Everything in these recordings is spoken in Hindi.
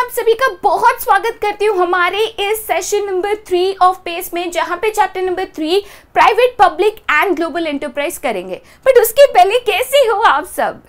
आप सभी का बहुत स्वागत करती हूँ हमारे इस session number three of pace में जहाँ पे chapter number three private public and global enterprise करेंगे बट उसके पहले कैसे हो आप सब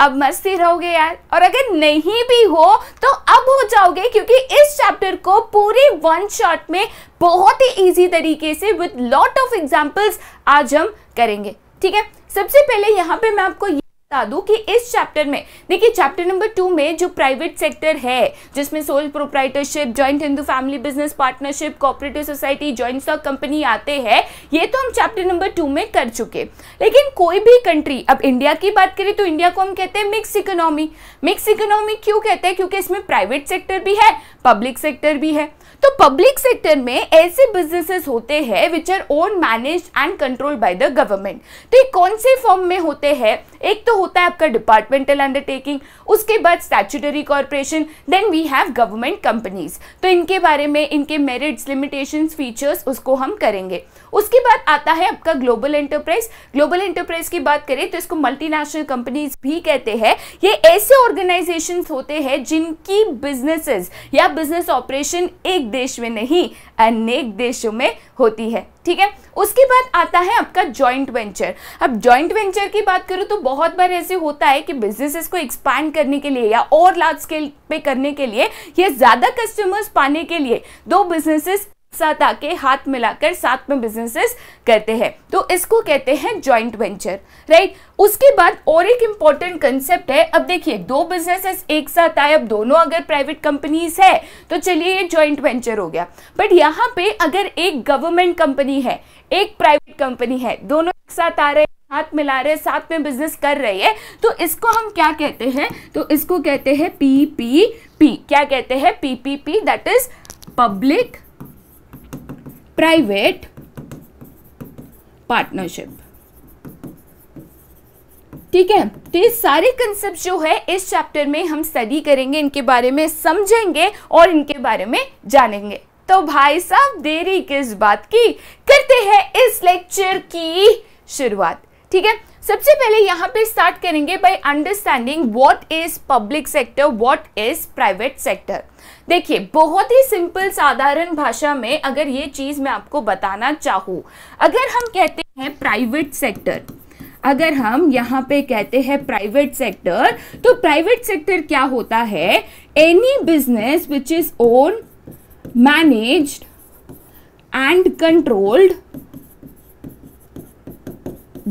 अब मस्ती रहोगे यार और अगर नहीं भी हो तो अब हो जाओगे क्योंकि इस चैप्टर को पूरे वन शॉट में बहुत ही इजी तरीके से विद लॉट ऑफ एग्जाम्पल्स आज हम करेंगे ठीक है सबसे पहले यहाँ पे मैं आपको बता दूं कि इस चैप्टर में देखिए चैप्टर नंबर टू में जो प्राइवेट सेक्टर है जिसमें sole proprietorship joint Hindu family business partnership cooperative society joint stock company आते हैं ये तो हम चैप्टर नंबर टू में कर चुके लेकिन कोई भी कंट्री अब इंडिया की बात करें तो इंडिया को हम कहते हैं मिक्स इकोनॉमी मिक्स इकोनॉमी क्यों कहते हैं क्योंकि इसमें प्राइवेट सेक्टर भी है पब्लिक सेक्टर भी है तो पब्लिक सेक्टर में ऐसे बिजनेसेस होते हैं which are own manage and control by the government तो ये कौन से फॉर्म में होते हैं एक तो होता है आपका डिपार्टमेंटल अंडरटेकिंग उसके बाद statutory corporation then we have government companies तो इनके बारे में इनके मेरिट्स लिमिटेशंस फीचर्स उसको हम करेंगे उसके बाद आता है आपका ग्लोबल एंटरप्राइज ग्लोबल एंटरप्राइज की बात करें तो इसको मल्टीनेशनल कंपनीज भी कहते हैं ये ऐसे ऑर्गेनाइजेशन होते हैं जिनकी बिजनेसेस या बिजनेस ऑपरेशन एक देश में नहीं अनेक देशों में होती है ठीक है उसके बाद आता है आपका जॉइंट वेंचर अब जॉइंट वेंचर की बात करूं तो बहुत बार ऐसे होता है कि बिजनेसेस को एक्सपैंड करने के लिए या और लार्ज स्केल पे करने के लिए या ज़्यादा कस्टमर्स पाने के लिए दो बिजनेसेस साथ आके हाथ मिलाकर साथ में बिजनेसेस करते हैं तो इसको कहते हैं जॉइंट वेंचर राइट उसके बाद और एक इम्पॉर्टेंट कंसेप्ट है अब देखिए दो बिजनेसेस एक साथ आए अब दोनों अगर प्राइवेट कंपनीज है तो चलिए ये जॉइंट वेंचर हो गया बट यहाँ पे अगर एक गवर्नमेंट कंपनी है एक प्राइवेट कंपनी है दोनों एक साथ आ रहे हैं हाथ मिला रहे साथ में बिजनेस कर रही है तो इसको हम क्या कहते हैं तो इसको कहते हैं पीपीपी पी पी क्या कहते हैं PPP that is public private partnership ठीक है तो ये सारे कंसेप्ट जो है इस चैप्टर में हम स्टडी करेंगे इनके बारे में समझेंगे और इनके बारे में जानेंगे तो भाई साहब देरी किस बात की करते हैं इस लेक्चर की शुरुआत ठीक है सबसे पहले यहाँ पे स्टार्ट करेंगे by understanding what is public sector what is private sector देखिए बहुत ही सिंपल साधारण भाषा में अगर ये चीज़ मैं आपको बताना चाहूँ अगर हम कहते हैं प्राइवेट सेक्टर अगर हम यहाँ पे कहते हैं प्राइवेट सेक्टर तो प्राइवेट सेक्टर क्या होता है any business which is own manage and controlled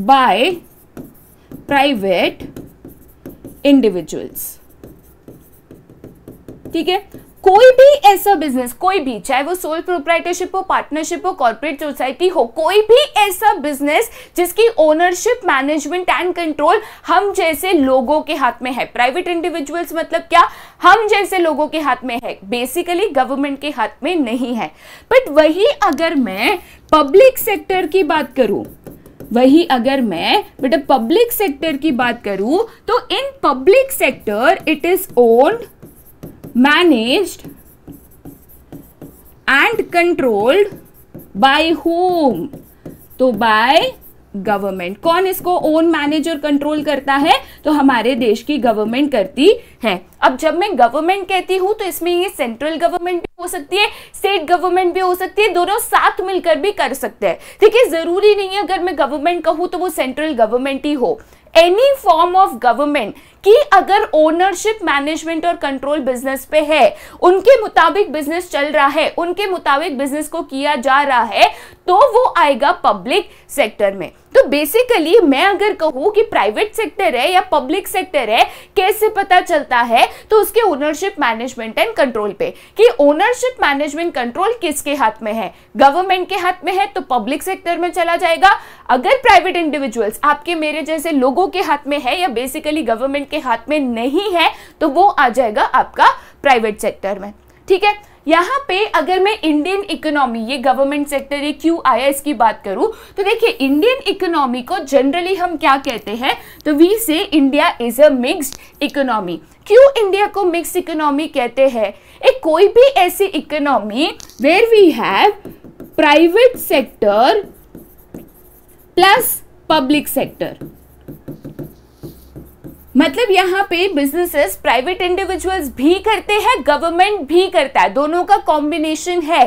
by private individuals ठीक है कोई भी ऐसा बिजनेस कोई भी चाहे वो सोल प्रोप्राइटरशिप हो पार्टनरशिप हो कॉर्पोरेट सोसाइटी हो कोई भी ऐसा बिजनेस जिसकी ओनरशिप मैनेजमेंट एंड कंट्रोल हम जैसे लोगों के हाथ में है प्राइवेट इंडिविजुअल्स मतलब क्या हम जैसे लोगों के हाथ में है बेसिकली गवर्नमेंट के हाथ में नहीं है बट वही अगर मैं पब्लिक सेक्टर की बात करूं वही अगर मैं बेटा पब्लिक सेक्टर की बात करूं तो इन public sector it is owned managed and controlled by whom तो by गवर्नमेंट कौन इसको ओन मैनेज और कंट्रोल करता है तो हमारे देश की गवर्नमेंट करती है अब जब मैं गवर्नमेंट कहती हूं तो इसमें ये सेंट्रल गवर्नमेंट भी हो सकती है स्टेट गवर्नमेंट भी हो सकती है दोनों साथ मिलकर भी कर सकते हैं ठीक है जरूरी नहीं है अगर मैं गवर्नमेंट कहूँ तो वो सेंट्रल गवर्नमेंट ही हो एनी फॉर्म ऑफ गवर्नमेंट कि अगर ओनरशिप मैनेजमेंट और कंट्रोल बिजनेस पे है उनके मुताबिक बिजनेस चल रहा है उनके मुताबिक बिजनेस को किया जा रहा है तो वो आएगा पब्लिक सेक्टर में तो बेसिकली मैं अगर कहूँ कि प्राइवेट सेक्टर है या पब्लिक सेक्टर है कैसे पता चलता है तो उसके ओनरशिप मैनेजमेंट एंड कंट्रोल पे कि ओनरशिप मैनेजमेंट कंट्रोल किसके हाथ में है गवर्नमेंट के हाथ में है तो पब्लिक सेक्टर में चला जाएगा अगर प्राइवेट इंडिविजुअल्स आपके मेरे जैसे लोगों के हाथ में है या बेसिकली गवर्नमेंट के हाथ में नहीं है तो वो आ जाएगा आपका प्राइवेट सेक्टर में ठीक है यहाँ पे अगर मैं इंडियन इकोनॉमी ये गवर्नमेंट सेक्टर ये क्यों आया की बात करूँ तो देखिए इंडियन इकोनॉमी को जनरली हम क्या कहते हैं तो we say India is a mixed economy क्यों इंडिया को मिक्स इकोनॉमी कहते हैं एक कोई भी ऐसी economy where we have private sector plus public sector मतलब यहाँ पे बिजनेसेस प्राइवेट इंडिविजुअल्स भी करते हैं गवर्नमेंट भी करता है दोनों का कॉम्बिनेशन है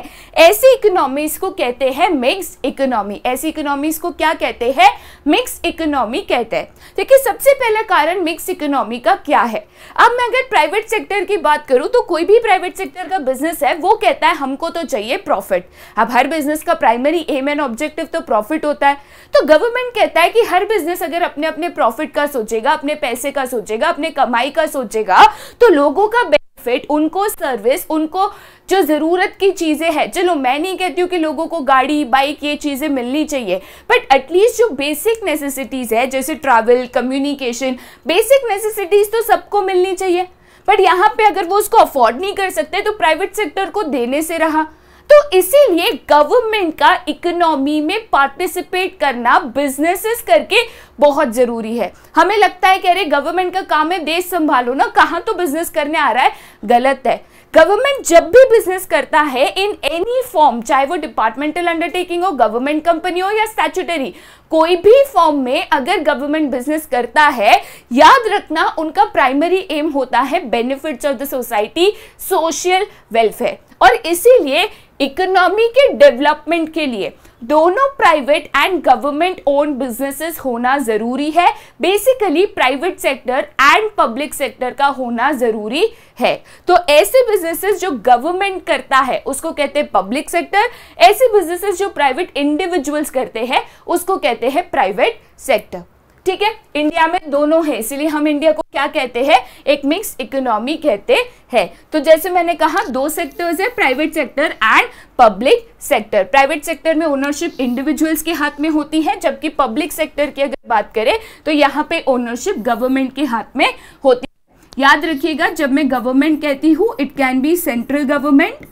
ऐसी इकोनॉमीज को कहते हैं मिक्स इकोनॉमी ऐसी इकोनॉमीज को क्या कहते हैं मिक्स इकोनॉमी कहते हैं देखिए सबसे पहला कारण मिक्स इकोनॉमी का क्या है अब मैं अगर प्राइवेट सेक्टर की बात करूँ तो कोई भी प्राइवेट सेक्टर का बिजनेस है वो कहता है हमको तो चाहिए प्रॉफिट अब हर बिजनेस का प्राइमरी एम एंड ऑब्जेक्टिव तो प्रॉफिट होता है तो गवर्नमेंट कहता है कि हर बिजनेस अगर अपने अपने प्रॉफिट का सोचेगा अपने पैसे का सोचेगा अपने कमाई का सोचेगा तो लोगों का बेनिफिट उनको सर्विस उनको जो ज़रूरत की चीज़ें हैं चलो मैं नहीं कहती हूँ कि लोगों को गाड़ी बाइक ये चीज़ें मिलनी चाहिए बट एटलीस्ट जो बेसिक नेसेसिटीज़ है जैसे ट्रैवल कम्युनिकेशन बेसिक नेसेसिटीज़ तो सबको मिलनी चाहिए बट यहाँ पे अगर वो उसको अफोर्ड नहीं कर सकते तो प्राइवेट सेक्टर को देने से रहा तो इसीलिए गवर्नमेंट का इकोनॉमी में पार्टिसिपेट करना बिजनेसेस करके बहुत ज़रूरी है हमें लगता है कि अरे गवर्नमेंट का काम है देश संभालो ना कहाँ तो बिजनेस करने आ रहा है गलत है गवर्नमेंट जब भी बिजनेस करता है इन एनी फॉर्म चाहे वो डिपार्टमेंटल अंडरटेकिंग हो गवर्नमेंट कंपनी हो या स्टैचुटरी कोई भी फॉर्म में अगर गवर्नमेंट बिजनेस करता है याद रखना उनका प्राइमरी एम होता है benefits of the society social welfare और इसीलिए इकोनॉमी के डेवलपमेंट के लिए दोनों private and government own businesses होना ज़रूरी है basically private sector and public sector का होना ज़रूरी है तो ऐसे बिजनेसेस जो गवर्नमेंट करता है उसको कहते हैं पब्लिक सेक्टर ऐसे बिजनेसेस जो प्राइवेट इंडिविजुअल्स करते हैं उसको कहते हैं प्राइवेट सेक्टर ठीक है इंडिया में दोनों है इसलिए हम इंडिया को क्या कहते हैं एक मिक्स इकोनॉमी कहते हैं तो जैसे मैंने कहा दो सेक्टर्स है private sector and public sector private sector में ओनरशिप इंडिविजुअल्स के हाथ में होती है जबकि पब्लिक सेक्टर की अगर बात करें तो यहाँ पे ओनरशिप गवर्नमेंट के हाथ में होती है याद रखिएगा जब मैं गवर्नमेंट कहती हूँ it can be central government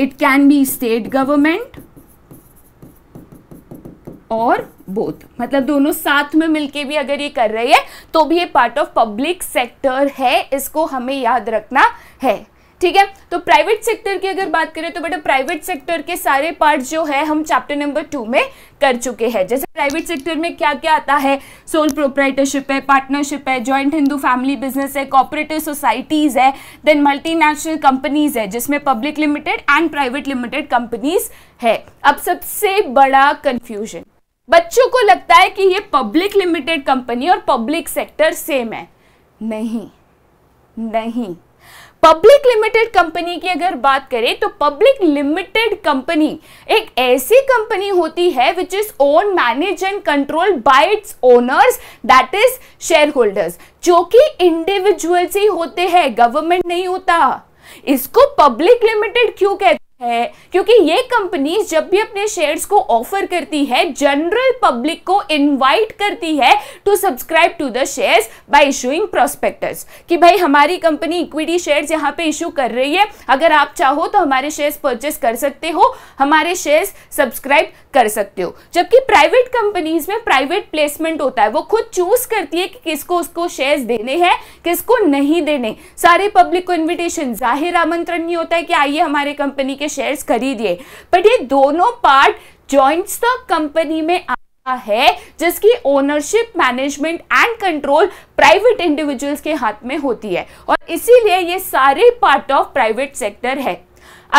it can be state government और बोथ मतलब दोनों साथ में मिलके भी अगर ये कर रही है तो भी ये पार्ट ऑफ पब्लिक सेक्टर है इसको हमें याद रखना है ठीक है तो प्राइवेट सेक्टर की अगर बात करें तो बेटा प्राइवेट सेक्टर के सारे पार्ट जो है हम चैप्टर नंबर टू में कर चुके हैं जैसे प्राइवेट सेक्टर में क्या क्या आता है सोल प्रोप्राइटरशिप है पार्टनरशिप है जॉइंट हिंदू फैमिली बिजनेस है कॉपरेटिव सोसाइटीज़ है देन मल्टीनेशनल कंपनीज है जिसमें public limited and private limited companies है अब सबसे बड़ा कन्फ्यूजन बच्चों को लगता है कि ये पब्लिक लिमिटेड कंपनी और पब्लिक सेक्टर सेम है नहीं नहीं पब्लिक लिमिटेड कंपनी की अगर बात करें तो पब्लिक लिमिटेड कंपनी एक ऐसी कंपनी होती है which is own manage and control by its owners that is share holders जो कि इंडिविजुअल्स ही होते हैं गवर्नमेंट नहीं होता इसको पब्लिक लिमिटेड क्यों कहते है क्योंकि ये कंपनी जब भी अपने शेयर्स को ऑफर करती है जनरल पब्लिक को इनवाइट करती है to subscribe to the shares by issuing prospectus कि भाई हमारी कंपनी इक्विटी शेयर्स यहाँ पे इशू कर रही है अगर आप चाहो तो हमारे शेयर्स परचेस कर सकते हो हमारे शेयर्स सब्सक्राइब कर सकते हो जबकि प्राइवेट कंपनीज में प्राइवेट प्लेसमेंट होता है वो खुद चूज करती है कि किसको उसको शेयर्स देने हैं किसको नहीं देने सारे पब्लिक को इन्विटेशन जाहिर आमंत्रण नहीं होता है कि आइए हमारे कंपनी के शेयर्स खरीदिए बट ये दोनों पार्ट जॉइंट स्टॉक कंपनी में है जिसकी ownership management and control private individuals के हाथ में होती है और इसीलिए ये सारे पार्ट ऑफ प्राइवेट सेक्टर है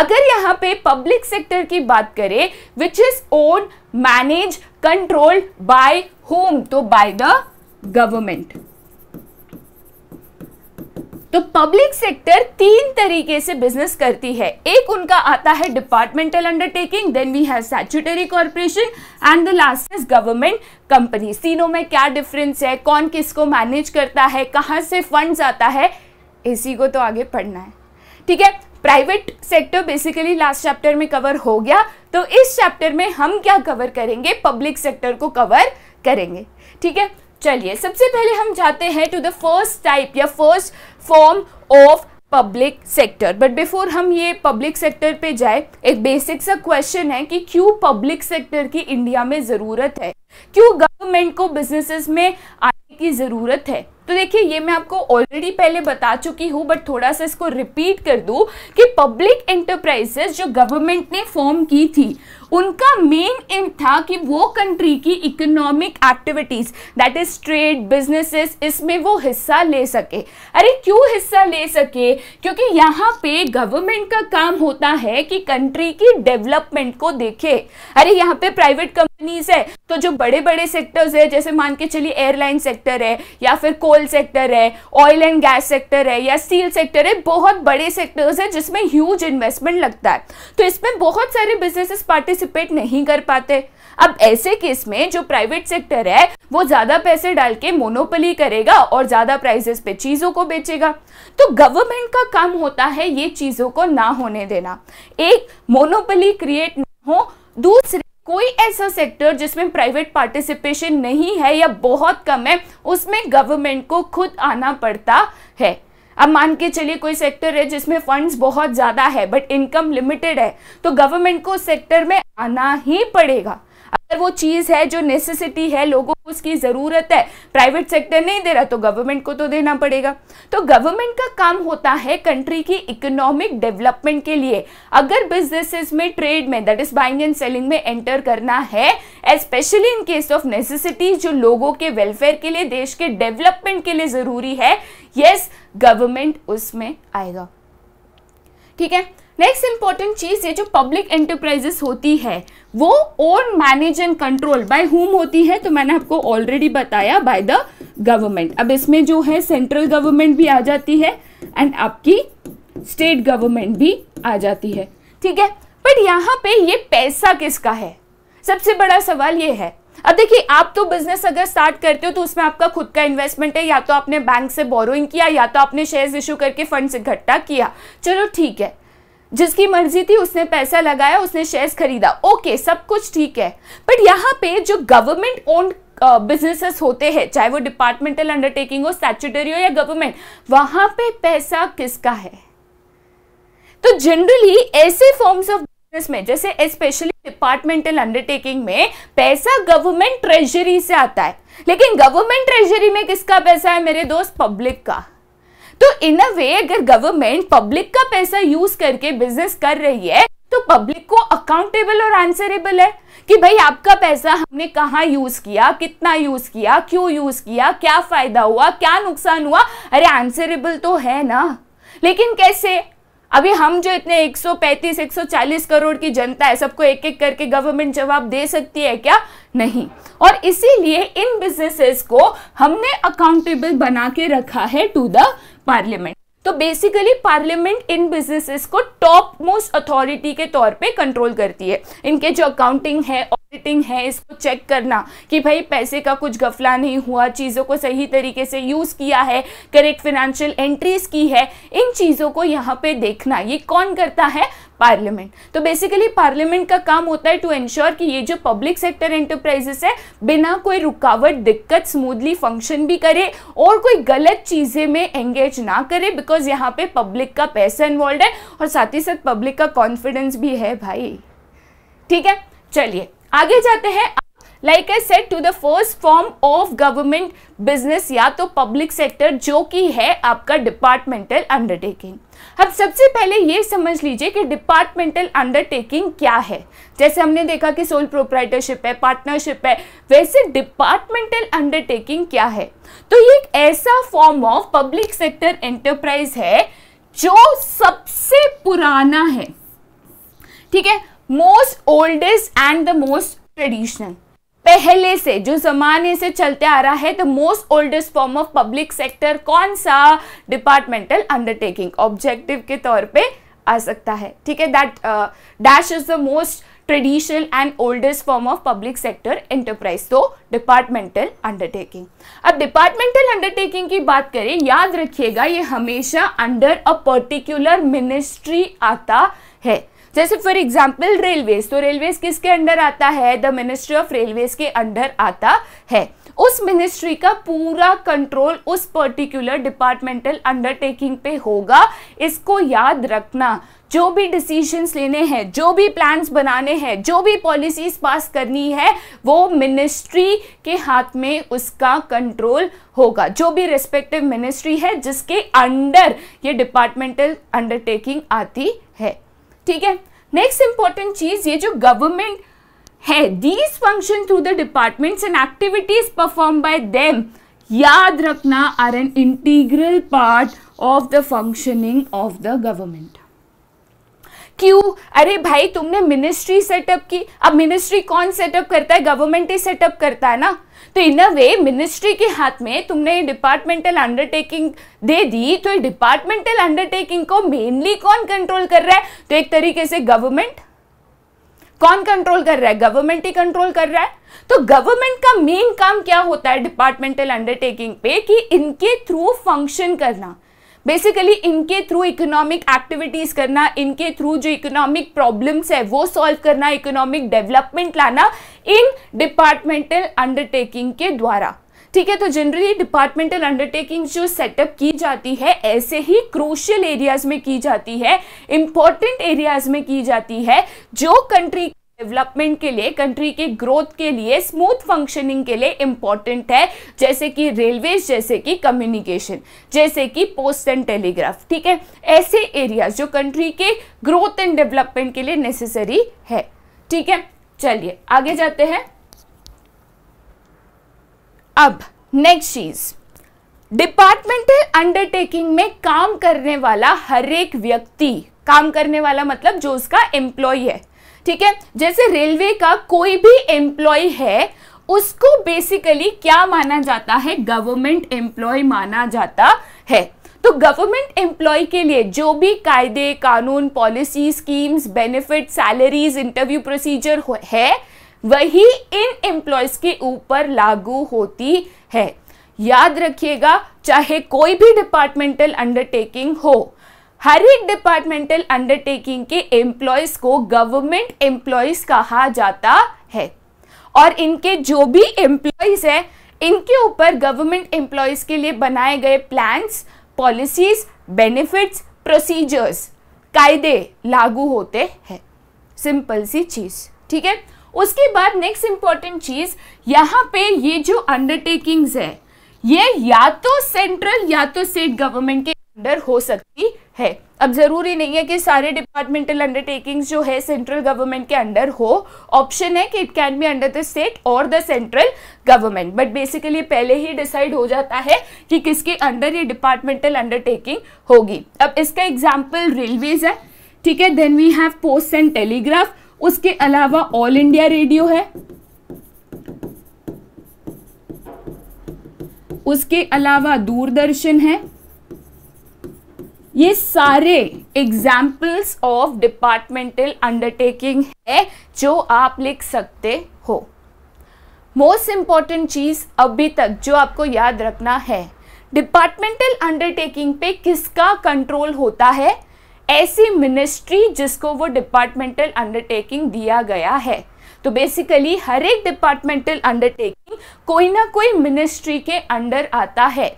अगर यहाँ पे पब्लिक सेक्टर की बात करें which is own manage control by whom तो बाय द गवर्नमेंट तो पब्लिक सेक्टर तीन तरीके से बिजनेस करती है एक उनका आता है departmental undertaking then we have statutory corporation and the last is government company तीनों में क्या डिफरेंस है कौन किसको मैनेज करता है कहाँ से फंड्स आता है इसी को तो आगे पढ़ना है ठीक है private sector basically last chapter में कवर हो गया तो इस चैप्टर में हम क्या कवर करेंगे पब्लिक सेक्टर को कवर करेंगे ठीक है चलिए सबसे पहले हम जाते हैं टू द फर्स्ट टाइप या first form of public sector but before हम ये पब्लिक सेक्टर पे जाए एक बेसिक सा क्वेश्चन है कि क्यों पब्लिक सेक्टर की इंडिया में ज़रूरत है क्यों गवर्नमेंट को बिजनेसेस में आने की ज़रूरत है तो देखिए ये मैं आपको ऑलरेडी पहले बता चुकी हूँ बट थोड़ा सा इसको रिपीट कर दूँ कि पब्लिक एंटरप्राइजेस जो गवर्नमेंट ने फॉर्म की थी उनका मेन एम था कि वो कंट्री की economic activities that is trade businesses इसमें वो हिस्सा ले सके अरे क्यों हिस्सा ले सके क्योंकि यहाँ पे गवर्नमेंट का काम होता है कि कंट्री की डेवलपमेंट को देखे अरे यहाँ पे प्राइवेट कंपनीज है तो जो बड़े बड़े सेक्टर्स है जैसे मान के चलिए एयरलाइन सेक्टर है या फिर कोल सेक्टर है ऑयल एंड गैस सेक्टर है या स्टील सेक्टर है बहुत बड़े सेक्टर्स है जिसमें ह्यूज इन्वेस्टमेंट लगता है तो इसमें बहुत सारे बिजनेसेस पार्टिस पार्टिसिपेट नहीं कर पाते अब ऐसे केस में जो प्राइवेट सेक्टर है वो ज्यादा पैसे डाल के मोनोपली करेगा और ज्यादा प्राइजेस पे चीजों को बेचेगा तो गवर्नमेंट का काम होता है ये चीजों को ना होने देना एक मोनोपली क्रिएट हो दूसरे कोई ऐसा सेक्टर जिसमें प्राइवेट पार्टिसिपेशन नहीं है या बहुत कम है उसमें गवर्नमेंट को खुद आना पड़ता है अब मान के चलिए कोई सेक्टर है जिसमें फंड्स बहुत ज़्यादा है बट इनकम लिमिटेड है तो गवर्नमेंट को सेक्टर में आना ही पड़ेगा अगर वो चीज़ है जो नेसेसिटी है लोगों को उसकी ज़रूरत है प्राइवेट सेक्टर नहीं दे रहा तो गवर्नमेंट को तो देना पड़ेगा तो गवर्नमेंट का काम होता है कंट्री की इकोनॉमिक डेवलपमेंट के लिए अगर बिजनेसेस में ट्रेड में that is buying and selling में एंटर करना है specially in case of necessity जो लोगों के वेलफेयर के लिए देश के डेवलपमेंट के लिए ज़रूरी है यस yes, गवर्नमेंट उसमें आएगा ठीक है नेक्स्ट इंपॉर्टेंट चीज ये जो पब्लिक एंटरप्राइजेस होती है वो own manage and control by whom होती है तो मैंने आपको ऑलरेडी बताया बाय द गवर्नमेंट अब इसमें जो है सेंट्रल गवर्नमेंट भी आ जाती है एंड आपकी स्टेट गवर्नमेंट भी आ जाती है ठीक है बट यहाँ पे ये पैसा किसका है सबसे बड़ा सवाल ये है अब देखिए आप तो बिजनेस अगर स्टार्ट करते हो तो उसमें आपका खुद का इन्वेस्टमेंट है या तो आपने बैंक से बोरोइंग किया या तो आपने शेयर्स इशू करके फंड्स इकट्ठा किया चलो ठीक है जिसकी मर्जी थी उसने पैसा लगाया उसने शेयर्स खरीदा ओके सब कुछ ठीक है बट यहाँ पे जो गवर्नमेंट ओन्ड बिजनेसेस होते हैं चाहे वो डिपार्टमेंटल अंडरटेकिंग हो स्टैचुटरी हो या गवर्नमेंट वहां पे पैसा किसका है तो जनरली ऐसे फॉर्म्स ऑफ बिजनेस में जैसे स्पेशली डिपार्टमेंटल अंडरटेकिंग में पैसा गवर्नमेंट ट्रेजरी से आता है लेकिन गवर्नमेंट ट्रेजरी में किसका पैसा है मेरे दोस्त पब्लिक का तो इन अ वे अगर गवर्नमेंट पब्लिक का पैसा यूज करके बिजनेस कर रही है तो पब्लिक को अकाउंटेबल और आंसरेबल है कि भाई आपका पैसा हमने कहा यूज किया कितना यूज किया क्यों यूज किया क्या फायदा हुआ क्या नुकसान हुआ अरे आंसरेबल तो है ना लेकिन कैसे अभी हम जो इतने 135 140 करोड़ की जनता है सबको एक एक करके गवर्नमेंट जवाब दे सकती है क्या नहीं और इसीलिए इन बिजनेसेस को हमने अकाउंटेबल बना के रखा है टू द पार्लियामेंट तो बेसिकली पार्लियामेंट इन बिजनेसेस को टॉप मोस्ट अथॉरिटी के तौर पे कंट्रोल करती है इनके जो अकाउंटिंग है रेटिंग है इसको चेक करना कि भाई पैसे का कुछ गफला नहीं हुआ चीज़ों को सही तरीके से यूज़ किया है करेक्ट फिनेंशियल एंट्रीज की है इन चीज़ों को यहाँ पे देखना ये कौन करता है पार्लियामेंट तो बेसिकली पार्लियामेंट का काम होता है टू इंश्योर कि ये जो पब्लिक सेक्टर एंटरप्राइजेस है बिना कोई रुकावट दिक्कत स्मूथली फंक्शन भी करे और कोई गलत चीज़ें में एंगेज ना करे बिकॉज यहाँ पे पब्लिक का पैसा इन्वॉल्व है और साथ ही साथ पब्लिक का कॉन्फिडेंस भी है भाई ठीक है चलिए आगे जाते हैं like I said to the first form of government business या तो पब्लिक सेक्टर जो कि है आपका डिपार्टमेंटल अंडरटेकिंग अब सबसे पहले ये समझ लीजिए कि डिपार्टमेंटल अंडरटेकिंग क्या है जैसे हमने देखा कि सोल प्रोप्राइटरशिप है पार्टनरशिप है वैसे डिपार्टमेंटल अंडरटेकिंग क्या है तो ये एक ऐसा form of public sector enterprise है जो सबसे पुराना है ठीक है most oldest and the most traditional पहले से जो जमाने से चलते आ रहा है the most oldest form of public sector कौन सा डिपार्टमेंटल अंडरटेकिंग ऑब्जेक्टिव के तौर पे आ सकता है ठीक है that dash is the most traditional and oldest form of public sector enterprise तो डिपार्टमेंटल अंडरटेकिंग अब डिपार्टमेंटल अंडरटेकिंग की बात करें याद रखिएगा ये हमेशा अंडर अ पर्टिकुलर मिनिस्ट्री आता है जैसे फॉर एग्जाम्पल रेलवेज तो रेलवेज किसके अंडर आता है द मिनिस्ट्री ऑफ रेलवेज के अंडर आता है उस मिनिस्ट्री का पूरा कंट्रोल उस पर्टिकुलर डिपार्टमेंटल अंडरटेकिंग पे होगा इसको याद रखना जो भी डिसीजंस लेने हैं जो भी प्लान्स बनाने हैं जो भी पॉलिसीज पास करनी है वो मिनिस्ट्री के हाथ में उसका कंट्रोल होगा जो भी रेस्पेक्टिव मिनिस्ट्री है जिसके अंडर ये डिपार्टमेंटल अंडरटेकिंग आती है ठीक है नेक्स्ट इंपॉर्टेंट चीज ये जो गवर्नमेंट है these function through the departments and activities perform by them याद रखना are an integral part of the functioning of the government क्यों अरे भाई तुमने मिनिस्ट्री सेटअप की अब मिनिस्ट्री कौन सेटअप करता है गवर्नमेंट ही सेटअप करता है ना तो इन अ वे मिनिस्ट्री के हाथ में तुमने डिपार्टमेंटल अंडरटेकिंग दे दी तो डिपार्टमेंटल अंडरटेकिंग को मेनली कौन कंट्रोल कर रहा है तो एक तरीके से गवर्नमेंट कौन कंट्रोल कर रहा है गवर्नमेंट ही कंट्रोल कर रहा है तो गवर्नमेंट का मेन काम क्या होता है डिपार्टमेंटल अंडरटेकिंग पे कि इनके थ्रू फंक्शन करना बेसिकली इनके थ्रू इकोनॉमिक एक्टिविटीज करना इनके थ्रू जो इकोनॉमिक प्रॉब्लम्स है वो सॉल्व करना इकोनॉमिक डेवलपमेंट लाना इन डिपार्टमेंटल अंडरटेकिंग के द्वारा ठीक है तो जनरली डिपार्टमेंटल अंडरटेकिंग जो सेटअप की जाती है ऐसे ही क्रूशियल एरियाज में की जाती है इंपॉर्टेंट एरियाज में की जाती है जो कंट्री डेवलपमेंट के लिए कंट्री के ग्रोथ के लिए स्मूथ फंक्शनिंग के लिए इंपॉर्टेंट है जैसे कि रेलवेज जैसे कि कम्युनिकेशन जैसे कि पोस्ट एंड टेलीग्राफ ठीक है ऐसे एरियाज जो कंट्री के ग्रोथ एंड डेवलपमेंट के लिए नेसेसरी है ठीक है चलिए आगे जाते हैं अब नेक्स्ट चीज़ डिपार्टमेंटल अंडरटेकिंग में काम करने वाला हर एक व्यक्ति काम करने वाला मतलब जो उसका एम्प्लॉय है ठीक है जैसे रेलवे का कोई भी एम्प्लॉय है उसको बेसिकली क्या माना जाता है गवर्नमेंट एम्प्लॉय माना जाता है तो गवर्नमेंट एम्प्लॉय के लिए जो भी कायदे कानून policy schemes benefit salaries interview procedure है वही इन एम्प्लॉयज के ऊपर लागू होती है याद रखिएगा चाहे कोई भी डिपार्टमेंटल अंडरटेकिंग हो हर एक डिपार्टमेंटल अंडरटेकिंग के एम्प्लॉयज को गवर्नमेंट एम्प्लॉयज कहा जाता है और इनके जो भी एम्प्लॉयज हैं इनके ऊपर गवर्नमेंट एम्प्लॉयज के लिए बनाए गए प्लान्स पॉलिसीज बेनिफिट्स प्रोसीजर्स कायदे लागू होते हैं सिंपल सी चीज़ ठीक है उसके बाद नेक्स्ट इंपॉर्टेंट चीज़ यहाँ पे ये जो अंडरटेकिंग्स है ये या तो सेंट्रल या तो स्टेट गवर्नमेंट के अंडर हो सकती है अब ज़रूरी नहीं है कि सारे डिपार्टमेंटल अंडरटेकिंग्स जो है सेंट्रल गवर्नमेंट के अंडर हो ऑप्शन है कि it can be under the state और the central government but basically पहले ही डिसाइड हो जाता है कि किसके अंडर ये डिपार्टमेंटल अंडरटेकिंग होगी अब इसका एग्जाम्पल रेलवेज है ठीक है then we have post and telegraph उसके अलावा ऑल इंडिया रेडियो है उसके अलावा दूरदर्शन है ये सारे एग्जाम्पल्स ऑफ डिपार्टमेंटल अंडरटेकिंग है जो आप लिख सकते हो मोस्ट इम्पॉर्टेंट चीज़ अभी तक जो आपको याद रखना है डिपार्टमेंटल अंडरटेकिंग पे किसका कंट्रोल होता है ऐसी मिनिस्ट्री जिसको वो डिपार्टमेंटल अंडरटेकिंग दिया गया है तो बेसिकली हर एक डिपार्टमेंटल अंडरटेकिंग कोई ना कोई मिनिस्ट्री के अंडर आता है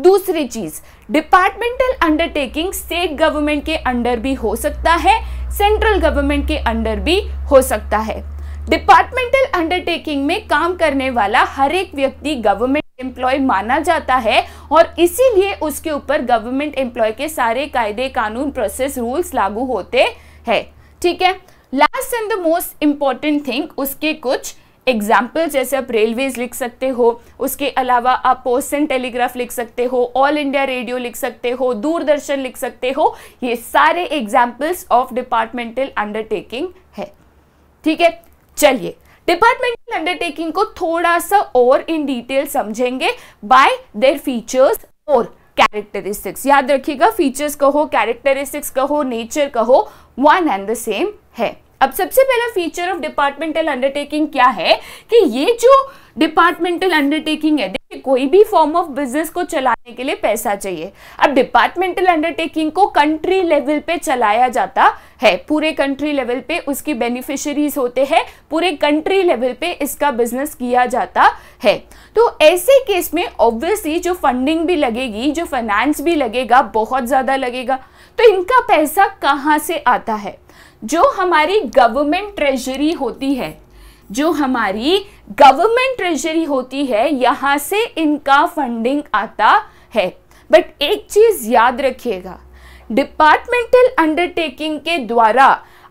दूसरी चीज़ डिपार्टमेंटल अंडरटेकिंग स्टेट गवर्नमेंट के अंडर भी हो सकता है सेंट्रल गवर्नमेंट के अंडर भी हो सकता है डिपार्टमेंटल अंडरटेकिंग में काम करने वाला हर एक व्यक्ति गवर्नमेंट एम्प्लॉय माना जाता है और इसीलिए उसके ऊपर गवर्नमेंट एम्प्लॉय के सारे कायदे कानून प्रोसेस रूल्स लागू होते हैं ठीक है last and the most important thing उसके कुछ एग्जाम्पल जैसे आप रेलवेज लिख सकते हो उसके अलावा आप पोस्ट एंड टेलीग्राफ लिख सकते हो ऑल इंडिया रेडियो लिख सकते हो दूरदर्शन लिख सकते हो ये सारे एग्जाम्पल्स ऑफ डिपार्टमेंटल अंडरटेकिंग है ठीक है चलिए डिपार्टमेंटल अंडरटेकिंग को थोड़ा सा और इन डिटेल समझेंगे बाय देर फीचर्स और कैरेक्टरिस्टिक्स याद रखिएगा फीचर्स कहो कैरेक्टरिस्टिक्स कहो नेचर कहो वन एंड द सेम है अब सबसे पहला फीचर ऑफ डिपार्टमेंटल अंडरटेकिंग क्या है कि ये जो डिपार्टमेंटल अंडरटेकिंग है देखिए कोई भी फॉर्म ऑफ बिजनेस को चलाने के लिए पैसा चाहिए अब डिपार्टमेंटल अंडरटेकिंग को कंट्री लेवल पे चलाया जाता है पूरे कंट्री लेवल पे उसकी बेनिफिशरीज होते हैं पूरे कंट्री लेवल पे इसका बिजनेस किया जाता है तो ऐसे केस में ऑब्वियसली जो फंडिंग भी लगेगी जो फाइनेंस भी लगेगा बहुत ज़्यादा लगेगा तो इनका पैसा कहाँ से आता है जो हमारी गवर्नमेंट ट्रेजरी होती है जो हमारी गवर्नमेंट ट्रेजरी होती है यहाँ से इनका फंडिंग आता है बट एक चीज़ याद रखिएगा डिपार्टमेंटल अंडरटेकिंग के द्वारा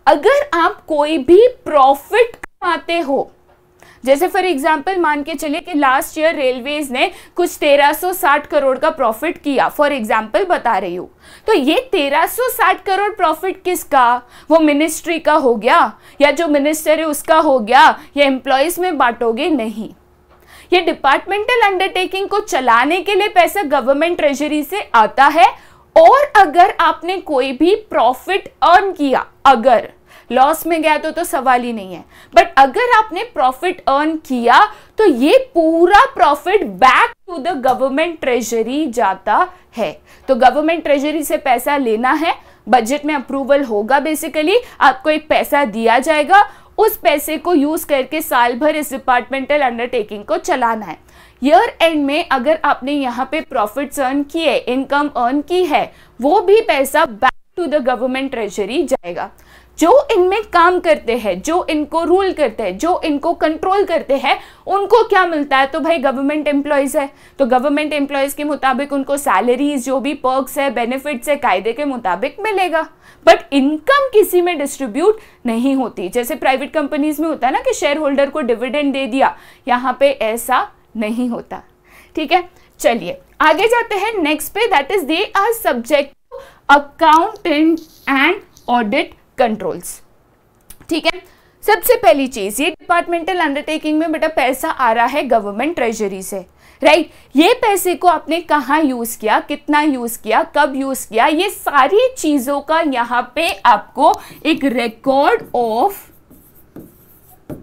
अगर आप कोई भी प्रॉफिट कमाते हो जैसे फॉर एग्जाम्पल मान के चलिए कि लास्ट ईयर रेलवेज ने कुछ 1360 करोड़ का प्रॉफिट किया फॉर एग्जाम्पल बता रही हूँ तो ये 1360 करोड़ प्रॉफिट किसका वो मिनिस्ट्री का हो गया या जो मिनिस्टर है उसका हो गया या एम्प्लॉयज में बांटोगे नहीं ये डिपार्टमेंटल अंडरटेकिंग को चलाने के लिए पैसा गवर्नमेंट ट्रेजरी से आता है और अगर आपने कोई भी प्रॉफिट अर्न किया अगर लॉस में गया तो तो सवाल ही नहीं है बट अगर आपने प्रॉफिट अर्न किया तो ये पूरा profit back to the government treasury जाता है तो गवर्नमेंट ट्रेजरी से पैसा लेना है बजट में अप्रूवल होगा बेसिकली आपको एक पैसा दिया जाएगा उस पैसे को यूज करके साल भर इस डिपार्टमेंटल अंडरटेकिंग को चलाना है ईयर एंड में अगर आपने यहाँ पे प्रॉफिट्स अर्न किए इनकम अर्न की है वो भी पैसा back to the government treasury जाएगा जो इनमें काम करते हैं जो इनको रूल करते हैं जो इनको कंट्रोल करते हैं उनको क्या मिलता है तो भाई गवर्नमेंट एम्प्लॉयज़ है तो गवर्नमेंट एम्प्लॉयज़ के मुताबिक उनको सैलरीज जो भी पर्क्स है बेनिफिट्स है कायदे के मुताबिक मिलेगा बट इनकम किसी में डिस्ट्रीब्यूट नहीं होती जैसे प्राइवेट कंपनीज में होता है ना कि शेयर होल्डर को डिविडेंड दे दिया यहाँ पे ऐसा नहीं होता ठीक है चलिए आगे जाते हैं नेक्स्ट पे that is they are subject accountant and audit controls ठीक है सबसे पहली चीज ये डिपार्टमेंटल अंडरटेकिंग में बेटा पैसा आ रहा है गवर्नमेंट ट्रेजरी से राइट right? ये पैसे को आपने कहाँ यूज किया कितना यूज किया कब यूज किया ये सारी चीजों का यहां पे आपको एक record of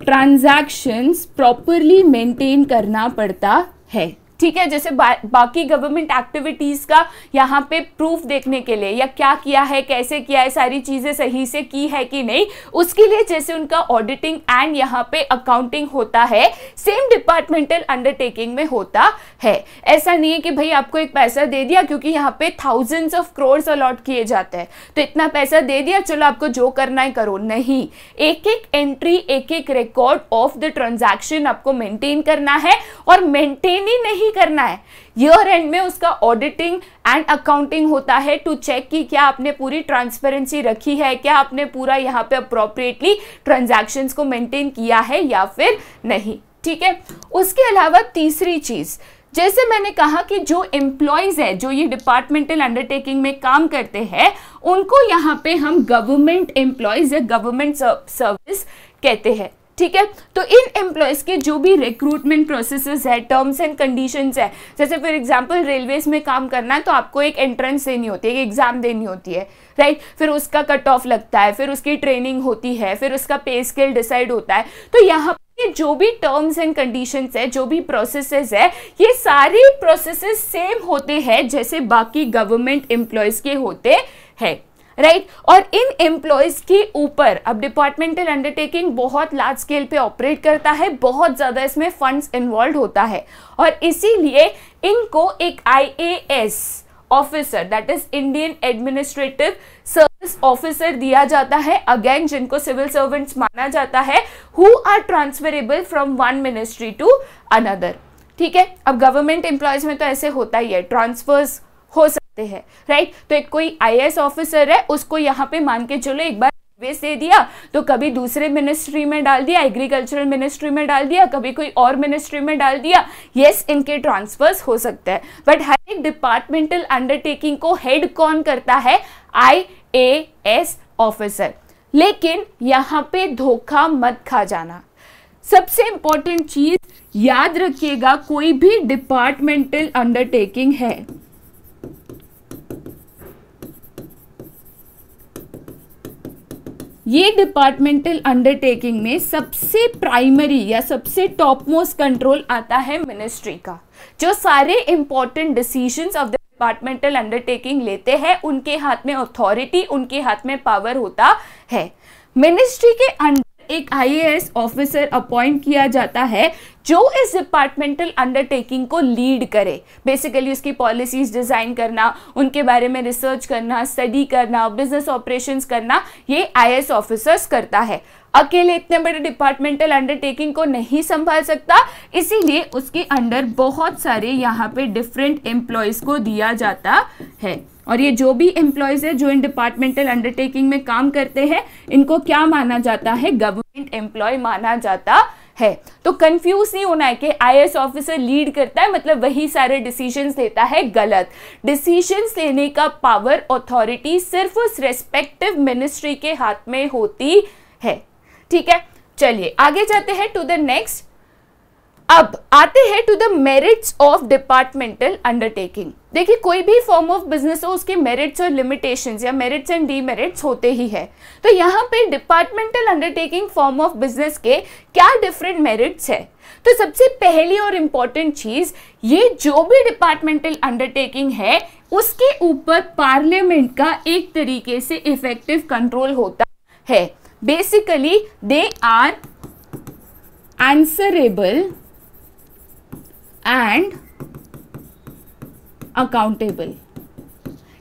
transactions properly maintain करना पड़ता है ठीक है जैसे बा, बाकी गवर्नमेंट एक्टिविटीज़ का यहाँ पे प्रूफ देखने के लिए या क्या किया है कैसे किया है सारी चीज़ें सही से की है कि नहीं उसके लिए जैसे उनका ऑडिटिंग एंड यहाँ पे अकाउंटिंग होता है सेम डिपार्टमेंटल अंडरटेकिंग में होता है ऐसा नहीं है कि भाई आपको एक पैसा दे दिया क्योंकि यहाँ पे थाउजेंड्स ऑफ क्रोर्स अलॉट किए जाते हैं तो इतना पैसा दे दिया चलो आपको जो करना है करो नहीं एक एक एंट्री एक एक रिकॉर्ड ऑफ द ट्रांजेक्शन आपको मेंटेन करना है और मेंटेन ही नहीं ही करना है ईयर एंड में उसका ऑडिटिंग एंड अकाउंटिंग होता है टू चेक कि क्या आपने पूरी ट्रांसपेरेंसी रखी है क्या आपने पूरा यहाँ पे अप्रोप्रिएटली ट्रांजेक्शन को मेंटेन किया है या फिर नहीं ठीक है उसके अलावा तीसरी चीज़ जैसे मैंने कहा कि जो एम्प्लॉयज़ हैं जो ये डिपार्टमेंटल अंडरटेकिंग में काम करते हैं उनको यहाँ पे हम गवर्नमेंट एम्प्लॉयज़ या गवर्नमेंट सर्विस कहते हैं ठीक है तो इन एम्प्लॉयज़ के जो भी रिक्रूटमेंट प्रोसेस है टर्म्स एंड कंडीशन है जैसे फॉर एग्जाम्पल रेलवेज में काम करना है तो आपको एक एंट्रेंस देनी होती है एक एग्ज़ाम देनी होती है राइट फिर उसका कट ऑफ लगता है फिर उसकी ट्रेनिंग होती है फिर उसका पे स्केल डिसाइड होता है तो यहाँ ये जो भी टर्म्स एंड कंडीशंस है जो भी प्रोसेसेस है ये सारे प्रोसेसेस सेम होते हैं जैसे बाकी गवर्नमेंट एम्प्लॉयज़ के होते हैं राइट right? और इन एम्प्लॉयज के ऊपर अब डिपार्टमेंटल अंडरटेकिंग बहुत लार्ज स्केल पे ऑपरेट करता है बहुत ज़्यादा इसमें फंड्स इन्वॉल्व होता है और इसीलिए इनको एक IAS officer that is Indian administrative service officer दिया जाता है अगेन जिनको सिविल सर्वेंट्स माना जाता है who are transferable from one ministry to another ठीक है अब गवर्नमेंट एम्प्लॉयज में तो ऐसे होता ही है ट्रांसफर्स हो सकता सकते हैं राइट तो एक कोई आई ऑफिसर है उसको यहाँ पे मान के चलो एक बार वेस्ट दे दिया तो कभी दूसरे मिनिस्ट्री में डाल दिया एग्रीकल्चरल मिनिस्ट्री में डाल दिया कभी कोई और मिनिस्ट्री में डाल दिया यस yes, इनके ट्रांसफर्स हो सकते हैं बट हर एक डिपार्टमेंटल अंडरटेकिंग को हेड कौन करता है आई ए एस ऑफिसर लेकिन यहाँ पे धोखा मत खा जाना सबसे इंपॉर्टेंट चीज याद रखिएगा कोई भी डिपार्टमेंटल अंडरटेकिंग है ये डिपार्टमेंटल अंडरटेकिंग में सबसे प्राइमरी या सबसे टॉप मोस्ट कंट्रोल आता है मिनिस्ट्री का जो सारे important decisions of the departmental undertaking लेते हैं उनके हाथ में अथॉरिटी उनके हाथ में पावर होता है मिनिस्ट्री के अंडर एक आईएएस ऑफिसर अपॉइंट किया जाता है जो इस डिपार्टमेंटल अंडरटेकिंग को लीड करे बेसिकली उसकी पॉलिसीज डिज़ाइन करना उनके बारे में रिसर्च करना स्टडी करना बिजनेस ऑपरेशंस करना ये आई ऑफिसर्स करता है अकेले इतने बड़े डिपार्टमेंटल अंडरटेकिंग को नहीं संभाल सकता इसीलिए उसके अंडर बहुत सारे यहाँ पे डिफरेंट एम्प्लॉयज़ को दिया जाता है और ये जो भी एम्प्लॉयज़ है जो इन डिपार्टमेंटल अंडरटेकिंग में काम करते हैं इनको क्या माना जाता है गवर्नमेंट एम्प्लॉय माना जाता है तो कंफ्यूज नहीं होना है कि आई ऑफिसर लीड करता है मतलब वही सारे डिसीजंस देता है गलत डिसीजंस लेने का पावर अथॉरिटी सिर्फ उस रेस्पेक्टिव मिनिस्ट्री के हाथ में होती है ठीक है चलिए आगे जाते हैं टू द नेक्स्ट अब आते हैं to the merits of departmental undertaking देखिए कोई भी फॉर्म ऑफ बिजनेस हो उसके मेरिट्स और लिमिटेशंस या मेरिट्स एंड डीमेरिट्स होते ही है तो यहाँ पे departmental undertaking form of business के क्या डिफरेंट मेरिट्स है तो सबसे पहली और इम्पॉर्टेंट चीज़ ये जो भी डिपार्टमेंटल अंडरटेकिंग है उसके ऊपर पार्लियामेंट का एक तरीके से इफेक्टिव कंट्रोल होता है basically they are answerable and accountable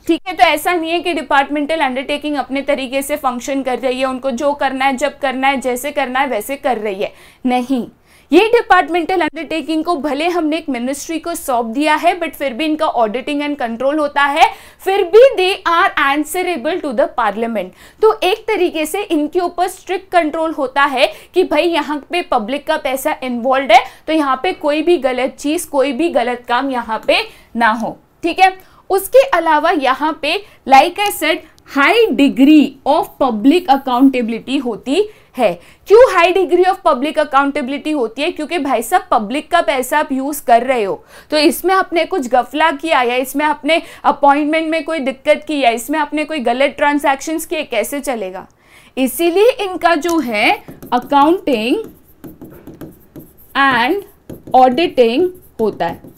ठीक है तो ऐसा नहीं है कि डिपार्टमेंटल अंडरटेकिंग अपने तरीके से फंक्शन कर रही है उनको जो करना है जब करना है जैसे करना है वैसे कर रही है नहीं ये डिपार्टमेंटल अंडरटेकिंग को भले हमने एक मिनिस्ट्री को सौंप दिया है बट फिर भी इनका ऑडिटिंग एंड कंट्रोल होता है फिर भी they are answerable to the parliament तो एक तरीके से इनके ऊपर स्ट्रिक्ट कंट्रोल होता है कि भाई यहाँ पे पब्लिक का पैसा इन्वॉल्व है तो यहाँ पे कोई भी गलत चीज़ कोई भी गलत काम यहाँ पे ना हो ठीक है उसके अलावा यहाँ पे like I said high degree of public accountability होती है क्यों high degree of public accountability होती है क्योंकि भाई साहब पब्लिक का पैसा आप यूज़ कर रहे हो तो इसमें आपने कुछ गफला किया या इसमें आपने अपॉइंटमेंट में कोई दिक्कत की या इसमें आपने कोई गलत ट्रांजेक्शन किए कैसे चलेगा इसीलिए इनका जो है अकाउंटिंग एंड ऑडिटिंग होता है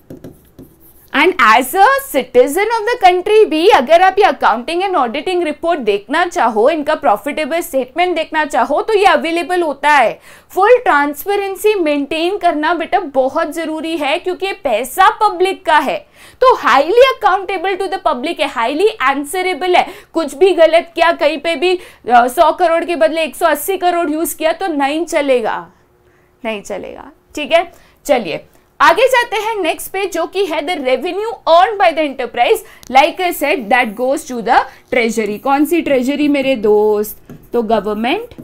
and as a citizen of the country भी अगर आप ये अकाउंटिंग एंड ऑडिटिंग रिपोर्ट देखना चाहो इनका प्रॉफिटेबल स्टेटमेंट देखना चाहो तो ये अवेलेबल होता है फुल ट्रांसपेरेंसी मेंटेन करना बेटा बहुत ज़रूरी है क्योंकि पैसा पब्लिक का है तो highly accountable to the public है हाईली आंसरेबल है कुछ भी गलत किया कहीं पे भी सौ करोड़ के बदले एक सौ अस्सी करोड़ यूज़ किया तो नहीं चलेगा नहीं चलेगा ठीक है चलिए आगे जाते हैं नेक्स्ट पे जो कि है the revenue earn by the enterprise like I said that goes to the treasury कौन सी ट्रेजरी मेरे दोस्त तो गवर्नमेंट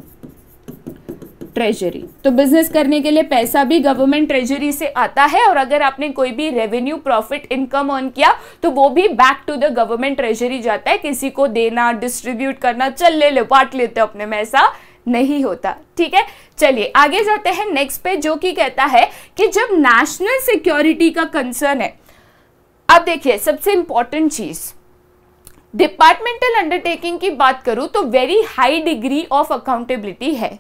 ट्रेजरी तो बिजनेस करने के लिए पैसा भी गवर्नमेंट ट्रेजरी से आता है और अगर आपने कोई भी रेवेन्यू प्रॉफिट इनकम ऑन किया तो वो भी back to the government treasury जाता है किसी को देना डिस्ट्रीब्यूट करना चल ले लो बांट लेते अपने में ऐसा नहीं होता ठीक है चलिए आगे जाते हैं नेक्स्ट पे जो कि कहता है कि जब नेशनल सिक्योरिटी का कंसर्न है अब देखिए सबसे इंपॉर्टेंट चीज़ डिपार्टमेंटल अंडरटेकिंग की बात करूं तो very high degree of accountability है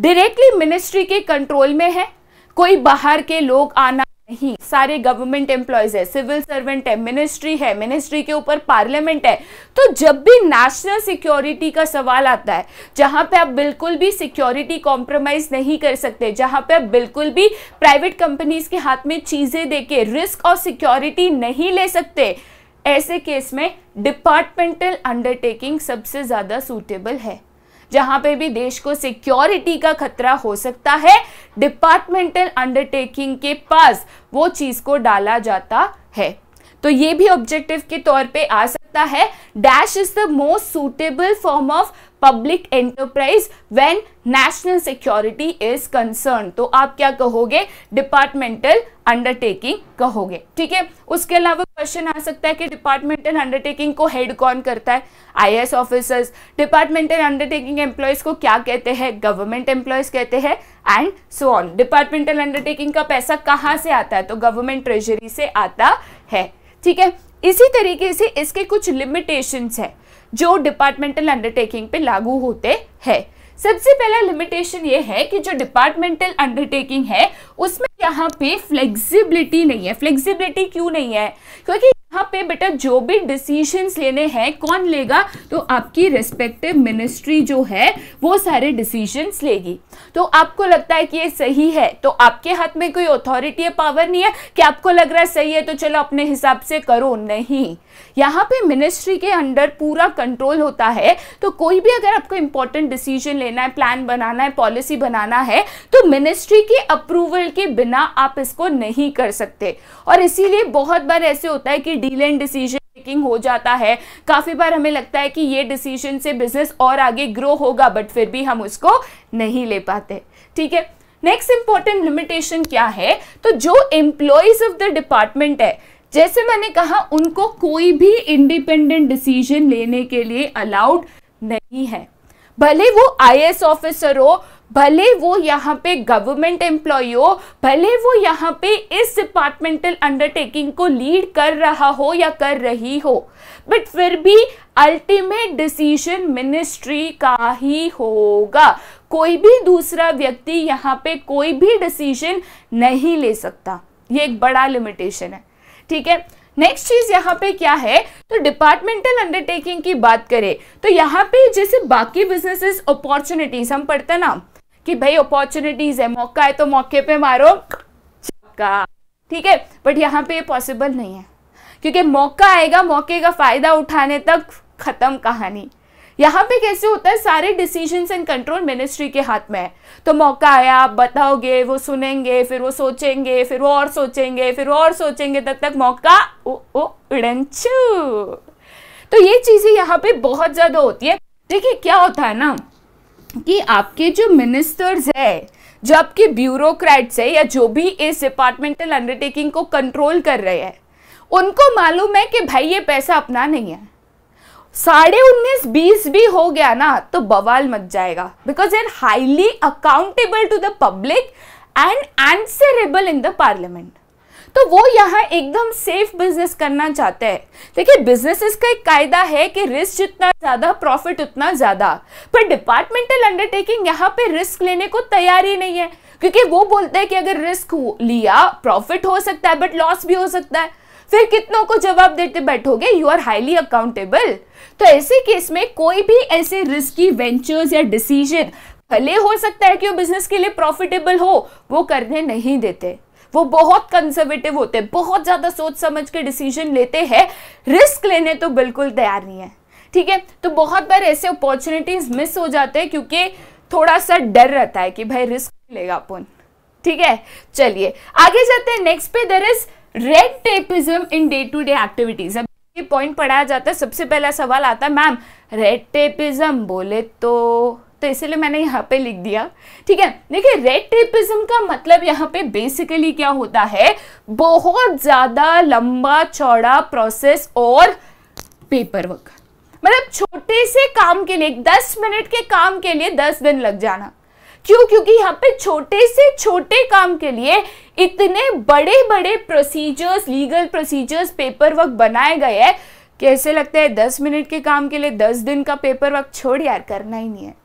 डायरेक्टली मिनिस्ट्री के कंट्रोल में है कोई बाहर के लोग आना नहीं सारे गवर्नमेंट एम्प्लॉयज है सिविल सर्वेंट है मिनिस्ट्री है मिनिस्ट्री के ऊपर पार्लियामेंट है तो जब भी नेशनल सिक्योरिटी का सवाल आता है जहां पे आप बिल्कुल भी सिक्योरिटी कॉम्प्रोमाइज नहीं कर सकते जहां पे आप बिल्कुल भी प्राइवेट कंपनीज के हाथ में चीजें देके रिस्क और सिक्योरिटी नहीं ले सकते ऐसे केस में डिपार्टमेंटल अंडरटेकिंग सबसे ज़्यादा सूटेबल है जहां पे भी देश को सिक्योरिटी का खतरा हो सकता है डिपार्टमेंटल अंडरटेकिंग के पास वो चीज़ को डाला जाता है तो ये भी ऑब्जेक्टिव के तौर पे आ सकता सकता है dash is the most suitable form of public enterprise when national security is concern तो आप क्या कहोगे डिपार्टमेंटल अंडरटेकिंग कहोगे ठीक है उसके अलावा क्वेश्चन आ सकता है कि डिपार्टमेंटल अंडरटेकिंग को हेड कौन करता है IAS officers departmental undertaking employees को क्या कहते हैं गवर्नमेंट एम्प्लॉयज कहते हैं and so on departmental undertaking का पैसा कहाँ से आता है तो गवर्नमेंट ट्रेजरी से आता है ठीक है इसी तरीके से इसके कुछ लिमिटेशंस है जो डिपार्टमेंटल अंडरटेकिंग पे लागू होते हैं सबसे पहला लिमिटेशन ये है कि जो डिपार्टमेंटल अंडरटेकिंग है उसमें यहाँ पे फ्लेक्सिबिलिटी नहीं है फ्लेक्सिबिलिटी क्यों नहीं है क्योंकि यहाँ पे बेटा जो भी डिसीजंस लेने हैं कौन लेगा तो आपकी रेस्पेक्टिव मिनिस्ट्री जो है वो सारे डिसीजंस लेगी तो आपको लगता है कि ये सही है तो आपके हाथ में कोई अथॉरिटी या पावर नहीं है कि आपको लग रहा है सही है तो चलो अपने हिसाब से करो नहीं यहाँ पे मिनिस्ट्री के अंडर पूरा कंट्रोल होता है तो कोई भी अगर आपको इंपॉर्टेंट डिसीजन लेना है प्लान बनाना है पॉलिसी बनाना है तो मिनिस्ट्री के अप्रूवल के बिना आप इसको नहीं कर सकते और इसीलिए बहुत बार ऐसे होता है कि डील एंड डिसीजन मेकिंग हो जाता है काफ़ी बार हमें लगता है कि ये डिसीजन से बिजनेस और आगे ग्रो होगा बट फिर भी हम उसको नहीं ले पाते ठीक है नेक्स्ट इंपॉर्टेंट लिमिटेशन क्या है तो जो एम्प्लॉयज ऑफ द डिपार्टमेंट है जैसे मैंने कहा उनको कोई भी इंडिपेंडेंट डिसीजन लेने के लिए अलाउड नहीं है भले वो आई ऑफिसर हो भले वो यहाँ पे गवर्नमेंट एम्प्लॉय हो भले वो यहाँ पे इस डिपार्टमेंटल अंडरटेकिंग को लीड कर रहा हो या कर रही हो बट फिर भी अल्टीमेट डिसीजन मिनिस्ट्री का ही होगा कोई भी दूसरा व्यक्ति यहाँ पे कोई भी डिसीजन नहीं ले सकता ये एक बड़ा लिमिटेशन है ठीक है नेक्स्ट चीज यहाँ पे क्या है तो डिपार्टमेंटल अंडरटेकिंग की बात करें तो यहाँ पे जैसे बाकी बिजनेसेस अपॉर्चुनिटीज हम पढ़ते ना कि भाई अपॉर्चुनिटीज है मौका है तो मौके पे मारो का ठीक है बट यहाँ पे ये पॉसिबल नहीं है क्योंकि मौका आएगा मौके का फायदा उठाने तक खत्म कहानी यहाँ पे कैसे होता है सारे डिसीजन एंड कंट्रोल मिनिस्ट्री के हाथ में है तो मौका आया आप बताओगे वो सुनेंगे फिर वो सोचेंगे फिर वो और सोचेंगे फिर वो और सोचेंगे तब तक मौका ओ ओ तो ये चीज़ें यहाँ पे बहुत ज़्यादा होती है देखिए क्या होता है ना कि आपके जो मिनिस्टर्स है जो आपके ब्यूरोक्रेट्स है या जो भी इस डिपार्टमेंटल अंडरटेकिंग को कंट्रोल कर रहे हैं उनको मालूम है कि भाई ये पैसा अपना नहीं है साढ़े उन्नीस बीस भी हो गया ना तो बवाल मच जाएगा because are highly accountable to the public and answerable in the parliament तो वो यहाँ एकदम सेफ बिजनेस करना चाहते हैं देखिए बिजनेसेस का एक कायदा है कि रिस्क जितना ज़्यादा प्रॉफिट उतना ज़्यादा पर डिपार्टमेंटल अंडरटेकिंग यहाँ पे रिस्क लेने को तैयार ही नहीं है क्योंकि वो बोलते हैं कि अगर रिस्क लिया प्रॉफिट हो सकता है बट लॉस भी हो सकता है फिर कितनों को जवाब देते बैठोगे यू आर हाईली अकाउंटेबल तो ऐसे केस में कोई भी ऐसे रिस्की वेंचर्स या डिसीजन भले हो सकता है कि वो बिजनेस के लिए प्रॉफिटेबल हो वो करने नहीं देते वो बहुत कंजर्वेटिव होते हैं बहुत ज़्यादा सोच समझ के डिसीजन लेते हैं रिस्क लेने तो बिल्कुल तैयार नहीं है ठीक है तो बहुत बार ऐसे अपॉर्चुनिटीज मिस हो जाते हैं क्योंकि थोड़ा सा डर रहता है कि भाई रिस्क लेगा अपन ठीक है चलिए आगे जाते हैं नेक्स्ट पे there is red tapism in day to day activities अब ये पॉइंट पढ़ाया जाता है सबसे पहला सवाल आता है मैम रेड टेपिज्म बोले तो तो इसलिए मैंने यहाँ पे लिख दिया ठीक है देखिए रेड टेपिज्म का मतलब यहाँ पे बेसिकली क्या होता है बहुत ज़्यादा लंबा चौड़ा प्रोसेस और पेपर वर्क मतलब छोटे से काम के लिए दस मिनट के काम के लिए दस दिन लग जाना क्यों क्योंकि यहाँ पे छोटे से छोटे काम के लिए इतने बड़े बड़े procedures legal procedures paper work बनाए गए हैं कैसे लगता है दस मिनट के काम के लिए दस दिन का पेपर वर्क छोड़ यार करना ही नहीं है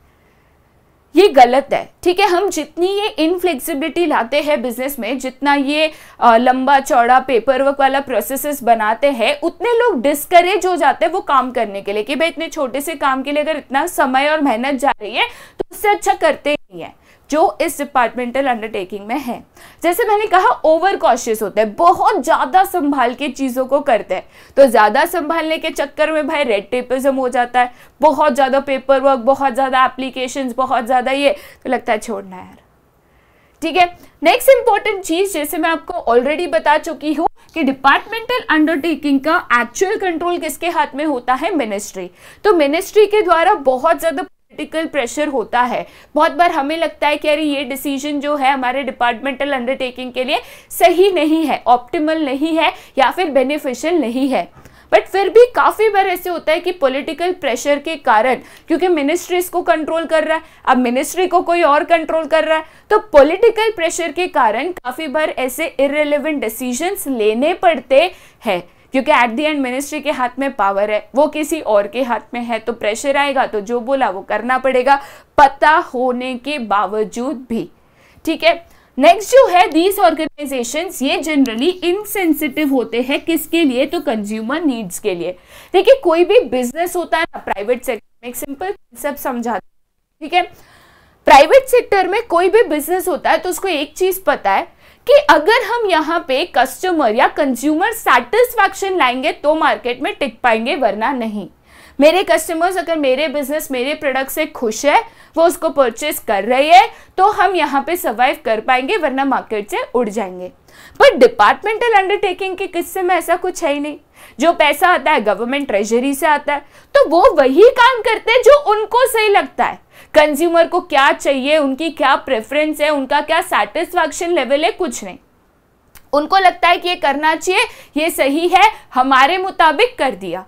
ये गलत है ठीक है हम जितनी ये इनफ्लेक्सिबिलिटी लाते हैं बिजनेस में जितना ये आ, लंबा चौड़ा पेपर वर्क वाला प्रोसेसेस बनाते हैं उतने लोग डिस्करेज हो जाते हैं वो काम करने के लिए कि भाई इतने छोटे से काम के लिए अगर इतना समय और मेहनत जा रही है तो उससे अच्छा करते ही है जो इस डिपार्टमेंटल अंडरटेकिंग में है जैसे मैंने कहा ओवर कॉशियस होते हैं बहुत ज़्यादा संभाल के चीज़ों को करते हैं तो ज़्यादा संभालने के चक्कर में भाई रेड टेपिज्म हो जाता है बहुत ज़्यादा पेपर वर्क बहुत ज़्यादा एप्लीकेशन बहुत ज़्यादा ये तो लगता है छोड़ना यार ठीक है नेक्स्ट इंपॉर्टेंट चीज जैसे मैं आपको ऑलरेडी बता चुकी हूँ कि डिपार्टमेंटल अंडरटेकिंग का एक्चुअल कंट्रोल किसके हाथ में होता है मिनिस्ट्री तो मिनिस्ट्री के द्वारा बहुत ज्यादा पॉलिटिकल प्रेशर होता है बहुत बार हमें लगता है कि अरे ये डिसीजन जो है हमारे डिपार्टमेंटल अंडरटेकिंग के लिए सही नहीं है ऑप्टिमल नहीं है या फिर बेनिफिशियल नहीं है बट फिर भी काफ़ी बार ऐसे होता है कि पॉलिटिकल प्रेशर के कारण क्योंकि मिनिस्ट्री इसको कंट्रोल कर रहा है अब मिनिस्ट्री को कोई और कंट्रोल कर रहा है तो पॉलिटिकल प्रेशर के कारण काफ़ी बार ऐसे इरेलीवेंट डिसीजंस लेने पड़ते हैं क्योंकि एट दी एंड मिनिस्ट्री के हाथ में पावर है वो किसी और के हाथ में है तो प्रेशर आएगा तो जो बोला वो करना पड़ेगा पता होने के बावजूद भी ठीक है नेक्स्ट जो है दीज ऑर्गेनाइजेशन ये जनरली इनसेंसिटिव होते हैं किसके लिए तो कंज्यूमर नीड्स के लिए देखिए कोई भी बिजनेस होता है ना प्राइवेट सेक्टर में एक सिंपल कंसेप्ट समझाते ठीक है प्राइवेट सेक्टर में कोई भी बिजनेस होता है तो उसको एक चीज पता है कि अगर हम यहाँ पे कस्टमर या कंज्यूमर सेटिस्फैक्शन लाएंगे तो मार्केट में टिक पाएंगे वरना नहीं मेरे कस्टमर्स अगर मेरे बिजनेस मेरे प्रोडक्ट से खुश है वो उसको परचेस कर रही है तो हम यहाँ पे सर्वाइव कर पाएंगे वरना मार्केट से उड़ जाएंगे पर डिपार्टमेंटल अंडरटेकिंग के किस्से में ऐसा कुछ है ही नहीं जो पैसा आता है गवर्नमेंट ट्रेजरी से आता है तो वो वही काम करते हैं जो उनको सही लगता है कंज्यूमर को क्या चाहिए उनकी क्या प्रेफरेंस है उनका क्या सेटिस्फैक्शन लेवल है कुछ नहीं उनको लगता है कि ये करना चाहिए ये सही है हमारे मुताबिक कर दिया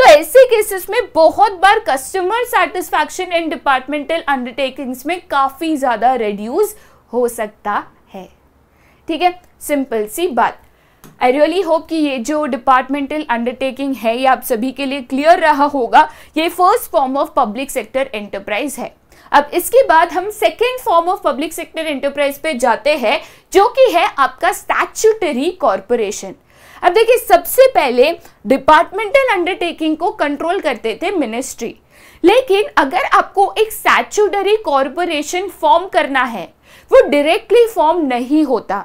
तो ऐसे केसेस में बहुत बार customer satisfaction and departmental undertakings में काफ़ी ज़्यादा रिड्यूस हो सकता है ठीक है सिंपल सी बात आई रियली होप कि ये जो डिपार्टमेंटल अंडरटेकिंग है ये आप सभी के लिए क्लियर रहा होगा ये first form of public sector enterprise है अब इसके बाद हम second form of public sector enterprise पे जाते हैं जो कि है आपका स्टैचूटरी कॉरपोरेशन अब देखिए सबसे पहले डिपार्टमेंटल अंडरटेकिंग को कंट्रोल करते थे मिनिस्ट्री लेकिन अगर आपको एक सैचुडरी कॉरपोरेशन फॉर्म करना है वो डायरेक्टली फॉर्म नहीं होता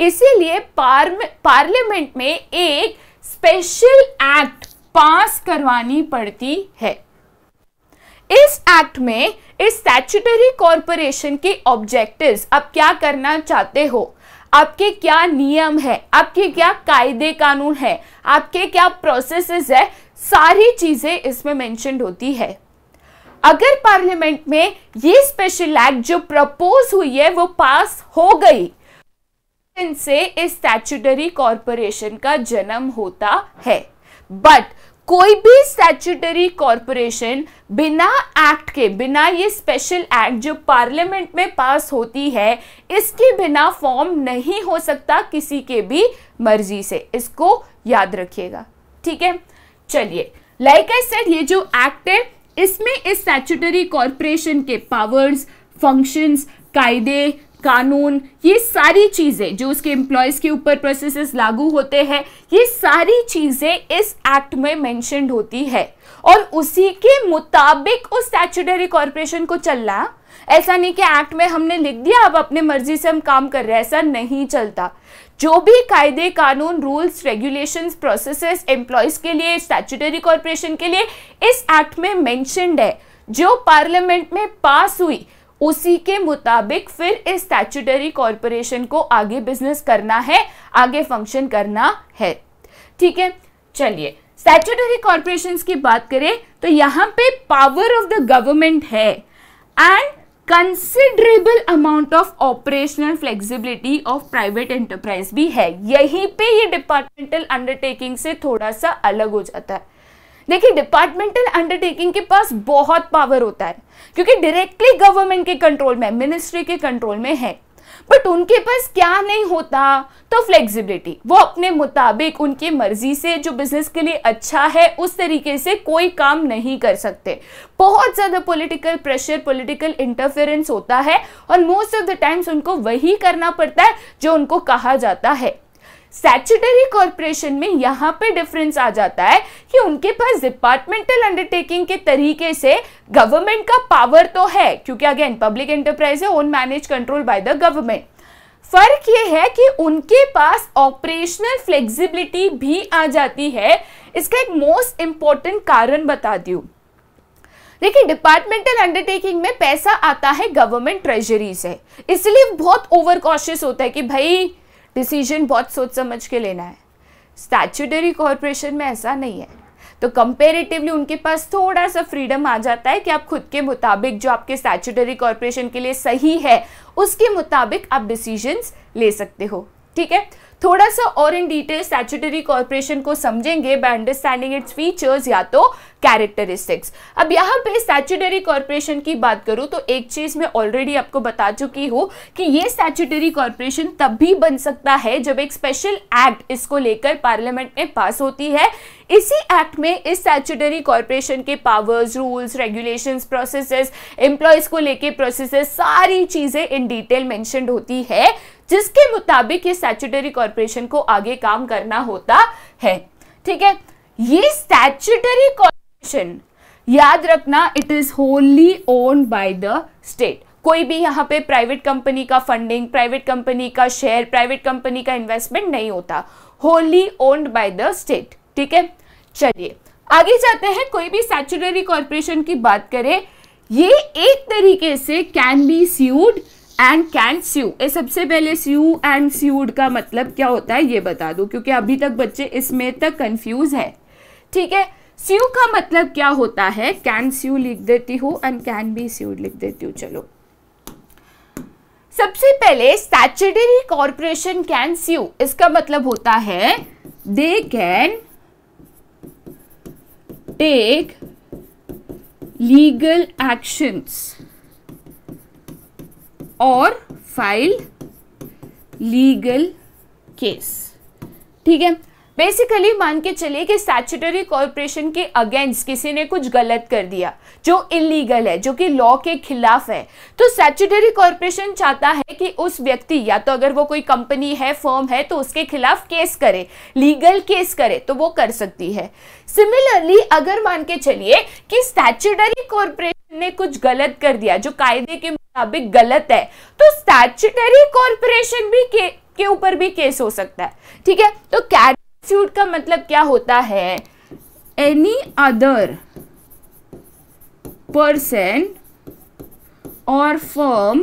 इसीलिए पार्लियामेंट में एक स्पेशल एक्ट पास करवानी पड़ती है इस एक्ट में इस स्टैचुटरी कॉरपोरेशन के ऑब्जेक्टिव्स अब क्या करना चाहते हो आपके क्या नियम है आपके क्या कायदे कानून है आपके क्या प्रोसेसेस है सारी चीज़ें इसमें मैंशनड होती है अगर पार्लियामेंट में ये स्पेशल एक्ट जो प्रपोज हुई है वो पास हो गई इनसे इस स्टैचुटरी कॉरपोरेशन का जन्म होता है बट कोई भी स्टैचूटरी कॉरपोरेशन बिना एक्ट के बिना ये स्पेशल एक्ट जो पार्लियामेंट में पास होती है इसके बिना फॉर्म नहीं हो सकता किसी के भी मर्जी से इसको याद रखिएगा ठीक है चलिए लाइक आई सेड ये जो एक्ट है इसमें इस स्टैचूटरी कॉरपोरेशन के पावर्स फंक्शंस कायदे कानून ये सारी चीज़ें जो उसके एम्प्लॉयज़ के ऊपर प्रोसेसेस लागू होते हैं ये सारी चीज़ें इस एक्ट में मैंशनड होती है और उसी के मुताबिक उस स्टैचूटरी कॉरपोरेशन को चलना ऐसा नहीं कि एक्ट में हमने लिख दिया अब अपने मर्जी से हम काम कर रहे हैं ऐसा नहीं चलता जो भी कायदे कानून रूल्स रेगुलेशन प्रोसेस एम्प्लॉयज़ के लिए स्टैचुटरी कॉरपोरेशन के लिए इस एक्ट में मैंशनड है जो पार्लियामेंट में पास हुई उसी के मुताबिक फिर इस स्टैचूटरी कॉरपोरेशन को आगे बिजनेस करना है आगे फंक्शन करना है ठीक है चलिए स्टैचूटरी कॉरपोरेशन की बात करें तो यहाँ पे पावर ऑफ द गवर्नमेंट है and considerable amount of operational flexibility of private enterprise भी है यहीं पे ये डिपार्टमेंटल अंडरटेकिंग से थोड़ा सा अलग हो जाता है देखिए डिपार्टमेंटल अंडरटेकिंग के पास बहुत पावर होता है क्योंकि डायरेक्टली गवर्नमेंट के कंट्रोल में मिनिस्ट्री के कंट्रोल में है बट उनके पास क्या नहीं होता तो फ्लेक्सिबिलिटी वो अपने मुताबिक उनकी मर्जी से जो बिजनेस के लिए अच्छा है उस तरीके से कोई काम नहीं कर सकते बहुत ज़्यादा पॉलिटिकल प्रेशर पॉलिटिकल इंटरफेरेंस होता है और मोस्ट ऑफ द टाइम्स उनको वही करना पड़ता है जो उनको कहा जाता है स्टैचुटरी कॉरपोरेशन में यहाँ पे डिफरेंस आ जाता है कि उनके पास डिपार्टमेंटल अंडरटेकिंग के तरीके से गवर्नमेंट का पावर तो है क्योंकि अगेन पब्लिक एंटरप्राइज है own manage control by the government फर्क ये है कि उनके पास ऑपरेशनल फ्लेक्सिबिलिटी भी आ जाती है इसका एक मोस्ट इंपॉर्टेंट कारण बता हूँ देखिए डिपार्टमेंटल अंडरटेकिंग में पैसा आता है गवर्नमेंट ट्रेजरी से इसलिए बहुत ओवर कॉशियस होता है कि भाई डिसीजन बहुत सोच समझ के लेना है स्टैचूटरी कॉरपोरेशन में ऐसा नहीं है तो कंपेरेटिवली उनके पास थोड़ा सा फ्रीडम आ जाता है कि आप खुद के मुताबिक जो आपके स्टैचूटरी कॉरपोरेशन के लिए सही है उसके मुताबिक आप डिसीजंस ले सकते हो ठीक है थोड़ा सा और इन डिटेल स्टैचुटरी कॉरपोरेशन को समझेंगे बाय अंडरस्टैंडिंग इट्स फीचर्स या तो कैरेक्टरिस्टिक्स अब यहाँ पे स्टैचुटरी कॉरपोरेशन की बात करूँ तो एक चीज़ मैं ऑलरेडी आपको बता चुकी हूँ कि ये स्टैचुटरी कॉरपोरेशन तब भी बन सकता है जब एक स्पेशल एक्ट इसको लेकर पार्लियामेंट में पास होती है इसी एक्ट में इस स्टैचुटरी कॉरपोरेशन के powers rules regulations processes employees को लेके प्रोसेसेस सारी चीज़ें इन डिटेल मैंशनड होती है जिसके मुताबिक ये स्टैचुटरी कॉरपोरेशन को आगे काम करना होता है ठीक है ये स्टैचुटरी कॉरपोरेशन याद रखना it is wholly own by the state कोई भी यहाँ पे प्राइवेट कंपनी का फंडिंग प्राइवेट कंपनी का शेयर प्राइवेट कंपनी का इन्वेस्टमेंट नहीं होता wholly owned by the state ठीक है चलिए आगे जाते हैं कोई भी सैचुररी कॉरपोरेशन की बात करें ये एक तरीके से can be sued and can sue ये सबसे पहले स्यू एंड स्यूड का मतलब क्या होता है ये बता दो क्योंकि अभी तक बच्चे इसमें तक कंफ्यूज है ठीक है स्यू का मतलब क्या होता है कैन स्यू लिख देती हूँ एंड कैन बी स्यूड लिख देती हूँ चलो सबसे पहले स्टैचुडरी कॉरपोरेशन कैन स्यू इसका मतलब होता है they can take legal actions और फाइल लीगल केस ठीक है बेसिकली मान के चलिए कि स्टैचुटरी कॉरपोरेशन के अगेंस्ट किसी ने कुछ गलत कर दिया जो इलीगल है जो कि लॉ के खिलाफ है तो स्टैचुटरी कॉरपोरेशन चाहता है कि उस व्यक्ति या तो अगर वो कोई कंपनी है फर्म है तो उसके खिलाफ केस करे लीगल केस करे तो वो कर सकती है सिमिलरली अगर मान के चलिए कि स्टैचुटरी कॉरपोरेशन ने कुछ गलत कर दिया जो कायदे के मुताबिक गलत है तो स्टैचुटरी कॉरपोरेशन भी के के ऊपर भी केस हो सकता है ठीक है तो कैट का मतलब क्या होता है एनी अदर पर्सन और firm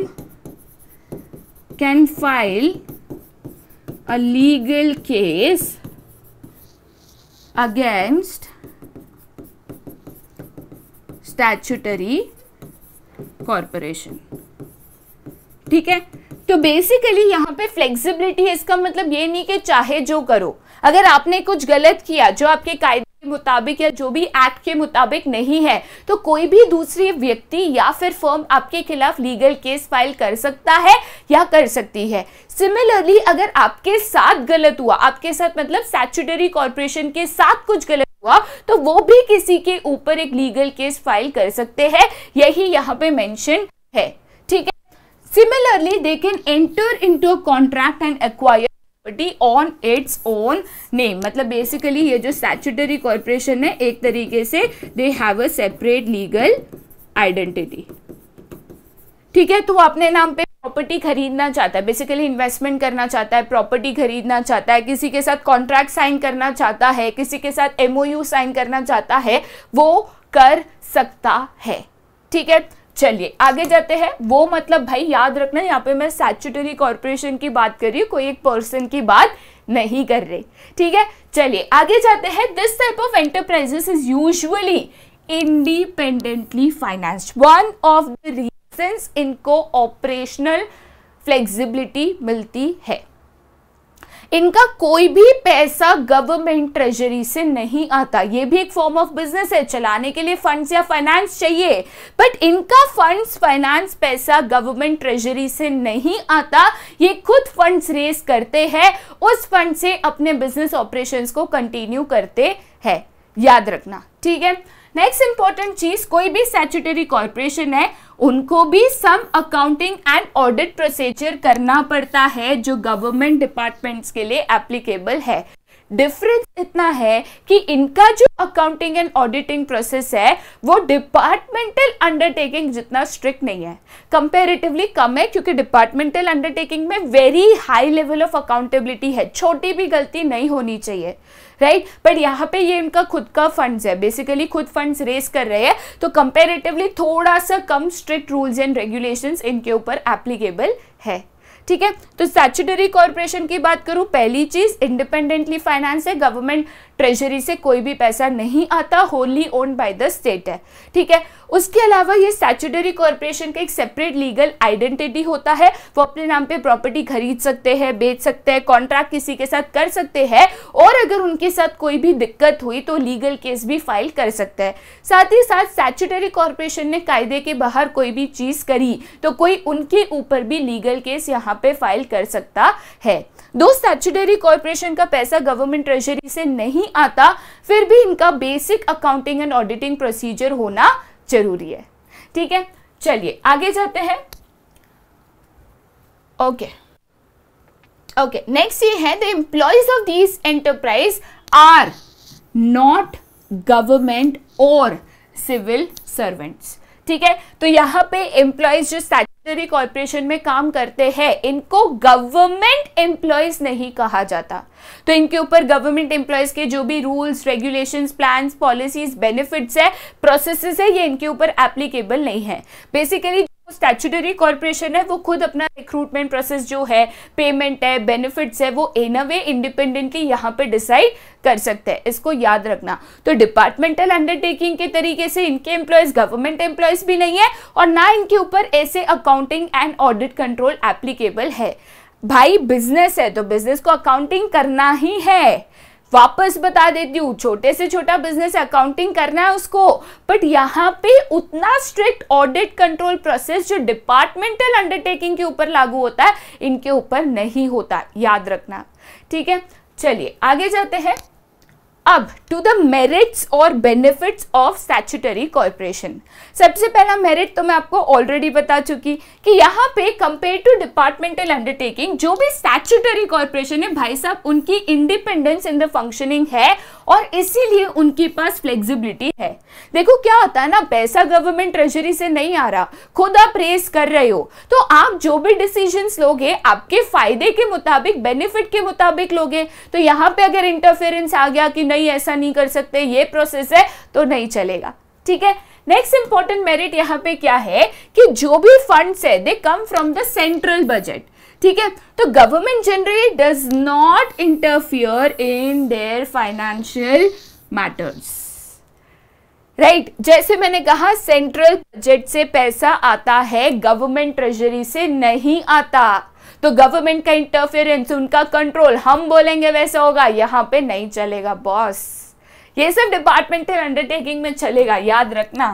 can file a legal case against statutory corporation ठीक है तो बेसिकली यहाँ पे फ्लेक्सिबिलिटी है इसका मतलब ये नहीं कि चाहे जो करो अगर आपने कुछ गलत किया जो आपके कायदे के मुताबिक या जो भी एक्ट के मुताबिक नहीं है तो कोई भी दूसरी व्यक्ति या फिर फर्म आपके खिलाफ लीगल केस फाइल कर सकता है या कर सकती है सिमिलरली अगर आपके साथ गलत हुआ आपके साथ मतलब सैचुटरी कॉरपोरेशन के साथ कुछ गलत हुआ तो वो भी किसी के ऊपर एक लीगल केस फाइल कर सकते हैं यही यहाँ पे मेंशन है ठीक है similarly they can enter into contract and acquire property on its own name मतलब बेसिकली ये जो स्टैचुटरी कॉरपोरेशन है एक तरीके से they have a separate legal identity ठीक है तो अपने नाम पे प्रॉपर्टी खरीदना चाहता है बेसिकली इन्वेस्टमेंट करना चाहता है प्रॉपर्टी खरीदना चाहता है किसी के साथ कॉन्ट्रैक्ट साइन करना चाहता है किसी के साथ एमओयू साइन करना चाहता है वो कर सकता है ठीक है चलिए आगे जाते हैं वो मतलब भाई याद रखना यहाँ पे मैं सैचुटरी कॉरपोरेशन की बात कर रही हूँ कोई एक पर्सन की बात नहीं कर रही ठीक है चलिए आगे जाते हैं this type of enterprises is usually independently finance one of the since इनको ऑपरेशनल फ्लेक्सिबिलिटी मिलती है इनका कोई भी पैसा गवर्नमेंट ट्रेजरी से नहीं आता ये भी एक फॉर्म ऑफ बिजनेस है चलाने के लिए फंड्स या फाइनेंस चाहिए बट इनका फंड्स फाइनेंस पैसा गवर्नमेंट ट्रेजरी से नहीं आता ये खुद फंड्स रेस करते हैं उस फंड से अपने बिजनेस ऑपरेशंस को कंटिन्यू करते हैं याद रखना ठीक है नेक्स्ट इंपॉर्टेंट चीज कोई भी सेचुटरी कॉरपोरेशन है उनको भी some accounting and audit procedure करना पड़ता है जो गवर्नमेंट डिपार्टमेंट्स के लिए एप्लीकेबल है डिफरेंस इतना है कि इनका जो अकाउंटिंग एंड ऑडिटिंग प्रोसेस है वो डिपार्टमेंटल अंडरटेकिंग जितना स्ट्रिक्ट नहीं है कंपेरेटिवली कम है क्योंकि डिपार्टमेंटल अंडरटेकिंग में very high level of accountability है छोटी भी गलती नहीं होनी चाहिए राइट पर यहाँ पे ये इनका खुद का फंड्स है बेसिकली खुद फंड्स रेस कर रहे हैं तो कंपेरेटिवली थोड़ा सा कम स्ट्रिक्ट रूल्स एंड रेगुलेशंस इनके ऊपर एप्लीकेबल है ठीक है तो स्टैचुटरी कॉरपोरेशन की बात करूं पहली चीज़ इंडिपेंडेंटली फाइनेंस है गवर्नमेंट ट्रेजरी से कोई भी पैसा नहीं आता wholly owned by the state है ठीक है उसके अलावा ये स्टैचूटरी कॉरपोरेशन का एक सेपरेट लीगल आइडेंटिटी होता है वो अपने नाम पे प्रॉपर्टी खरीद सकते हैं बेच सकते हैं कॉन्ट्रैक्ट किसी के साथ कर सकते हैं और अगर उनके साथ कोई भी दिक्कत हुई तो लीगल केस भी फाइल कर सकते हैं साथ ही साथ स्टैचूटरी कॉरपोरेशन ने कायदे के बाहर कोई भी चीज़ करी तो कोई उनके ऊपर भी लीगल केस यहाँ पे फाइल कर सकता है दो स्टैचुडरी कॉरपोरेशन का पैसा गवर्नमेंट ट्रेजरी से नहीं आता फिर भी इनका basic accounting and auditing procedure होना जरूरी है ठीक है चलिए आगे जाते हैं ओके ओके नेक्स्ट ये है the employees of these enterprise are not government और सिविल सर्वेंट्स ठीक है तो यहाँ पे एम्प्लॉयज जो स्टैचुटरी कॉरपोरेशन में काम करते हैं इनको गवर्नमेंट एम्प्लॉयज नहीं कहा जाता तो इनके ऊपर गवर्नमेंट एम्प्लॉयज के जो भी rules regulation plan policies benefits है प्रोसेसेस है ये इनके ऊपर एप्लीकेबल नहीं है बेसिकली स्टैचुटरी कॉरपोरेशन है वो खुद अपना रिक्रूटमेंट प्रोसेस जो है पेमेंट है बेनिफिट्स है वो इन अ वे इंडिपेंडेंटली यहाँ पे डिसाइड कर सकते हैं इसको याद रखना तो डिपार्टमेंटल अंडरटेकिंग के तरीके से इनके एम्प्लॉयज गवर्नमेंट एम्प्लॉयज भी नहीं है और ना इनके ऊपर ऐसे accounting and audit control applicable है भाई बिजनेस है तो बिजनेस को अकाउंटिंग करना ही है वापस बता देती हूँ छोटे से छोटा बिजनेस अकाउंटिंग करना है उसको बट यहाँ पे उतना स्ट्रिक्ट ऑडिट कंट्रोल प्रोसेस जो डिपार्टमेंटल अंडरटेकिंग के ऊपर लागू होता है इनके ऊपर नहीं होता याद रखना ठीक है चलिए आगे जाते हैं अब टू द मेरिट्स और बेनिफिट्स ऑफ स्टैचुटरी कॉरपोरेशन सबसे पहला मेरिट तो मैं आपको ऑलरेडी बता चुकी कि यहाँ पे कंपेयर टू डिपार्टमेंटल अंडरटेकिंग जो भी स्टैचुटरी कॉरपोरेशन है भाई साहब उनकी इंडिपेंडेंस इन द फंक्शनिंग है और इसीलिए उनके पास फ्लेक्सिबिलिटी है देखो क्या होता है ना पैसा गवर्नमेंट ट्रेजरी से नहीं आ रहा खुद आप रेस कर रहे हो तो आप जो भी डिसीजन लोगे आपके फायदे के मुताबिक बेनिफिट के मुताबिक लोगे तो यहाँ पे अगर इंटरफेरेंस आ गया कि नहीं ऐसा नहीं कर सकते ये प्रोसेस है तो नहीं चलेगा ठीक है नेक्स्ट इंपॉर्टेंट मेरिट यहाँ पे क्या है कि जो भी फंड्स है they come from the central budget ठीक है तो government generally does not interfere in their financial matters right जैसे मैंने कहा सेंट्रल बजट से पैसा आता है गवर्नमेंट ट्रेजरी से नहीं आता तो गवर्नमेंट का इंटरफेरेंस उनका कंट्रोल हम बोलेंगे वैसे होगा यहाँ पे नहीं चलेगा बॉस ये सब डिपार्टमेंटल अंडरटेकिंग में चलेगा याद रखना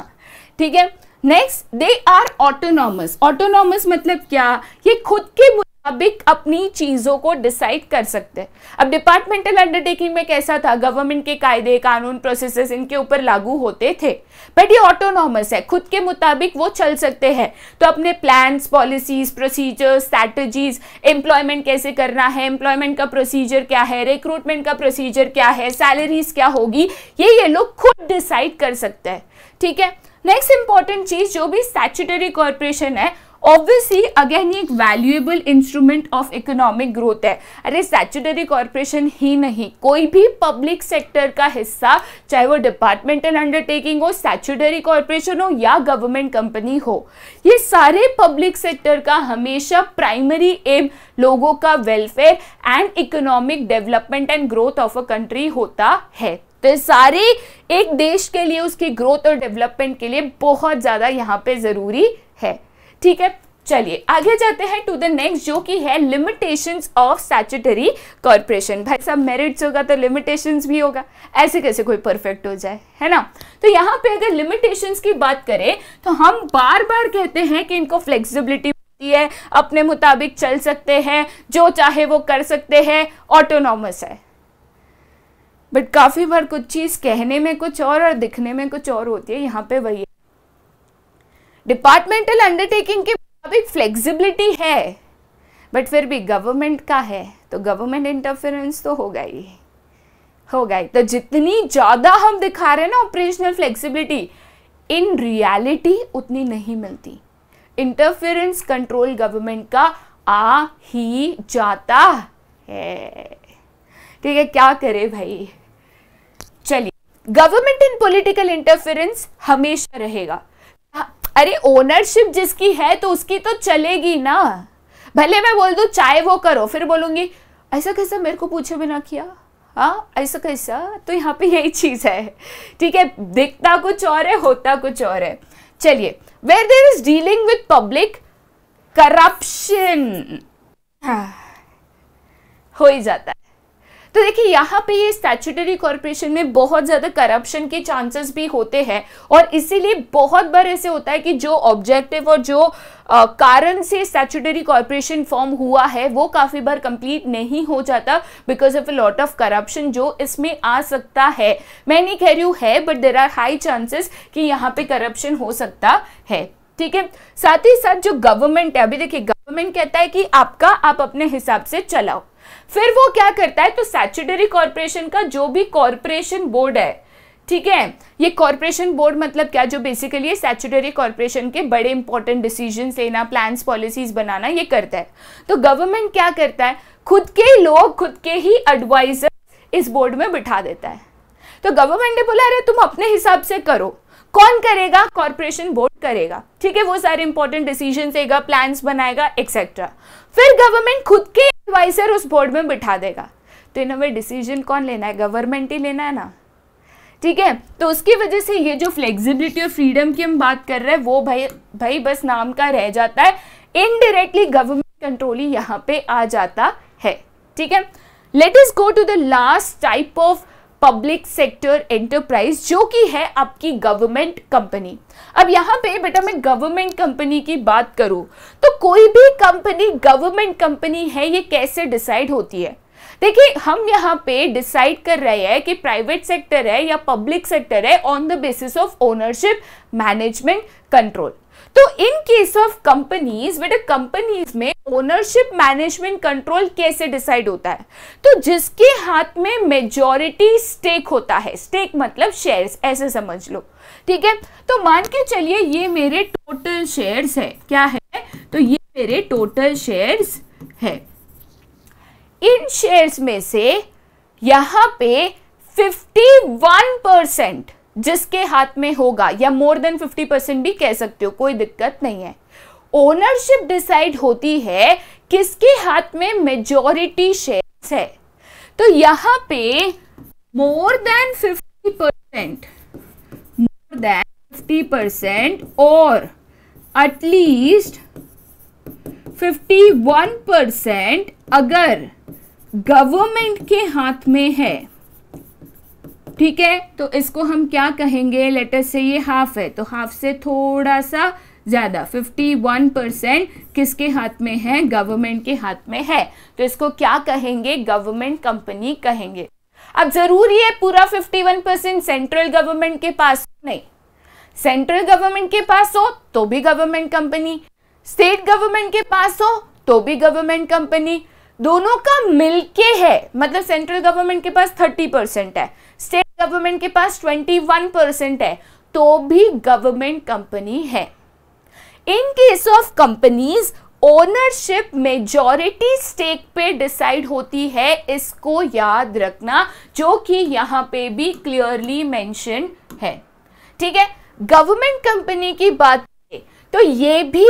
ठीक है next they are autonomous autonomous मतलब क्या ये खुद के मुताबिक अपनी चीज़ों को डिसाइड कर सकते हैं अब डिपार्टमेंटल अंडरटेकिंग में कैसा था गवर्नमेंट के कायदे कानून प्रोसेस इनके ऊपर लागू होते थे बट ये ऑटोनॉमस है खुद के मुताबिक वो चल सकते हैं तो अपने plans policies procedures strategies employment कैसे करना है एम्प्लॉयमेंट का प्रोसीजर क्या है रिक्रूटमेंट का प्रोसीजर क्या है सैलरीज क्या होगी ये ये लोग खुद डिसाइड कर सकते हैं ठीक है नेक्स्ट इंपॉर्टेंट चीज़ जो भी स्टैचुटरी कॉरपोरेशन है ऑब्वियसली अगेन ये एक valuable instrument of economic growth है अरे स्टैचुटरी कॉरपोरेशन ही नहीं कोई भी पब्लिक सेक्टर का हिस्सा चाहे वो डिपार्टमेंटल अंडरटेकिंग हो स्टैचुटरी कॉरपोरेशन हो या गवर्नमेंट कंपनी हो ये सारे पब्लिक सेक्टर का हमेशा प्राइमरी एम लोगों का welfare and economic development and growth of a country होता है तो सारे एक देश के लिए उसकी ग्रोथ और डेवलपमेंट के लिए बहुत ज़्यादा यहाँ पे ज़रूरी है ठीक है चलिए आगे जाते हैं टू द नेक्स्ट जो कि है लिमिटेशंस ऑफ सैचुटरी कॉर्पोरेशन भाई सब मेरिट्स होगा तो लिमिटेशंस भी होगा ऐसे कैसे कोई परफेक्ट हो जाए है ना तो यहाँ पे अगर लिमिटेशंस की बात करें तो हम बार बार कहते हैं कि इनको फ्लेक्सिबिलिटी मिलती है अपने मुताबिक चल सकते हैं जो चाहे वो कर सकते हैं ऑटोनॉमस है बट काफ़ी बार कुछ चीज़ कहने में कुछ और और दिखने में कुछ और होती है यहाँ पे वही डिपार्टमेंटल अंडरटेकिंग के मुताबिक फ्लेक्सिबिलिटी है बट फिर भी गवर्नमेंट का है तो गवर्नमेंट इंटरफेरेंस तो होगा ही होगा ही तो जितनी ज़्यादा हम दिखा रहे हैं ना ऑपरेशनल फ्लेक्सिबिलिटी इन रियलिटी उतनी नहीं मिलती इंटरफेरेंस कंट्रोल गवर्नमेंट का आ ही जाता है ठीक है क्या करे भाई चलिए गवर्नमेंट इन पॉलिटिकल इंटरफेरेंस हमेशा रहेगा अरे ओनरशिप जिसकी है तो उसकी तो चलेगी ना भले मैं बोल दू चाहे वो करो फिर बोलूंगी ऐसा कैसा मेरे को पूछे बिना किया हाँ ऐसा कैसा तो यहाँ पे यही चीज़ है ठीक है दिखता कुछ और है होता कुछ और है चलिए where there is dealing with public corruption हो ही जाता है तो देखिए यहाँ पे ये स्टैचुटरी कॉरपोरेशन में बहुत ज़्यादा करप्शन के चांसेस भी होते हैं और इसीलिए बहुत बार ऐसे होता है कि जो ऑब्जेक्टिव और जो आ, कारण से स्टैचुटरी कॉरपोरेशन फॉर्म हुआ है वो काफ़ी बार कंप्लीट नहीं हो जाता because of a lot of corruption जो इसमें आ सकता है मैं नहीं कह रही हूँ है but there are high chances कि यहाँ पे करप्शन हो सकता है ठीक है साथ ही साथ जो गवर्नमेंट है अभी देखिए गवर्नमेंट कहता है कि आपका आप अपने हिसाब से चलाओ फिर वो क्या करता है तो सैचुडरी कॉरपोरेशन का जो भी कॉरपोरेशन बोर्ड है ठीक है ये कॉरपोरेशन बोर्ड मतलब क्या जो बेसिकली है सैचुडरी कॉरपोरेशन के बड़े इंपॉर्टेंट डिसीजन लेना प्लान्स पॉलिसीज बनाना ये करता है तो गवर्नमेंट क्या करता है खुद के लोग खुद के ही एडवाइजर इस बोर्ड में बिठा देता है तो गवर्नमेंट ने बोला अरे तुम अपने हिसाब से करो कौन करेगा कॉरपोरेशन बोर्ड करेगा ठीक है वो सारे इंपॉर्टेंट डिसीजन देगा प्लान्स बनाएगा एक्सेट्रा फिर गवर्नमेंट खुद के एडवाइजर उस बोर्ड में बिठा देगा तो इन हमें डिसीजन कौन लेना है गवर्नमेंट ही लेना है ना ठीक है तो उसकी वजह से ये जो फ्लेक्सिबिलिटी और फ्रीडम की हम बात कर रहे हैं वो भाई भाई बस नाम का रह जाता है इनडायरेक्टली गवर्नमेंट कंट्रोल ही यहाँ पे आ जाता है ठीक है let is go to the last type of public sector enterprise जो कि है आपकी गवर्नमेंट कंपनी अब यहाँ पे बेटा मैं गवर्नमेंट कंपनी की बात करूँ तो कोई भी कंपनी गवर्नमेंट कंपनी है ये कैसे डिसाइड होती है देखिए हम यहाँ पे डिसाइड कर रहे हैं कि प्राइवेट सेक्टर है या पब्लिक सेक्टर है on the basis of ownership management control तो इन केस ऑफ कंपनीज बेटा कंपनीज में ओनरशिप मैनेजमेंट कंट्रोल कैसे डिसाइड होता है तो जिसके हाथ में मेजोरिटी स्टेक होता है स्टेक मतलब शेयर्स ऐसे समझ लो ठीक है तो मान के चलिए ये मेरे टोटल शेयर्स है क्या है तो ये मेरे टोटल शेयर्स है इन शेयर्स में से यहां पे 51 परसेंट जिसके हाथ में होगा या मोर देन 50 परसेंट भी कह सकते हो कोई दिक्कत नहीं है ओनरशिप डिसाइड होती है किसके हाथ में मेजोरिटी शेयर्स है तो यहाँ पे more than 50 percent more than 50 percent और एटलीस्ट 51 परसेंट अगर गवर्नमेंट के हाथ में है ठीक है तो इसको हम क्या कहेंगे लेटर से ये हाफ है तो हाफ से थोड़ा सा ज़्यादा 51 परसेंट किसके हाथ में है गवर्नमेंट के हाथ में है तो इसको क्या कहेंगे गवर्नमेंट कंपनी कहेंगे अब ज़रूर ये पूरा 51 परसेंट सेंट्रल गवर्नमेंट के पास नहीं सेंट्रल गवर्नमेंट के पास हो तो भी गवर्नमेंट कंपनी स्टेट गवर्नमेंट के पास हो तो भी गवर्नमेंट कंपनी दोनों का मिलके है मतलब सेंट्रल गवर्नमेंट के पास 30 परसेंट है स्टेट गवर्नमेंट के पास 21 परसेंट है तो भी गवर्नमेंट कंपनी है in case of companies ownership majority stake पे डिसाइड होती है इसको याद रखना जो कि यहां पे भी क्लियरली मेंशन है ठीक है गवर्नमेंट कंपनी की बात तो ये भी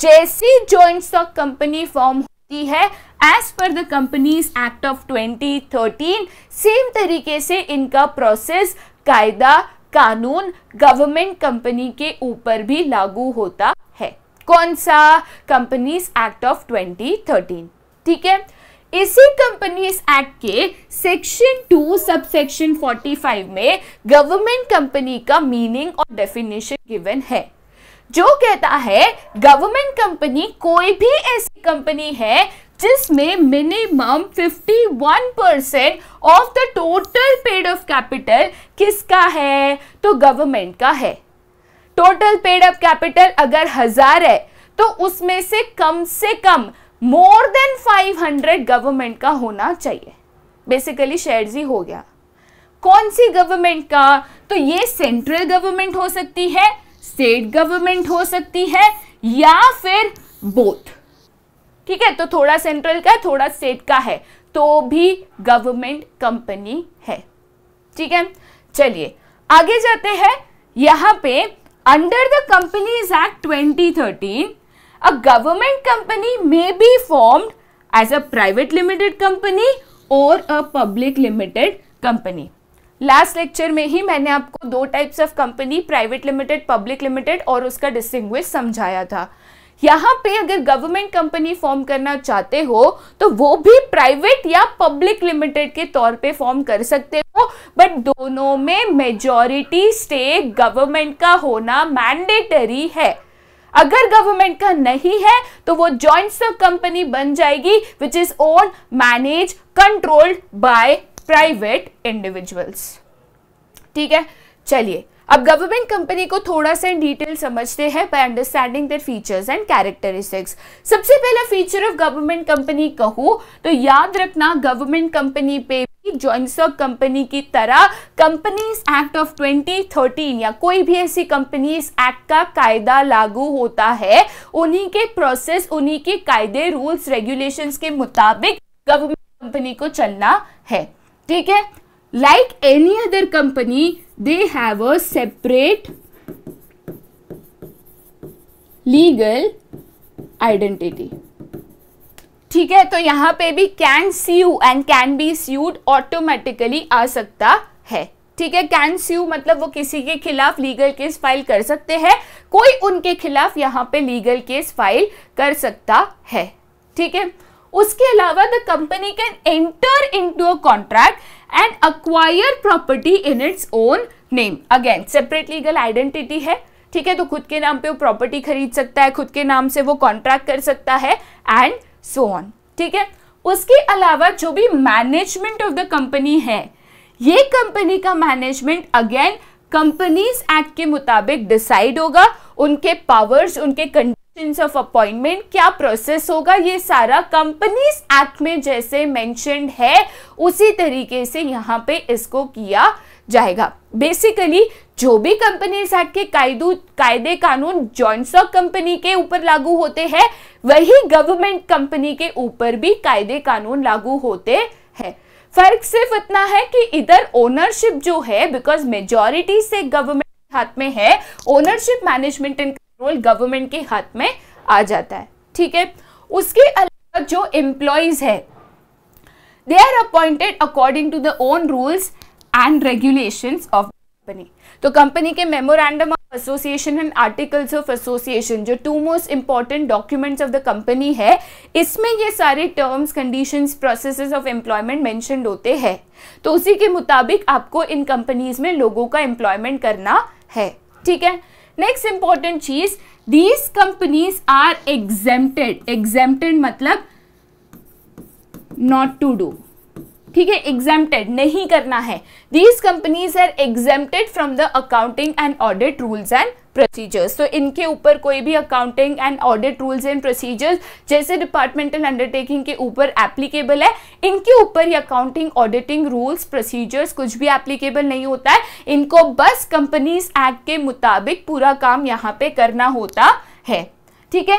जैसी जॉइंट स्टॉक कंपनी फॉर्म होती है as per the companies act of 2013 same तरीके से इनका प्रोसेस कायदा कानून गवर्नमेंट कंपनी के ऊपर भी लागू होता है कौन सा कंपनीज एक्ट ऑफ 2013 ठीक है इसी कंपनीज एक्ट के section two sub section forty five में गवर्नमेंट कंपनी का मीनिंग और डेफिनेशन गिवन है जो कहता है गवर्नमेंट कंपनी कोई भी ऐसी कंपनी है जिसमें minimum 51 percent of the total paid of capital किसका है तो गवर्नमेंट का है टोटल पेड ऑफ कैपिटल अगर हजार है तो उसमें से कम से कम मोर देन 500 गवर्नमेंट का होना चाहिए बेसिकली शेयर ही हो गया कौन सी गवर्नमेंट का तो ये सेंट्रल गवर्नमेंट हो सकती है स्टेट गवर्नमेंट हो सकती है या फिर बोथ ठीक है तो थोड़ा सेंट्रल का है थोड़ा स्टेट का है तो भी गवर्नमेंट कंपनी है ठीक है चलिए आगे जाते हैं यहाँ पे under the companies act 2013 a government company may be formed as a private limited company और a public limited company last lecture में ही मैंने आपको दो types of company private limited public limited और उसका डिस्टिंग्विश समझाया था यहाँ पे अगर गवर्नमेंट कंपनी फॉर्म करना चाहते हो तो वो भी प्राइवेट या पब्लिक लिमिटेड के तौर पे फॉर्म कर सकते हो बट दोनों में मेजॉरिटी स्टेक गवर्नमेंट का होना मैंडेटरी है अगर गवर्नमेंट का नहीं है तो वो जॉइंट स्टॉक कंपनी बन जाएगी which is own manage controlled by private individuals ठीक है चलिए अब गवर्नमेंट कंपनी को थोड़ा सा इन डिटेल समझते हैं by understanding their features and characteristics सबसे पहला फीचर ऑफ गवर्नमेंट कंपनी कहूँ तो याद रखना गवर्नमेंट कंपनी पे जॉइंट कंपनी की तरह कंपनीज एक्ट ऑफ 2013 या कोई भी ऐसी कंपनी इस एक्ट का कायदा लागू होता है उन्हीं के प्रोसेस उन्हीं के कायदे रूल्स रेगुलेशंस के मुताबिक गवर्नमेंट कंपनी को चलना है ठीक है like any other company they have a separate legal identity ठीक है तो यहां पे भी can you and can be sued automatically आ सकता है ठीक है कैन सी यू मतलब वो किसी के खिलाफ लीगल केस फाइल कर सकते हैं कोई उनके खिलाफ यहां पे लीगल केस फाइल कर सकता है ठीक है उसके अलावा the company can enter to a contract and acquire property in its own name again separate legal identity है ठीक है तो खुद के नाम पे वो प्रॉपर्टी खरीद सकता है खुद के नाम से वो कॉन्ट्रैक्ट कर सकता है एंड सो ऑन ठीक है उसके अलावा जो भी मैनेजमेंट ऑफ द कंपनी है ये कंपनी का मैनेजमेंट अगेन कंपनीज एक्ट के मुताबिक डिसाइड होगा उनके पावर्स उनके कंडीशन ऑफ अपॉइंटमेंट क्या प्रोसेस होगा ये सारा कंपनीज एक्ट में जैसे मेंशनड है उसी तरीके से यहाँ पे इसको किया जाएगा बेसिकली जो भी कंपनीज एक्ट के कायदू कायदे कानून जॉइंट स्टॉक कंपनी के ऊपर लागू होते हैं वही गवर्नमेंट कंपनी के ऊपर भी कायदे कानून लागू होते हैं फर्क सिर्फ इतना है कि इधर ओनरशिप जो है बिकॉज मेजोरिटी से गवर्नमेंट हाथ में है ownership management and control government के हाथ में आ जाता है ठीक है उसके अलावा जो एम्प्लॉयज है they are appointed according to the own rules and regulations of company तो कंपनी के memorandum of association and articles of association जो two most important documents of the company है इसमें ये सारे terms condition process of employment mention होते हैं तो उसी के मुताबिक आपको इन कंपनीज में लोगों का एम्प्लॉयमेंट करना है ठीक है Next important thing is these companies are exempted. Exempted मतलब not to do. ठीक है एग्जेम्प्टेड नहीं करना है these companies are exempted from the accounting and audit rules and procedures तो इनके ऊपर कोई भी accounting and audit rules and procedures जैसे डिपार्टमेंटल अंडरटेकिंग के ऊपर एप्लीकेबल है इनके ऊपर ये अकाउंटिंग ऑडिटिंग रूल्स प्रोसीजर्स कुछ भी एप्लीकेबल नहीं होता है इनको बस कंपनीज एक्ट के मुताबिक पूरा काम यहाँ पे करना होता है ठीक है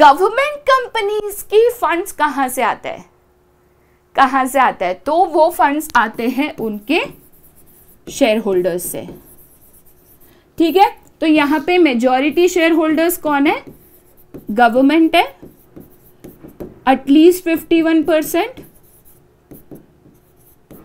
गवर्नमेंट कंपनीज की फंड्स कहाँ से आता है कहाँ से आता है तो वो फंड्स आते हैं उनके शेयर होल्डर्स से ठीक है तो यहाँ पे मेजॉरिटी शेयर होल्डर्स कौन है गवर्नमेंट है एटलीस्ट फिफ्टी वन परसेंट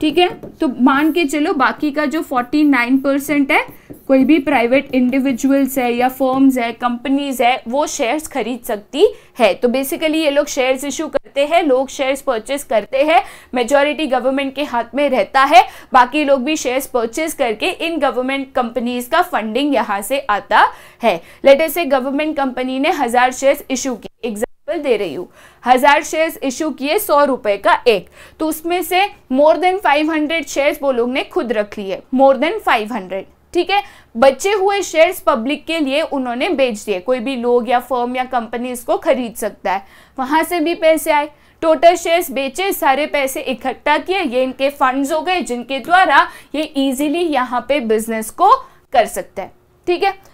ठीक है तो मान के चलो बाकी का जो 49 परसेंट है कोई भी प्राइवेट इंडिविजुअल्स है या फर्म्स है कंपनीज है वो शेयर्स खरीद सकती है तो बेसिकली ये लोग शेयर्स इशू करते हैं लोग शेयर्स परचेस करते हैं मेजॉरिटी गवर्नमेंट के हाथ में रहता है बाकी लोग भी शेयर्स परचेस करके इन गवर्नमेंट कंपनीज का फंडिंग यहाँ से आता है लेटेस्ट से गवर्नमेंट कंपनी ने हज़ार शेयर्स इशू की एग्जाम दे रही हूँ हजार शेयर्स इशू किए सौ रुपए का एक तो उसमें से मोर देन 500 शेयर्स वो लोग ने खुद रख लिए मोर देन 500 ठीक है बचे हुए शेयर्स पब्लिक के लिए उन्होंने बेच दिए कोई भी लोग या फर्म या कंपनी इसको खरीद सकता है वहां से भी पैसे आए टोटल शेयर्स बेचे सारे पैसे इकट्ठा किए ये इनके फंड्स हो गए जिनके द्वारा ये इजीली यहाँ पे बिजनेस को कर सकते हैं ठीक है थीके?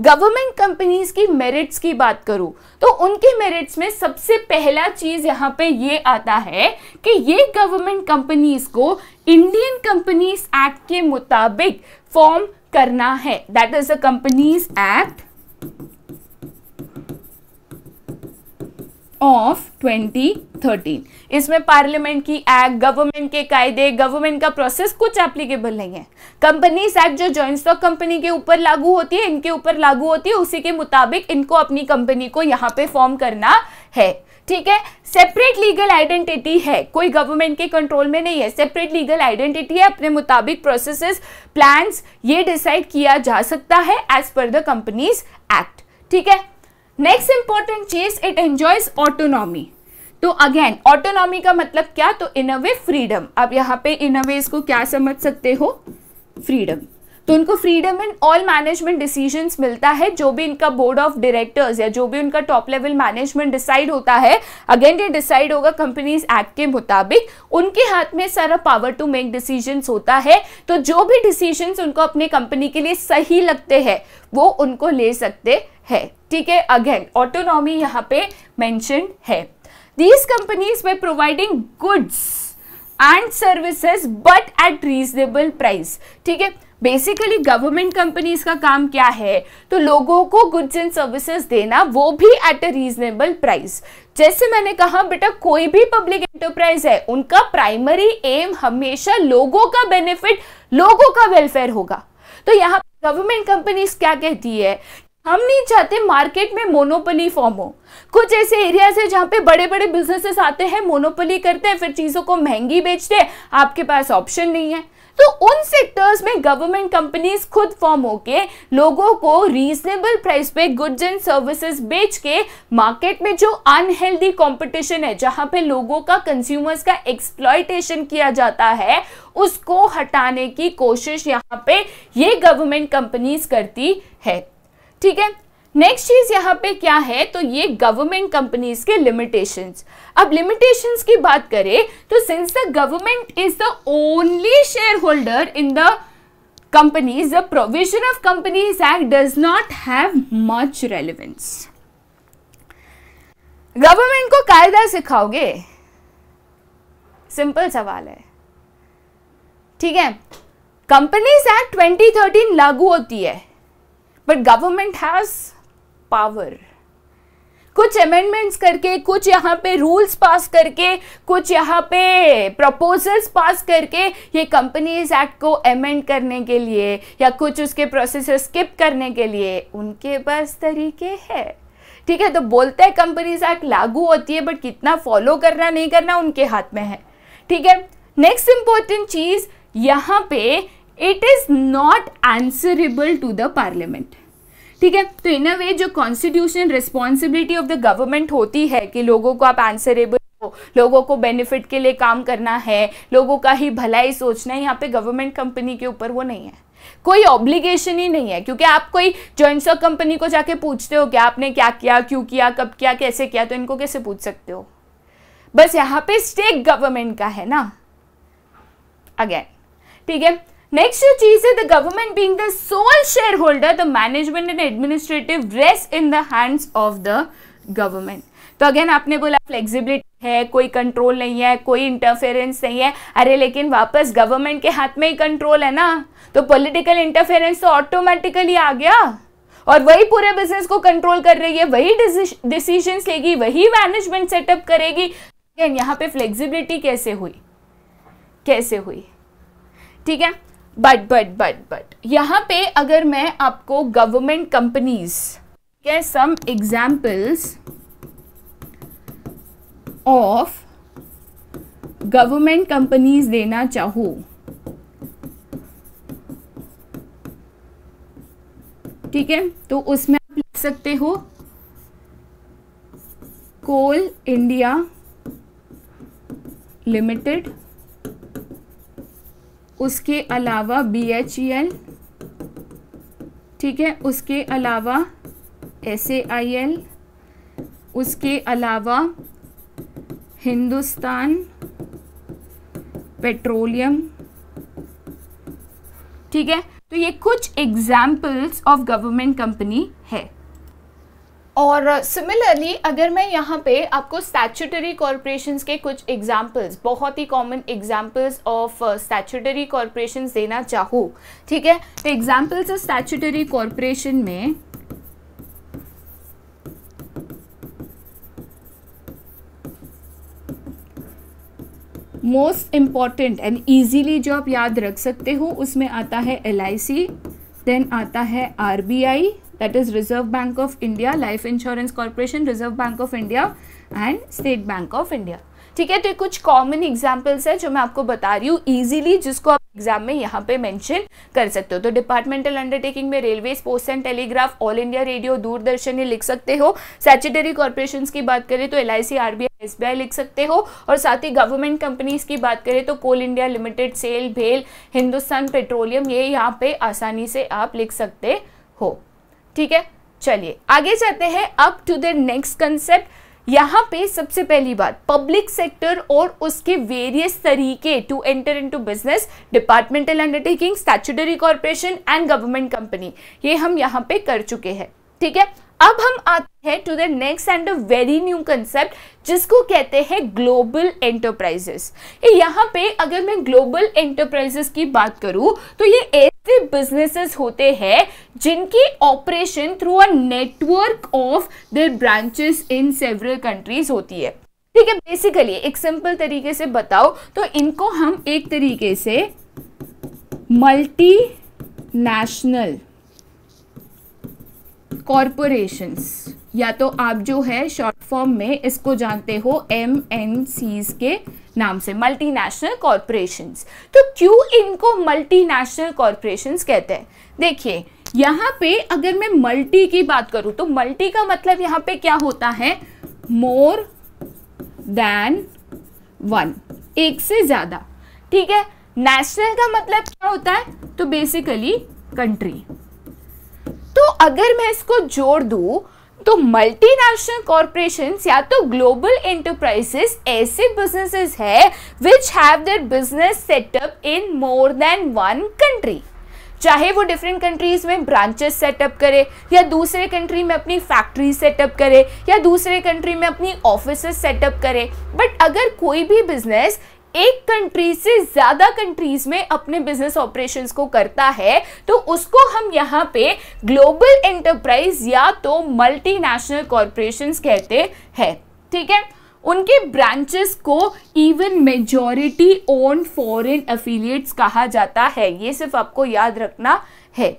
गवर्नमेंट कंपनीज की मेरिट्स की बात करूं तो उनके मेरिट्स में सबसे पहला चीज यहां पे ये आता है कि ये गवर्नमेंट कंपनीज को इंडियन कंपनीज एक्ट के मुताबिक फॉर्म करना है that is a companies act of 2013 इसमें पार्लियामेंट की एक्ट गवर्नमेंट के कायदे गवर्नमेंट का प्रोसेस कुछ एप्लीकेबल नहीं है कंपनीज एक्ट जो जॉइंट स्टॉक कंपनी के ऊपर लागू होती है इनके ऊपर लागू होती है उसी के मुताबिक इनको अपनी कंपनी को यहाँ पे फॉर्म करना है ठीक है सेपरेट लीगल आइडेंटिटी है कोई गवर्नमेंट के कंट्रोल में नहीं है सेपरेट लीगल आइडेंटिटी है अपने मुताबिक प्रोसेसेस प्लान्स ये डिसाइड किया जा सकता है as per the companies act ठीक है नेक्स्ट इंपॉर्टेंट चीज इट एंजॉयज ऑटोनॉमी तो अगेन ऑटोनॉमी का मतलब क्या तो इन अ वे फ्रीडम आप यहाँ पे इन अ वे इसको क्या समझ सकते हो फ्रीडम तो उनको freedom in all management decision मिलता है जो भी इनका बोर्ड ऑफ डायरेक्टर्स या जो भी उनका टॉप लेवल मैनेजमेंट डिसाइड होता है अगेन ये डिसाइड होगा कंपनीज एक्ट के मुताबिक उनके हाथ में सारा पावर टू मेक डिसीजन होता है तो जो भी डिसीजन उनको अपने कंपनी के लिए सही लगते हैं वो उनको ले सकते हैं ठीक है अगेन ऑटोनॉमी यहाँ पे मैंशन है दीज कंपनीज वे providing goods and services but at reasonable price ठीक है बेसिकली गवर्नमेंट कंपनीज का काम क्या है तो लोगों को गुड्स एंड सर्विसेज देना वो भी एट अ रीजनेबल प्राइस जैसे मैंने कहा बेटा कोई भी पब्लिक एंटरप्राइज है उनका प्राइमरी एम हमेशा लोगों का बेनिफिट लोगों का वेलफेयर होगा तो यहाँ गवर्नमेंट कंपनीज क्या कहती है हम नहीं चाहते मार्केट में मोनोपोली फॉर्म हो कुछ ऐसे एरियाज है जहाँ पे बड़े बड़े बिजनेसेस आते हैं मोनोपोली करते हैं फिर चीज़ों को महंगी बेचते हैं आपके पास ऑप्शन नहीं है तो उन सेक्टर्स में गवर्नमेंट कंपनीज खुद फॉर्म होके लोगों को रीजनेबल प्राइस पे गुड्स एंड सर्विसेज बेच के मार्केट में जो अनहेल्दी कंपटीशन है जहां पे लोगों का कंज्यूमर्स का एक्सप्लॉयटेशन किया जाता है उसको हटाने की कोशिश यहाँ पे ये गवर्नमेंट कंपनीज करती है ठीक है नेक्स्ट चीज यहाँ पे क्या है तो ये गवर्नमेंट कंपनीज के लिमिटेशंस अब लिमिटेशंस की बात करें तो since the government is the only shareholder in the companies the provision of companies act does not have much relevance government को कायदा सिखाओगे सिंपल सवाल है ठीक है कंपनीज एक्ट 2013 लागू होती है बट गवर्नमेंट हैज पावर कुछ अमेंडमेंट्स करके कुछ यहाँ पे रूल्स पास करके कुछ यहाँ पे प्रपोजल्स पास करके ये कंपनीज एक्ट को अमेंड करने के लिए या कुछ उसके प्रोसेस स्किप करने के लिए उनके पास तरीके हैं ठीक है तो बोलते हैं कंपनीज एक्ट लागू होती है बट कितना फॉलो करना नहीं करना उनके हाथ में है ठीक है नेक्स्ट इंपॉर्टेंट चीज यहाँ पे it is not answerable to the parliament ठीक है तो इन अ वे जो constitutional responsibility of the government होती है कि लोगों को आप आंसरेबल लोगों को बेनिफिट के लिए काम करना है लोगों का ही भलाई सोचना है यहाँ पे गवर्नमेंट कंपनी के ऊपर वो नहीं है कोई ऑब्लिगेशन ही नहीं है क्योंकि आप कोई जॉइंट स्टॉक कंपनी को जाके पूछते हो कि आपने क्या किया क्यों किया कब किया कैसे किया तो इनको कैसे पूछ सकते हो बस यहां पे स्टेक गवर्नमेंट का है ना अगेन ठीक है नेक्स्ट चीज है the government being the sole shareholder the management and administrative rest in the hands of the government तो अगेन आपने बोला फ्लेक्सिबिलिटी है कोई कंट्रोल नहीं है कोई इंटरफेरेंस नहीं है अरे लेकिन वापस गवर्नमेंट के हाथ में ही कंट्रोल है ना तो पॉलिटिकल इंटरफेरेंस तो ऑटोमेटिकली आ गया और वही पूरे बिजनेस को कंट्रोल कर रही है वही डिसीजन लेगी वही मैनेजमेंट सेटअप करेगी अगेन यहाँ पे फ्लेक्सिबिलिटी कैसे हुई कैसे हुई ठीक है बट बट बट बट यहाँ पे अगर मैं आपको गवर्नमेंट कंपनीज के some examples of government companies देना चाहूँ ठीक है तो उसमें आप लिख सकते हो कोल इंडिया लिमिटेड उसके अलावा बी एच ई एल ठीक है उसके अलावा एस ए आई एल उसके अलावा हिंदुस्तान पेट्रोलियम ठीक है तो ये कुछ एग्जाम्पल्स ऑफ गवर्नमेंट कंपनी है और सिमिलरली uh, अगर मैं यहाँ पे आपको स्टैचुटरी कॉरपोरेशन के कुछ एग्जाम्पल्स बहुत ही common examples of statutory corporation देना चाहूँ ठीक है तो एग्जाम्पल्स ऑफ स्टैचुटरी कॉरपोरेशन में मोस्ट इम्पॉर्टेंट एंड ईजीली जो आप याद रख सकते हो उसमें आता है एल देन आता है R that is Reserve Bank of India, Life Insurance Corporation, Reserve Bank of India and State Bank of India. ठीक है तो ये कुछ कॉमन एग्जाम्पल्स है जो मैं आपको बता रही हूँ इजीली जिसको आप एग्जाम में यहाँ पे मेंशन कर सकते हो तो डिपार्टमेंटल अंडरटेकिंग में railway post and telegraph All India Radio Doordarshan ये लिख सकते हो सैचुटरी कॉरपोरेशन की बात करें तो L I C R S B I लिख सकते हो और साथ ही गवर्नमेंट कंपनीज की बात करें तो कोल इंडिया लिमिटेड सेल भेल हिंदुस्तान पेट्रोलियम ये यहाँ पे आसानी से आप लिख सकते हो ठीक है चलिए आगे जाते हैं up to the next concept यहाँ पे सबसे पहली बात पब्लिक सेक्टर और उसके वेरियस तरीके to enter into business departmental undertaking statutory corporation and government company ये हम यहाँ पे कर चुके हैं ठीक है अब हम आते हैं to the next and a very new concept जिसको कहते हैं ग्लोबल एंटरप्राइजेस यहाँ पे अगर मैं ग्लोबल एंटरप्राइजेस की बात करूँ तो ये ऐसे बिजनेसेस होते हैं जिनकी operation through a network of their branches in several countries होती है ठीक है बेसिकली एक सिंपल तरीके से बताओ तो इनको हम एक तरीके से मल्टी नेशनल कॉरपोरेशंस या तो आप जो है शॉर्ट फॉर्म में इसको जानते हो एम एन सीज के नाम से मल्टीनेशनल कॉरपोरेशंस तो क्यों इनको मल्टीनेशनल कॉरपोरेशंस कहते हैं देखिए यहाँ पे अगर मैं मल्टी की बात करूँ तो मल्टी का मतलब यहाँ पे क्या होता है मोर देन वन एक से ज़्यादा ठीक है नेशनल का मतलब क्या होता है तो बेसिकली कंट्री तो अगर मैं इसको जोड़ दूँ तो मल्टीनेशनल कॉरपोरेशन या तो ग्लोबल एंटरप्राइजेस ऐसे बिजनेसेस है which have their business setup in more than one country चाहे वो डिफरेंट कंट्रीज़ में ब्रांचेस सेटअप करे या दूसरे कंट्री में अपनी फैक्ट्री सेटअप करे या दूसरे कंट्री में अपनी ऑफिस सेटअप करे बट अगर कोई भी बिजनेस एक कंट्री से ज़्यादा कंट्रीज में अपने बिजनेस ऑपरेशन को करता है तो उसको हम यहाँ पे ग्लोबल एंटरप्राइज या तो मल्टीनेशनल कॉरपोरेशन कहते हैं ठीक है उनके ब्रांचेस को even majority own foreign affiliates कहा जाता है ये सिर्फ आपको याद रखना है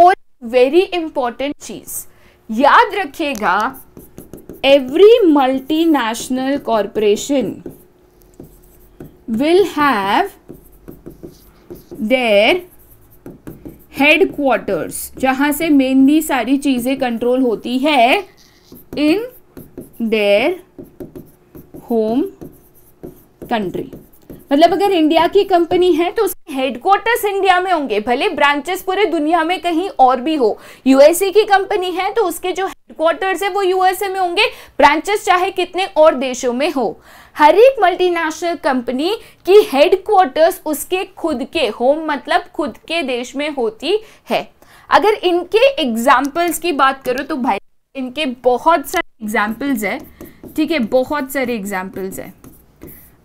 और वेरी इंपॉर्टेंट चीज़ याद रखिएगा every multinational corporation will have their headquarters जहाँ से मेनली सारी चीज़ें कंट्रोल होती है इन their होम कंट्री मतलब अगर इंडिया की कंपनी है तो उसके हेडक्वार्टर्स इंडिया में होंगे भले ब्रांचेस पूरे दुनिया में कहीं और भी हो यूएसए की कंपनी है तो उसके जो हेडक्वार्टर्स है वो यूएसए में होंगे ब्रांचेस चाहे कितने और देशों में हो हर एक मल्टीनेशनल कंपनी की हेडक्वार्टर्स उसके खुद के होम मतलब खुद के देश में होती है अगर इनके एग्जाम्पल्स की बात करो तो भाई इनके बहुत सारे एग्जाम्पल्स है ठीक है बहुत सारे एग्जाम्पल्स है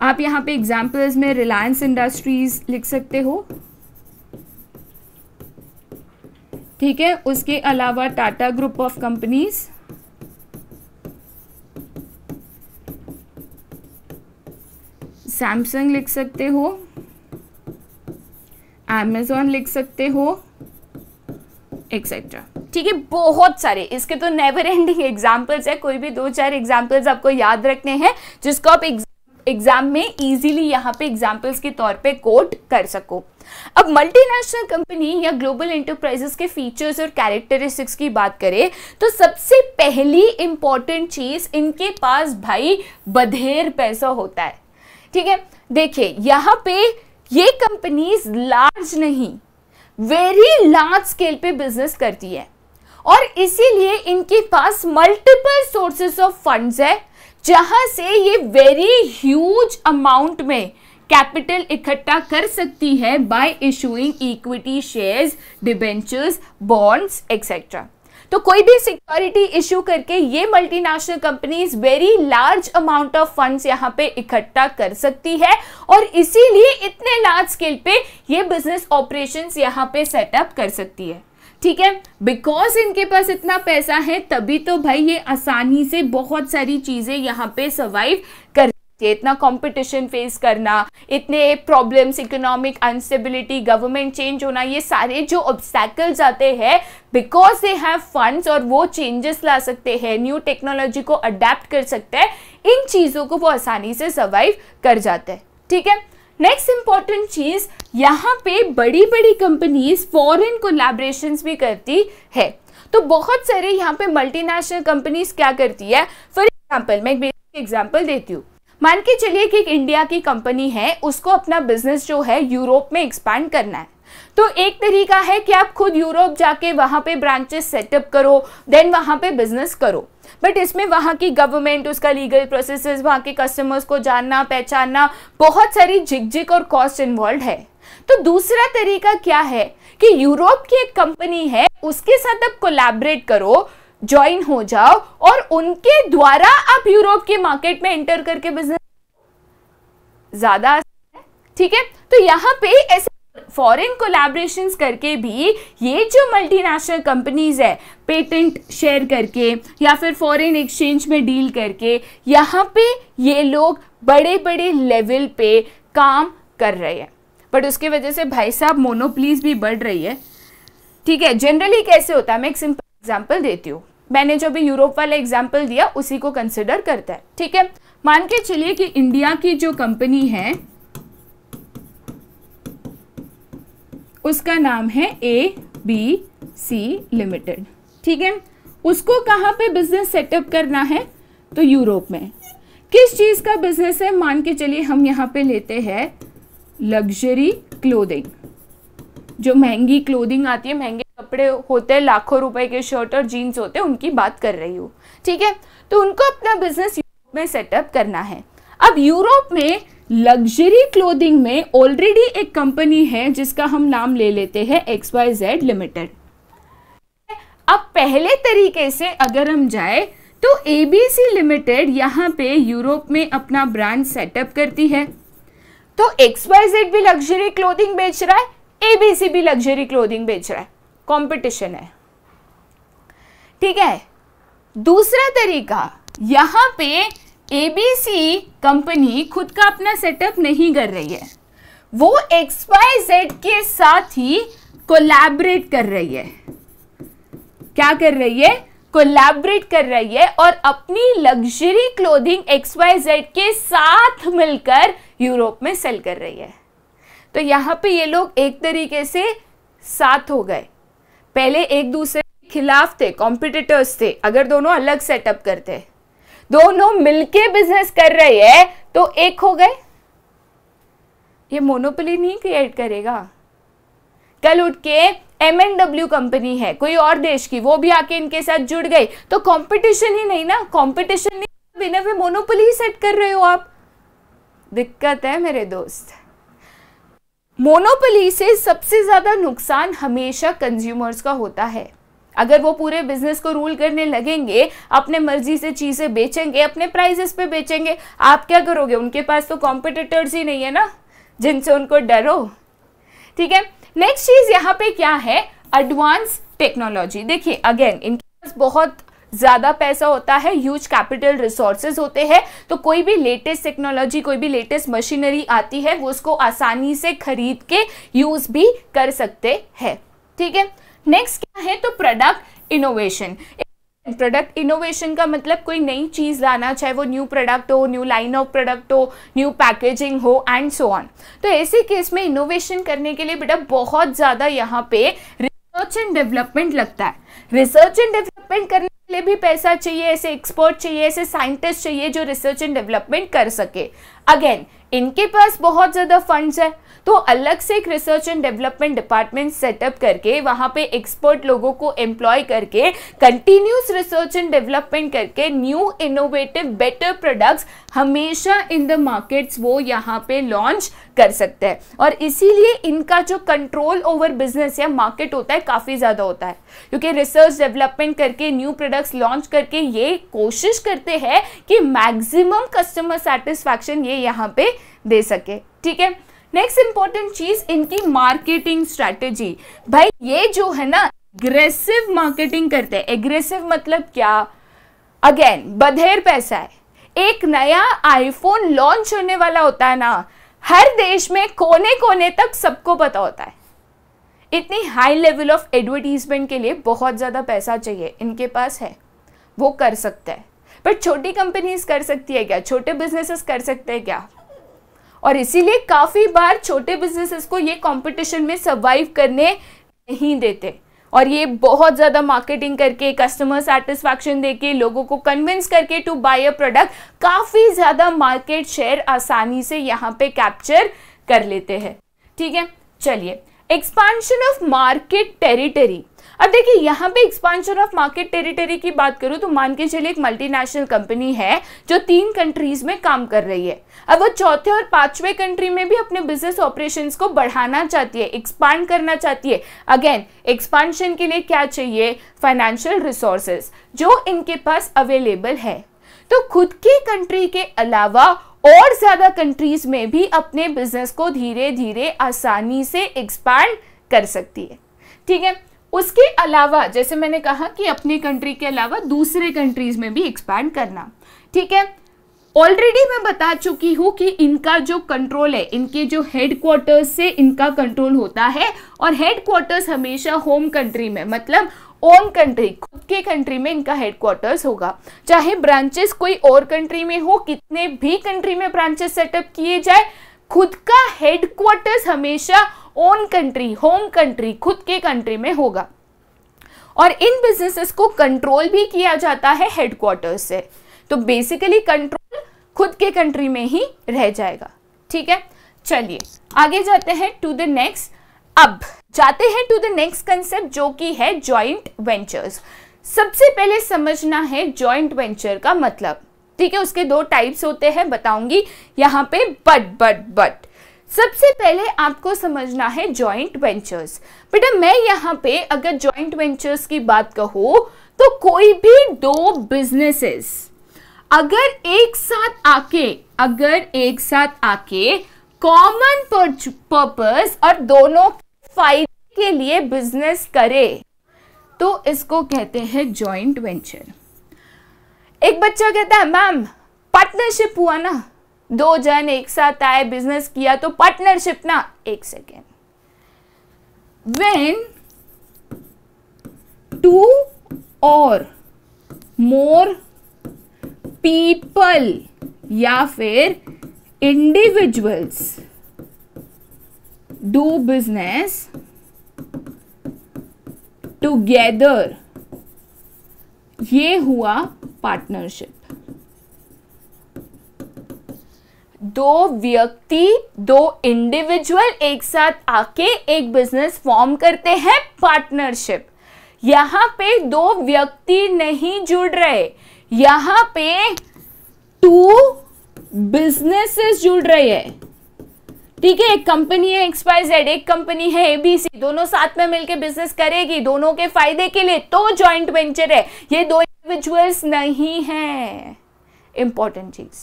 आप यहाँ पे एग्जाम्पल्स में रिलायंस इंडस्ट्रीज लिख सकते हो ठीक है उसके अलावा Tata group of companies Samsung लिख सकते हो एमेजॉन लिख सकते हो एक्सेट्रा ठीक है बहुत सारे इसके तो नेवर एंडिंग एग्जाम्पल्स है कोई भी दो चार एग्जाम्पल्स आपको याद रखने हैं जिसको आप एग्जाम में इजीली यहाँ पे एग्जाम्पल्स के तौर पे कोट कर सको अब मल्टीनेशनल कंपनी या ग्लोबल इंटरप्राइजेस के फीचर्स और कैरेक्टरिस्टिक्स की बात करें तो सबसे पहली इंपॉर्टेंट चीज़ इनके पास भाई बधेर पैसा होता है ठीक है देखिए यहां पे ये कंपनीज लार्ज नहीं वेरी लार्ज स्केल पे बिजनेस करती है और इसीलिए इनके पास मल्टीपल सोर्सेस ऑफ फंड्स है जहां से ये वेरी ह्यूज अमाउंट में कैपिटल इकट्ठा कर सकती है by issuing equity shares debentures bonds etcetera तो कोई भी सिक्योरिटी इशू करके ये multinational companies very large amount of funds यहाँ पे इकट्ठा कर सकती है और इसीलिए इतने लार्ज स्केल पे ये बिजनेस ऑपरेशंस यहाँ पे सेटअप कर सकती है ठीक है बिकॉज इनके पास इतना पैसा है तभी तो भाई ये आसानी से बहुत सारी चीज़ें यहाँ पे सर्वाइव कर इतना कंपटीशन फेस करना इतने problems economic instability government change होना ये सारे जो ऑब्स्टैकल्स आते हैं बिकॉज दे हैव फंड्स और वो चेंजेस ला सकते हैं न्यू टेक्नोलॉजी को अडेप्ट कर सकते हैं इन चीज़ों को वो आसानी से सर्वाइव कर जाते हैं ठीक है नेक्स्ट इंपॉर्टेंट चीज़ यहाँ पे बड़ी बड़ी कंपनीज फॉरेन कोलेब्रेशन भी करती है तो बहुत सारे यहाँ पे मल्टीनेशनल कंपनीज क्या करती है फॉर एग्जाम्पल मैं एक एग्जाम्पल देती हूँ मान के चलिए कि एक इंडिया की कंपनी है उसको अपना बिजनेस जो है यूरोप में एक्सपैंड करना है तो एक तरीका है कि आप खुद यूरोप जाके वहाँ पे ब्रांचेस सेटअप करो देन वहाँ पे बिजनेस करो बट इसमें वहाँ की गवर्नमेंट उसका लीगल प्रोसेस वहाँ के कस्टमर्स को जानना पहचानना बहुत सारी झिकझिक और कॉस्ट इन्वॉल्व है तो दूसरा तरीका क्या है कि यूरोप की एक कंपनी है उसके साथ आप कोलैबोरेट करो ज्वाइन हो जाओ और उनके द्वारा आप यूरोप के मार्केट में एंटर करके बिजनेस ज्यादा ठीक है तो यहाँ पे ऐसे फॉरेन कोलैबोरेशंस करके भी ये जो मल्टीनेशनल कंपनीज है पेटेंट शेयर करके या फिर फॉरेन एक्सचेंज में डील करके यहाँ पे ये लोग बड़े बड़े लेवल पे काम कर रहे हैं बट उसके वजह से भाई साहब मोनोप्लीज भी बढ़ रही है ठीक है जनरली कैसे होता है मैं एक सिंपल एग्जाम्पल देती हूँ मैंने जो भी यूरोप वाला एग्जाम्पल दिया उसी को कंसिडर करता है ठीक है मान के चलिए कि इंडिया की जो कंपनी है उसका नाम है ए बी सी लिमिटेड ठीक है उसको कहाँ पे बिजनेस सेटअप करना है तो यूरोप में किस चीज़ का बिजनेस है मान के चलिए हम यहाँ पे लेते हैं लग्जरी क्लोदिंग जो महंगी क्लोदिंग आती है महंगे कपड़े होते हैं लाखों रुपए के शर्ट और जीन्स होते हैं उनकी बात कर रही हूँ ठीक है तो उनको अपना बिजनेस यूरोप में सेटअप करना है अब यूरोप में लग्जरी क्लोथिंग में ऑलरेडी एक कंपनी है जिसका हम नाम ले लेते हैं एक्स वाई जेड लिमिटेड अब पहले तरीके से अगर हम जाए तो एबीसी लिमिटेड यहाँ पे यूरोप में अपना ब्रांड सेटअप करती है तो एक्स वाई जेड भी लग्जरी क्लोथिंग बेच रहा है एबीसी भी लग्जरी क्लोथिंग बेच रहा है कंपटीशन है ठीक है दूसरा तरीका यहां पे एबीसी कंपनी खुद का अपना सेटअप नहीं कर रही है वो एक्स वाई जेड के साथ ही कोलैबोरेट कर रही है क्या कर रही है कोलैबोरेट कर रही है और अपनी luxury clothing X Y Z के साथ मिलकर यूरोप में सेल कर रही है तो यहां पे ये लोग एक तरीके से साथ हो गए पहले एक दूसरे के खिलाफ थे कॉम्पिटिटर्स थे अगर दोनों अलग सेटअप करते दोनों मिलके बिजनेस कर रहे हैं तो एक हो गए ये मोनोपोली नहीं क्रिएट करेगा कल उठ के एम एनडब्ल्यू कंपनी है कोई और देश की वो भी आके इनके साथ जुड़ गई तो कंपटीशन ही नहीं ना कंपटीशन नहीं बिना वे मोनोपोली सेट कर रहे हो आप दिक्कत है मेरे दोस्त मोनोपली से सबसे ज़्यादा नुकसान हमेशा कंज्यूमर्स का होता है अगर वो पूरे बिजनेस को रूल करने लगेंगे अपने मर्जी से चीज़ें बेचेंगे अपने प्राइजेस पे बेचेंगे आप क्या करोगे उनके पास तो कॉम्पिटिटर्स ही नहीं है ना जिनसे उनको डरो ठीक है नेक्स्ट चीज़ यहाँ पे क्या है एडवांस टेक्नोलॉजी देखिए अगेन इनके पास बहुत ज्यादा पैसा होता है ह्यूज कैपिटल रिसोर्सेज होते हैं तो कोई भी लेटेस्ट टेक्नोलॉजी कोई भी लेटेस्ट मशीनरी आती है वो उसको आसानी से खरीद के यूज भी कर सकते हैं ठीक है नेक्स्ट क्या है तो प्रोडक्ट इनोवेशन प्रोडक्ट इनोवेशन का मतलब कोई नई चीज़ लाना चाहे वो न्यू प्रोडक्ट हो न्यू लाइन ऑफ प्रोडक्ट हो न्यू पैकेजिंग हो एंड सो ऑन तो ऐसे केस में इनोवेशन करने के लिए बेटा बहुत ज़्यादा यहाँ पे रिसर्च एंड डेवलपमेंट लगता है रिसर्च एंड डेवलपमेंट करने लिए भी पैसा चाहिए ऐसे एक्सपर्ट चाहिए ऐसे साइंटिस्ट चाहिए जो रिसर्च एंड डेवलपमेंट कर सके अगेन इनके पास बहुत ज़्यादा फंड्स है तो अलग से एक research and development department setup करके वहाँ पे एक्सपर्ट लोगों को एम्प्लॉय करके कंटिन्यूस रिसर्च एंड डेवलपमेंट करके न्यू इनोवेटिव बेटर प्रोडक्ट्स हमेशा इन द मार्केट्स वो यहाँ पे लॉन्च कर सकते हैं और इसीलिए इनका जो कंट्रोल ओवर बिजनेस या मार्केट होता है काफ़ी ज़्यादा होता है क्योंकि रिसर्च डेवलपमेंट करके न्यू प्रोडक्ट्स लॉन्च करके ये कोशिश करते हैं कि मैक्सिमम कस्टमर सेटिस्फैक्शन ये यहाँ पे दे सके ठीक है नेक्स्ट इंपॉर्टेंट चीज इनकी मार्केटिंग स्ट्रैटेजी भाई ये जो है ना एग्रेसिव मार्केटिंग करते हैं एग्रेसिव मतलब क्या अगेन बधेर पैसा है एक नया आईफोन लॉन्च होने वाला होता है ना हर देश में कोने कोने तक सबको पता होता है इतनी हाई लेवल ऑफ एडवर्टीजमेंट के लिए बहुत ज़्यादा पैसा चाहिए इनके पास है वो कर सकता है पर छोटी कंपनीज कर सकती है क्या छोटे बिजनेसेस कर सकते हैं क्या और इसीलिए काफ़ी बार छोटे बिजनेसेस को ये कंपटीशन में सर्वाइव करने नहीं देते और ये बहुत ज़्यादा मार्केटिंग करके कस्टमर सेटिस्फैक्शन देके लोगों को कन्विंस करके टू बाय अ प्रोडक्ट काफ़ी ज़्यादा मार्केट शेयर आसानी से यहाँ पे कैप्चर कर लेते हैं ठीक है चलिए एक्सपांशन ऑफ मार्केट टेरिटरी अब देखिए यहाँ पे एक्सपांशन ऑफ मार्केट टेरिटरी की बात करूँ तो मान के चलिए एक मल्टीनेशनल कंपनी है जो तीन कंट्रीज में काम कर रही है अब वो चौथे और पांचवें कंट्री में भी अपने बिजनेस ऑपरेशन को बढ़ाना चाहती है एक्सपांड करना चाहती है अगेन एक्सपांशन के लिए क्या चाहिए फाइनेंशियल रिसोर्सेज जो इनके पास अवेलेबल है तो खुद की कंट्री के अलावा और ज्यादा कंट्रीज में भी अपने बिजनेस को धीरे धीरे आसानी से एक्सपांड कर सकती है ठीक है उसके अलावा जैसे मैंने कहा कि अपने कंट्री के अलावा दूसरे कंट्रीज में भी एक्सपैंड करना ठीक है ऑलरेडी मैं बता चुकी हूं कि इनका जो कंट्रोल है इनके जो हेडक्वार्टर्स से इनका कंट्रोल होता है और हेडक्वार्टर्स हमेशा होम कंट्री में मतलब ओन कंट्री खुद के कंट्री में इनका हेडक्वार्टर्स होगा चाहे ब्रांचेस कोई और कंट्री में हो कितने भी कंट्री में ब्रांचेस सेटअप किए जाए खुद का हेडक्वार्टर्स हमेशा ओन कंट्री होम कंट्री खुद के कंट्री में होगा और इन बिजनेसेस को कंट्रोल भी किया जाता है हेडक्वार्टर्स से तो बेसिकली कंट्रोल खुद के कंट्री में ही रह जाएगा ठीक है चलिए आगे जाते हैं टू द नेक्स्ट अब जाते हैं टू द नेक्स्ट कंसेप्ट जो कि है जॉइंट वेंचर्स सबसे पहले समझना है जॉइंट वेंचर का मतलब ठीक है उसके दो टाइप्स होते हैं बताऊंगी यहाँ पे बट बट बट सबसे पहले आपको समझना है जॉइंट वेंचर्स बेटा मैं यहाँ पे अगर जॉइंट वेंचर्स की बात कहूँ तो कोई भी दो बिजनेसेस अगर एक साथ आके अगर एक साथ आके कॉमन पर्पस और दोनों फायदे के लिए बिजनेस करे तो इसको कहते हैं जॉइंट वेंचर एक बच्चा कहता है मैम पार्टनरशिप हुआ ना दो जन एक साथ आए बिजनेस किया तो पार्टनरशिप ना एक सेकेंड वेन टू और मोर पीपल या फिर इंडिविजुअल्स डू बिजनेस टूगेदर ये हुआ पार्टनरशिप दो व्यक्ति दो इंडिविजुअल एक साथ आके एक बिजनेस फॉर्म करते हैं पार्टनरशिप यहां पे दो व्यक्ति नहीं जुड़ रहे यहां पे टू बिजनेसेस जुड़ रहे हैं ठीक है एक कंपनी है जेड एक कंपनी है एबीसी दोनों साथ में मिलकर बिजनेस करेगी दोनों के फायदे के लिए तो ज्वाइंट वेंचर है ये दो इंडिविजुअल्स नहीं है इंपॉर्टेंट चीज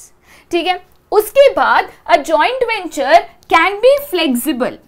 ठीक है उसके बाद a joint venture can be flexible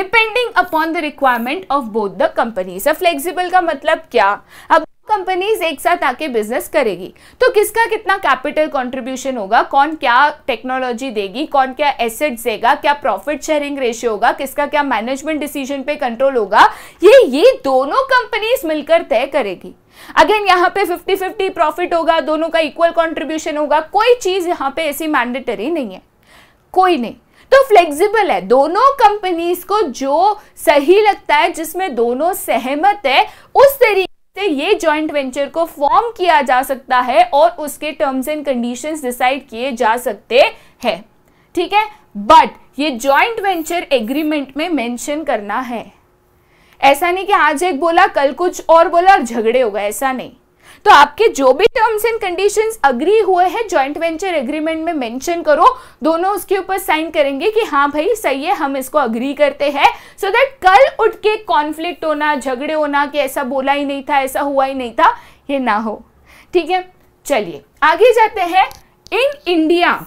depending upon the requirement of both the companies a flexible का मतलब क्या अब कंपनीज एक साथ आके बिजनेस करेगी तो किसका कितना कैपिटल कंट्रीब्यूशन होगा कौन क्या टेक्नोलॉजी देगी कौन क्या एसेट्स देगा क्या प्रॉफिट शेयरिंग रेशियो होगा किसका क्या मैनेजमेंट डिसीजन पे कंट्रोल होगा ये ये दोनों कंपनीज मिलकर तय करेगी अगेन यहाँ पे 50 50 प्रॉफिट होगा दोनों का इक्वल कॉन्ट्रीब्यूशन होगा कोई चीज यहाँ पे ऐसी मैंडेटरी नहीं है कोई नहीं तो फ्लेक्सिबल है दोनों कंपनीज को जो सही लगता है जिसमें दोनों सहमत है उस तरीके से ये जॉइंट वेंचर को फॉर्म किया जा सकता है और उसके टर्म्स एंड कंडीशंस डिसाइड किए जा सकते हैं ठीक है बट ये जॉइंट वेंचर एग्रीमेंट में मेंशन करना है ऐसा नहीं कि आज एक बोला कल कुछ और बोला और झगड़े होगा ऐसा नहीं तो आपके जो भी टर्म्स एंड कंडीशन अग्री हुए हैं ज्वाइंट वेंचर एग्रीमेंट में मेंशन करो दोनों उसके ऊपर साइन करेंगे कि हाँ भाई सही है हम इसको अग्री करते हैं सो दैट कल उठ के कॉन्फ्लिक्ट होना झगड़े होना कि ऐसा बोला ही नहीं था ऐसा हुआ ही नहीं था ये ना हो ठीक है चलिए आगे जाते हैं in India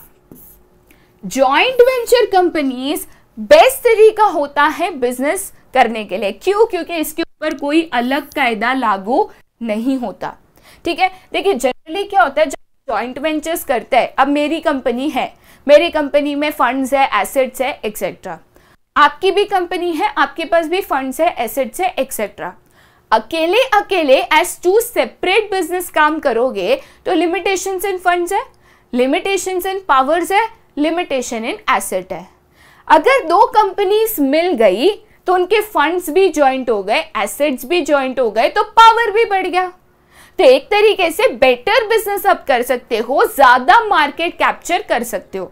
joint venture companies best तरीका होता है बिजनेस करने के लिए क्यों क्योंकि इसके ऊपर कोई अलग कायदा लागू नहीं होता ठीक है देखिए जनरली क्या होता है जॉइंट वेंचर्स करता है अब मेरी कंपनी है मेरी कंपनी में फंड्स है एसेट्स है एक्सेट्रा आपकी भी कंपनी है आपके पास भी फंड्स है एसेट्स है एक्सेट्रा अकेले अकेले एज टू सेपरेट बिजनेस काम करोगे तो लिमिटेशन इन फंड्स है लिमिटेशन इन पावर्स है लिमिटेशन इन एसेट है अगर दो कंपनीज मिल गई तो उनके फंड्स भी ज्वाइंट हो गए एसेट्स भी ज्वाइंट हो गए तो पावर भी बढ़ गया तो एक तरीके से बेटर बिजनेस आप कर सकते हो ज़्यादा मार्केट कैप्चर कर सकते हो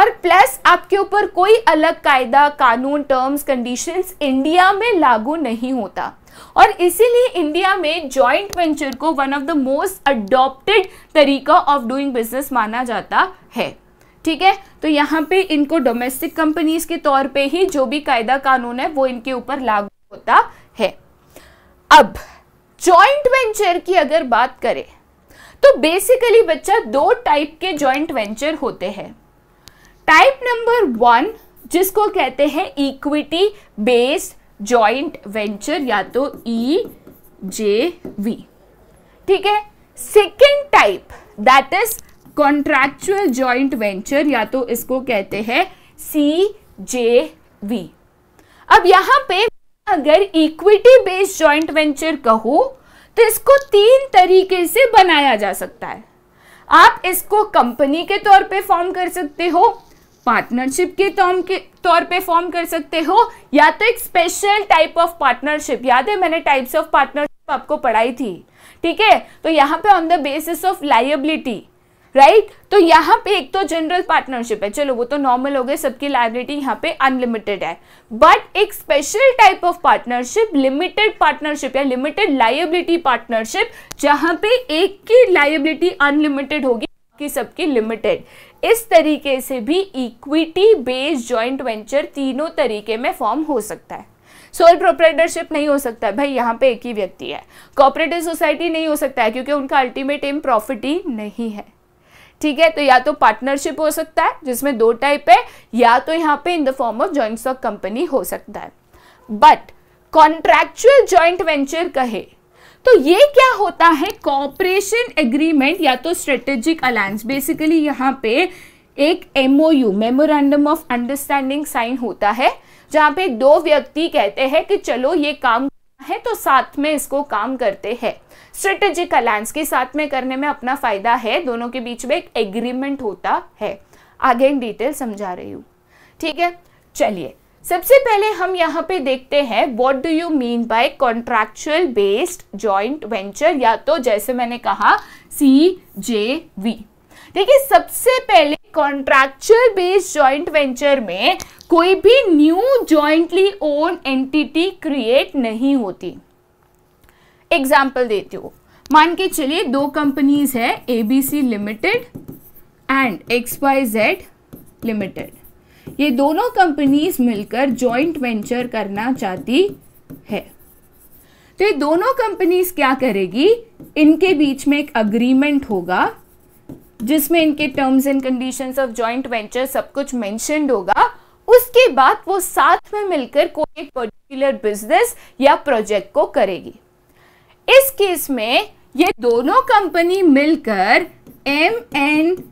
और प्लस आपके ऊपर कोई अलग कायदा कानून टर्म्स कंडीशंस इंडिया में लागू नहीं होता और इसीलिए इंडिया में जॉइंट वेंचर को one of the most adopted तरीका ऑफ डूइंग बिजनेस माना जाता है ठीक है तो यहाँ पे इनको डोमेस्टिक कंपनीज के तौर पे ही जो भी कायदा कानून है वो इनके ऊपर लागू होता है अब जॉइंट वेंचर की अगर बात करें तो बेसिकली बच्चा दो टाइप के जॉइंट वेंचर होते हैं टाइप नंबर वन जिसको कहते हैं इक्विटी बेस्ड जॉइंट वेंचर या तो ई जे वी ठीक है second type that is contractual joint venture या तो इसको कहते हैं सी जे वी अब यहां पे अगर इक्विटी बेस्ड जॉइंट वेंचर कहो तो इसको तीन तरीके से बनाया जा सकता है आप इसको कंपनी के तौर पे फॉर्म कर सकते हो पार्टनरशिप के तौर पे फॉर्म कर सकते हो या तो एक स्पेशल टाइप ऑफ पार्टनरशिप याद है मैंने टाइप्स ऑफ पार्टनरशिप आपको पढ़ाई थी ठीक है तो यहाँ पे on the basis of liability right right? तो यहाँ पे एक तो जनरल पार्टनरशिप है चलो वो तो नॉर्मल हो गए सबकी लाइबिलिटी यहाँ पे अनलिमिटेड है बट एक special type of partnership limited partnership या लिमिटेड लाइबिलिटी पार्टनरशिप जहाँ पे एक की लाइबिलिटी अनलिमिटेड होगी की सबकी लिमिटेड इस तरीके से भी इक्विटी बेस्ड ज्वाइंट वेंचर तीनों तरीके में फॉर्म हो सकता है सोल प्रोपरेटरशिप नहीं हो सकता है भाई यहाँ पे एक ही व्यक्ति है कॉपरेटिव सोसाइटी नहीं हो सकता है क्योंकि उनका अल्टीमेट एम प्रॉफिट ही नहीं है ठीक है तो या तो पार्टनरशिप हो सकता है जिसमें दो टाइप है या तो यहाँ पे in the form of joint stock company हो सकता है बट कॉन्ट्रेक्चुअल ज्वाइंट वेंचर कहे तो ये क्या होता है कॉपरेशन एग्रीमेंट या तो स्ट्रेटेजिक अलायंस बेसिकली यहाँ पे एक MOU memorandum of understanding sign होता है जहां पे दो व्यक्ति कहते हैं कि चलो ये काम है तो साथ में इसको काम करते हैं स्ट्रेटेजिक अलायंस के साथ में करने में अपना फायदा है दोनों के बीच में एक एग्रीमेंट होता है आगे इन डिटेल समझा रही हूँ ठीक है चलिए सबसे पहले हम यहाँ पे देखते हैं what do you mean by contractual based joint venture या तो जैसे मैंने कहा सी जे वी देखिए सबसे पहले कॉन्ट्रैक्चुअल बेस्ड जॉइंट वेंचर में कोई भी new jointly own entity create नहीं होती एग्जाम्पल देती हूँ मान के चलिए दो कंपनीज है ABC limited and X Y Z limited ये दोनों कंपनीज मिलकर जॉइंट वेंचर करना चाहती है तो ये दोनों कंपनीज क्या करेगी इनके बीच में एक अग्रीमेंट होगा जिसमें इनके terms and conditions of joint venture सब कुछ मैं होगा उसके बाद वो साथ में मिलकर कोई एक पर्टिकुलर बिजनेस या प्रोजेक्ट को करेगी इस केस में ये दोनों कंपनी मिलकर एम एंड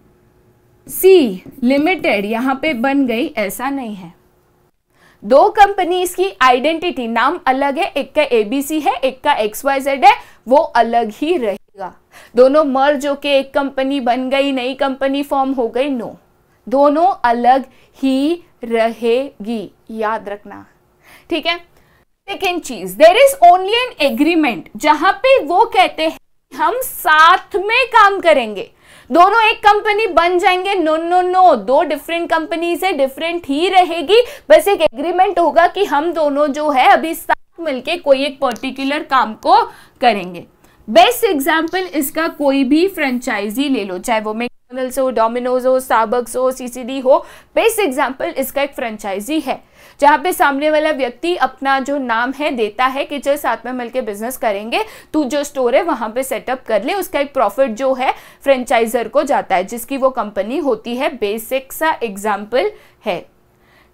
सी लिमिटेड यहाँ पे बन गई ऐसा नहीं है दो कंपनीज की आइडेंटिटी नाम अलग है एक का एबीसी है एक का एक्स वाई जेड है वो अलग ही रहेगा दोनों मर्ज होके एक कंपनी बन गई नई कंपनी फॉर्म हो गई नो दोनों अलग ही रहेगी याद रखना ठीक है सेकेंड चीज there is only an agreement जहां पे वो कहते हैं हम साथ में काम करेंगे दोनों एक कंपनी बन जाएंगे नो नो नो दो डिफरेंट कंपनी से डिफरेंट ही रहेगी बस एक एग्रीमेंट होगा कि हम दोनों जो है अभी साथ मिलके कोई एक पर्टिकुलर काम को करेंगे बेस्ट एग्जाम्पल इसका कोई भी फ्रेंचाइजी ले लो चाहे वो मैकडोनल्ड्स हो डोमिनोज हो साबक्स हो सीसीडी हो बेस्ट एग्जाम्पल इसका एक फ्रेंचाइजी है जहाँ पे सामने वाला व्यक्ति अपना जो नाम है देता है कि चल साथ में मिलकर बिजनेस करेंगे तू जो स्टोर है वहाँ पे सेटअप कर ले उसका एक प्रॉफिट जो है फ्रेंचाइजर को जाता है जिसकी वो कंपनी होती है बेसिक सा एग्जाम्पल है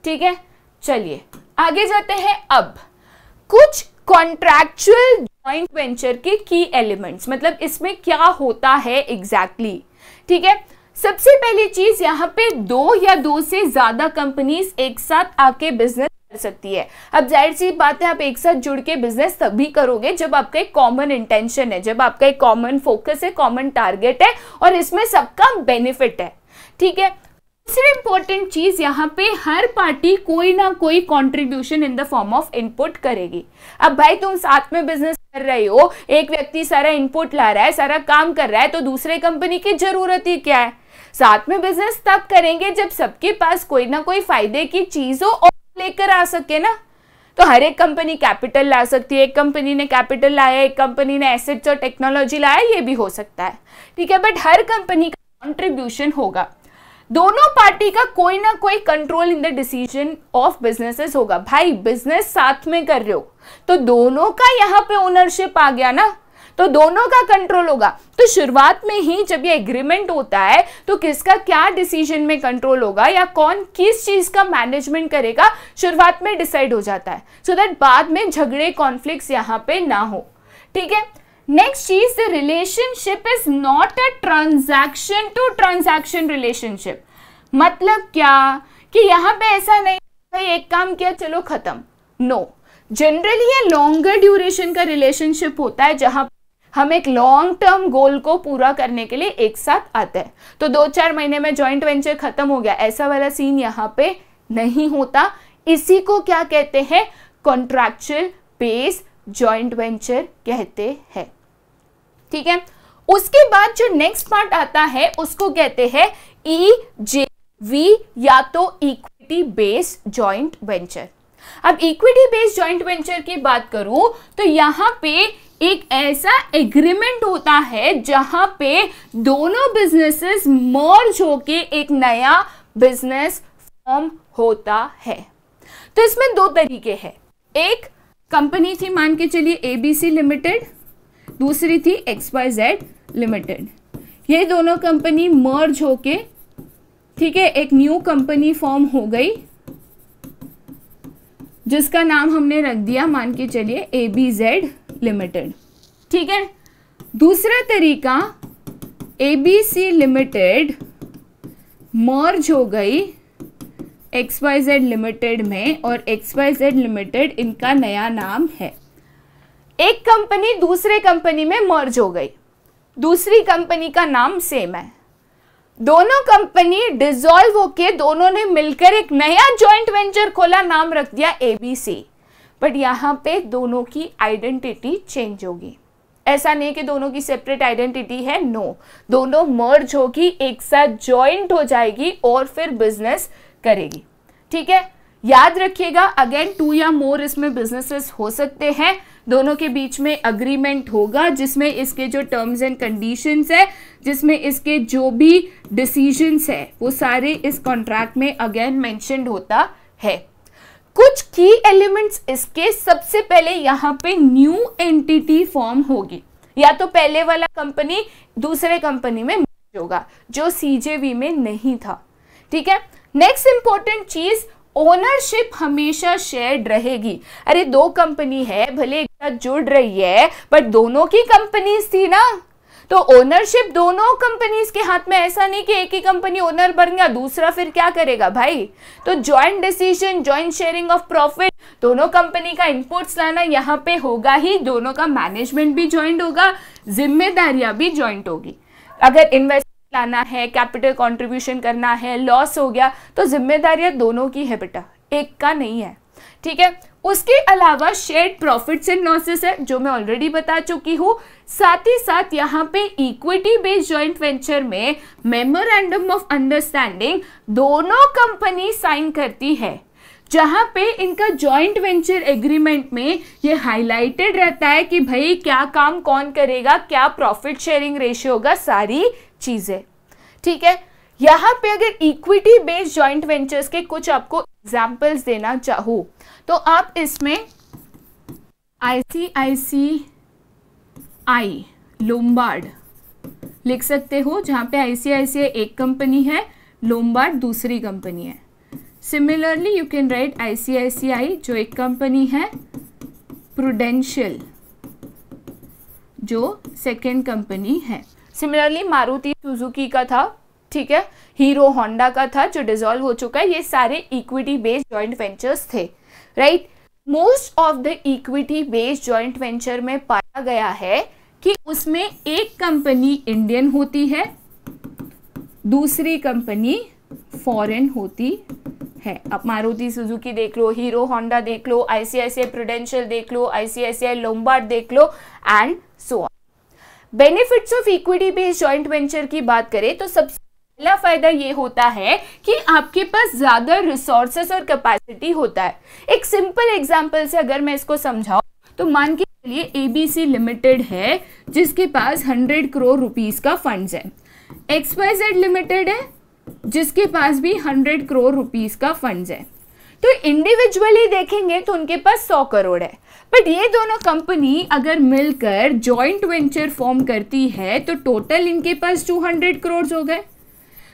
ठीक है चलिए आगे जाते हैं अब कुछ कॉन्ट्रेक्चुअल ज्वाइंट वेंचर के की एलिमेंट्स मतलब इसमें क्या होता है एग्जैक्टली exactly, ठीक है सबसे पहली चीज यहाँ पे दो या दो से ज्यादा कंपनीज एक साथ आके बिजनेस कर सकती है अब जाहिर सी बात है आप एक साथ जुड़ के बिजनेस तभी करोगे जब आपका एक कॉमन इंटेंशन है जब आपका एक कॉमन फोकस है कॉमन टारगेट है और इसमें सबका बेनिफिट है ठीक है इंपॉर्टेंट चीज यहाँ पे हर पार्टी कोई ना कोई contribution in the form of input करेगी अब भाई तुम साथ में बिजनेस कर रहे हो एक व्यक्ति सारा इनपुट ला रहा है सारा काम कर रहा है तो दूसरे कंपनी की जरूरत ही क्या है साथ में बिजनेस तब करेंगे जब सबके पास कोई ना कोई फायदे की चीज हो और लेकर आ सके ना तो हर एक कंपनी कैपिटल ला सकती है एक कंपनी ने कैपिटल लाया एक कंपनी ने एसेट्स और टेक्नोलॉजी लाया ये भी हो सकता है ठीक है बट हर कंपनी का कॉन्ट्रीब्यूशन होगा दोनों पार्टी का कोई ना कोई control in the decision of businesses होगा भाई बिजनेस साथ में कर रहे हो तो दोनों का यहाँ पे ओनरशिप आ गया ना तो दोनों का कंट्रोल होगा तो शुरुआत में ही जब ये एग्रीमेंट होता है तो किसका क्या डिसीजन में कंट्रोल होगा या कौन किस चीज का मैनेजमेंट करेगा शुरुआत में डिसाइड हो जाता है सो so दैट बाद में झगड़े कॉन्फ्लिक्ट यहाँ पे ना हो ठीक है नेक्स्ट चीज the relationship is not a transaction to transaction relationship मतलब क्या कि यहां पे ऐसा नहीं भाई एक काम किया चलो खत्म नो जनरली ये लॉन्गर ड्यूरेशन का रिलेशनशिप होता है जहां हम एक लॉन्ग टर्म गोल को पूरा करने के लिए एक साथ आते हैं तो दो चार महीने में जॉइंट वेंचर खत्म हो गया ऐसा वाला सीन यहाँ पे नहीं होता इसी को क्या कहते हैं कॉन्ट्रैक्चुअल बेस जॉइंट वेंचर कहते हैं ठीक है उसके बाद जो नेक्स्ट पार्ट आता है उसको कहते हैं ई जे वी या तो इक्विटी बेस जॉइंट वेंचर अब इक्विटी बेस जॉइंट वेंचर की बात करूं तो यहां पे एक ऐसा एग्रीमेंट होता है जहां पे दोनों बिजनेसेस मर्ज होके एक नया बिजनेस फॉर्म होता है तो इसमें दो तरीके हैं एक कंपनी थी मान के चलिए एबीसी लिमिटेड दूसरी थी एक्स वाई जेड लिमिटेड ये दोनों कंपनी मर्ज होके ठीक है एक न्यू कंपनी फॉर्म हो गई जिसका नाम हमने रख दिया मान के चलिए ए बी जेड लिमिटेड ठीक है दूसरा तरीका ए बी सी लिमिटेड मर्ज हो गई एक्स वाई जेड लिमिटेड में और एक्स वाई जेड लिमिटेड इनका नया नाम है एक कंपनी दूसरे कंपनी में मर्ज हो गई दूसरी कंपनी का नाम सेम है दोनों कंपनी डिजोल्व होके दोनों ने मिलकर एक नया जॉइंट वेंचर खोला नाम रख दिया एबीसी बट यहाँ पे दोनों की आइडेंटिटी चेंज होगी ऐसा नहीं कि दोनों की सेपरेट आइडेंटिटी है नो no. दोनों मर्ज होगी एक साथ जॉइंट हो जाएगी और फिर बिजनेस करेगी ठीक है याद रखिएगा अगेन टू या मोर इसमें बिजनेसेस हो सकते हैं दोनों के बीच में अग्रीमेंट होगा जिसमें इसके जो टर्म्स एंड कंडीशंस है जिसमें इसके जो भी डिसीजंस है वो सारे इस कॉन्ट्रैक्ट में अगेन मैंशनड होता है कुछ की एलिमेंट्स इसके सबसे पहले यहाँ पे न्यू एंटिटी फॉर्म होगी या तो पहले वाला कंपनी दूसरे कंपनी में होगा जो सीजेवी में नहीं था ठीक है नेक्स्ट इंपॉर्टेंट चीज ओनरशिप हमेशा शेयर्ड रहेगी अरे दो कंपनी है भले जुड़ रही है बट दोनों की कंपनीज थी ना तो ओनरशिप दोनों कंपनीज के हाथ में ऐसा नहीं कि एक ही कंपनी ओनर बन गया दूसरा फिर क्या करेगा भाई तो joint decision joint sharing of profit दोनों कंपनी का इनपुट्स लाना यहाँ पे होगा ही दोनों का मैनेजमेंट भी ज्वाइंट होगा जिम्मेदारियां भी ज्वाइंट होगी अगर इन्वेस्ट लाना है कैपिटल कंट्रीब्यूशन करना है लॉस हो गया तो जिम्मेदारियां दोनों की है बेटा एक का नहीं है ठीक है उसके अलावा शेयर प्रॉफिट्स एंड लॉसेस है जो मैं ऑलरेडी बता चुकी हूँ साथ ही साथ यहाँ पे इक्विटी बेस्ड जॉइंट वेंचर में मेमोरेंडम ऑफ अंडरस्टैंडिंग दोनों कंपनी साइन करती है जहाँ पे इनका जॉइंट वेंचर एग्रीमेंट में ये हाईलाइटेड रहता है कि भाई क्या काम कौन करेगा क्या प्रॉफिट शेयरिंग रेशियो होगा सारी चीज़ें ठीक है यहां पे अगर इक्विटी बेस्ड जॉइंट वेंचर्स के कुछ आपको एग्जाम्पल्स देना चाहो तो आप इसमें आईसीआईसीआई लोम्बार्ड लिख सकते हो जहां पे आईसीआईसीआई एक कंपनी है लोम्बार्ड दूसरी कंपनी है similarly you can write ICICI जो एक कंपनी है प्रूडेंशियल जो सेकेंड कंपनी है सिमिलरली मारुति सुजुकी का था ठीक है हीरो होंडा का था जो डिजोल्व हो चुका है ये सारे इक्विटी बेस्ड जॉइंट वेंचर्स थे right most of the equity based joint venture में पाया गया है कि उसमें एक कंपनी इंडियन होती है दूसरी कंपनी फॉरेन होती है आप मारुति सुजुकी देख लो हीरो होंडा देख लो आईसीआईसीआई प्रोडेंशियल देख लो आईसीआईसीआई लोम्बार्ड देख लो and so on benefits of equity based joint venture की बात करें तो सबसे पहला फायदा ये होता है कि आपके पास ज्यादा रिसोर्सेस और कैपेसिटी होता है एक सिंपल एग्जाम्पल से अगर मैं इसको समझाऊ तो मान के चलिए एबीसी लिमिटेड है जिसके पास हंड्रेड करोड़ रुपीज का फंड है एक्सपाइजेड लिमिटेड है जिसके पास भी हंड्रेड करोड़ रुपीज का फंड है तो इंडिविजुअली देखेंगे तो उनके पास सौ करोड़ है बट ये दोनों कंपनी अगर मिलकर जॉइंट वेंचर फॉर्म करती है तो टोटल इनके पास टू हंड्रेड करोड़ हो गए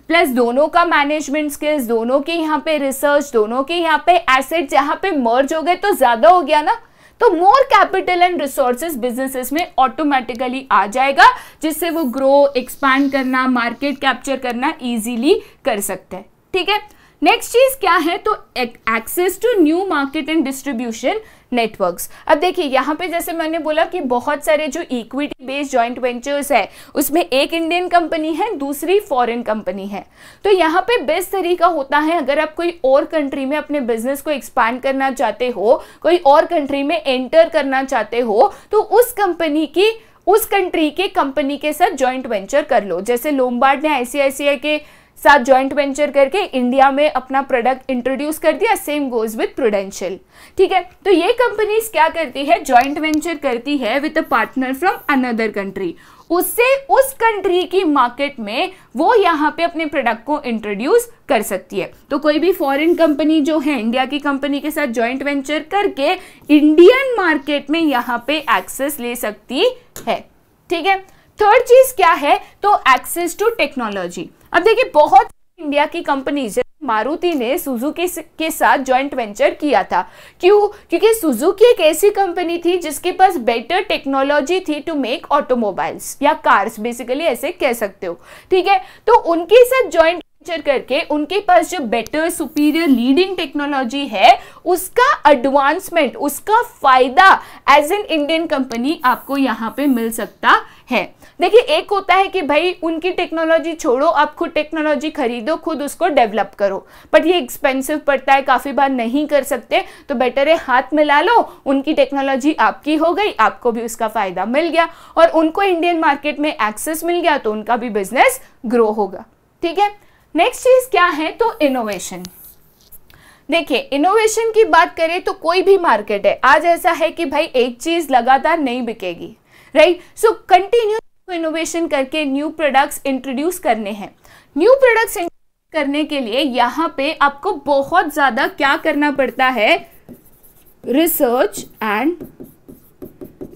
प्लस दोनों का मैनेजमेंट स्किल्स दोनों के यहाँ पे रिसर्च दोनों के यहाँ पे एसेट जहाँ पे मर्ज हो गए तो ज़्यादा हो गया ना तो more capital and resources businesses में ऑटोमेटिकली आ जाएगा जिससे वो ग्रो एक्सपैंड करना मार्केट कैप्चर करना इजीली कर सकते हैं ठीक है नेक्स्ट चीज क्या है तो access to new market and distribution networks अब देखिए यहाँ पे जैसे मैंने बोला कि बहुत सारे जो इक्विटी बेस्ड जॉइंट वेंचर्स है उसमें एक इंडियन कंपनी है दूसरी फॉरेन कंपनी है तो यहाँ पे बेस्ट तरीका होता है अगर आप कोई और कंट्री में अपने बिजनेस को एक्सपैंड करना चाहते हो कोई और कंट्री में एंटर करना चाहते हो तो उस कंपनी की उस कंट्री के कंपनी के साथ जॉइंट वेंचर कर लो जैसे लोमबार्ड ने आईसीआईसीआई के साथ जॉइंट वेंचर करके इंडिया में अपना प्रोडक्ट इंट्रोड्यूस कर दिया सेम गोज विथ प्रोडेंशियल ठीक है तो ये कंपनीज क्या करती है जॉइंट वेंचर करती है with a partner from another country उससे उस कंट्री की मार्केट में वो यहाँ पे अपने प्रोडक्ट को इंट्रोड्यूस कर सकती है तो कोई भी फॉरेन कंपनी जो है इंडिया की कंपनी के साथ जॉइंट वेंचर करके इंडियन मार्केट में यहाँ पे एक्सेस ले सकती है ठीक है थर्ड चीज क्या है तो एक्सेस टू टेक्नोलॉजी अब देखिए बहुत इंडिया की कंपनीज मारुति ने सुजुकी के साथ जॉइंट वेंचर किया था क्यों क्योंकि सुजुकी एक ऐसी कंपनी थी जिसके पास बेटर टेक्नोलॉजी थी टू मेक ऑटोमोबाइल्स या कार्स बेसिकली ऐसे कह सकते हो ठीक है तो उनके साथ जॉइंट वेंचर करके उनके पास जो बेटर सुपीरियर लीडिंग टेक्नोलॉजी है उसका एडवांसमेंट उसका फायदा एज एन इंडियन कंपनी आपको यहाँ पे मिल सकता है देखिए एक होता है कि भाई उनकी टेक्नोलॉजी छोड़ो आप खुद टेक्नोलॉजी खरीदो खुद उसको डेवलप करो बट ये एक्सपेंसिव पड़ता है काफ़ी बार नहीं कर सकते तो बेटर है हाथ मिला लो उनकी टेक्नोलॉजी आपकी हो गई आपको भी उसका फ़ायदा मिल गया और उनको इंडियन मार्केट में एक्सेस मिल गया तो उनका भी बिजनेस ग्रो होगा ठीक है नेक्स्ट चीज़ क्या है तो इनोवेशन देखिए इनोवेशन की बात करें तो कोई भी मार्केट है आज ऐसा है कि भाई एक चीज़ लगातार नहीं बिकेगी राइट सो कंटिन्यू इनोवेशन करके न्यू प्रोडक्ट्स इंट्रोड्यूस करने हैं न्यू प्रोडक्ट्स करने के लिए यहाँ पे आपको बहुत ज़्यादा क्या करना पड़ता है रिसर्च एंड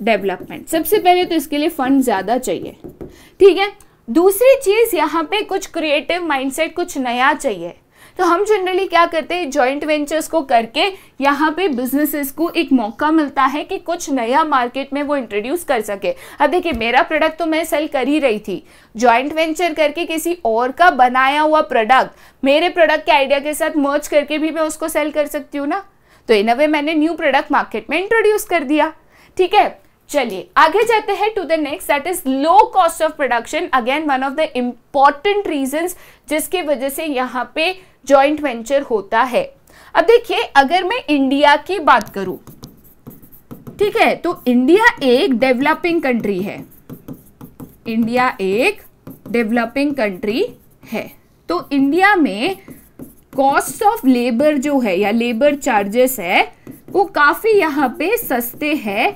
डेवलपमेंट सबसे पहले तो इसके लिए फंड ज़्यादा चाहिए ठीक है दूसरी चीज़ यहाँ पे कुछ क्रिएटिव माइंडसेट कुछ नया चाहिए तो हम जनरली क्या करते हैं जॉइंट वेंचर्स को करके यहाँ पे बिजनेसेस को एक मौका मिलता है कि कुछ नया मार्केट में वो इंट्रोड्यूस कर सके अब देखिए मेरा प्रोडक्ट तो मैं सेल कर ही रही थी जॉइंट वेंचर करके किसी और का बनाया हुआ प्रोडक्ट मेरे प्रोडक्ट के आइडिया के साथ मर्च करके भी मैं उसको सेल कर सकती हूँ ना तो इन अ वे मैंने न्यू प्रोडक्ट मार्केट में इंट्रोड्यूस कर दिया ठीक है चलिए आगे जाते हैं to the next that is low cost of production again one of the important reason जिसके वजह से यहाँ पे ज्वाइंट वेंचर होता है अब देखिए अगर मैं इंडिया की बात करूं ठीक है तो इंडिया एक डेवलपिंग कंट्री है इंडिया एक डेवलपिंग कंट्री है तो इंडिया में कॉस्ट ऑफ लेबर जो है या लेबर चार्जेस है वो काफ़ी यहाँ पे सस्ते हैं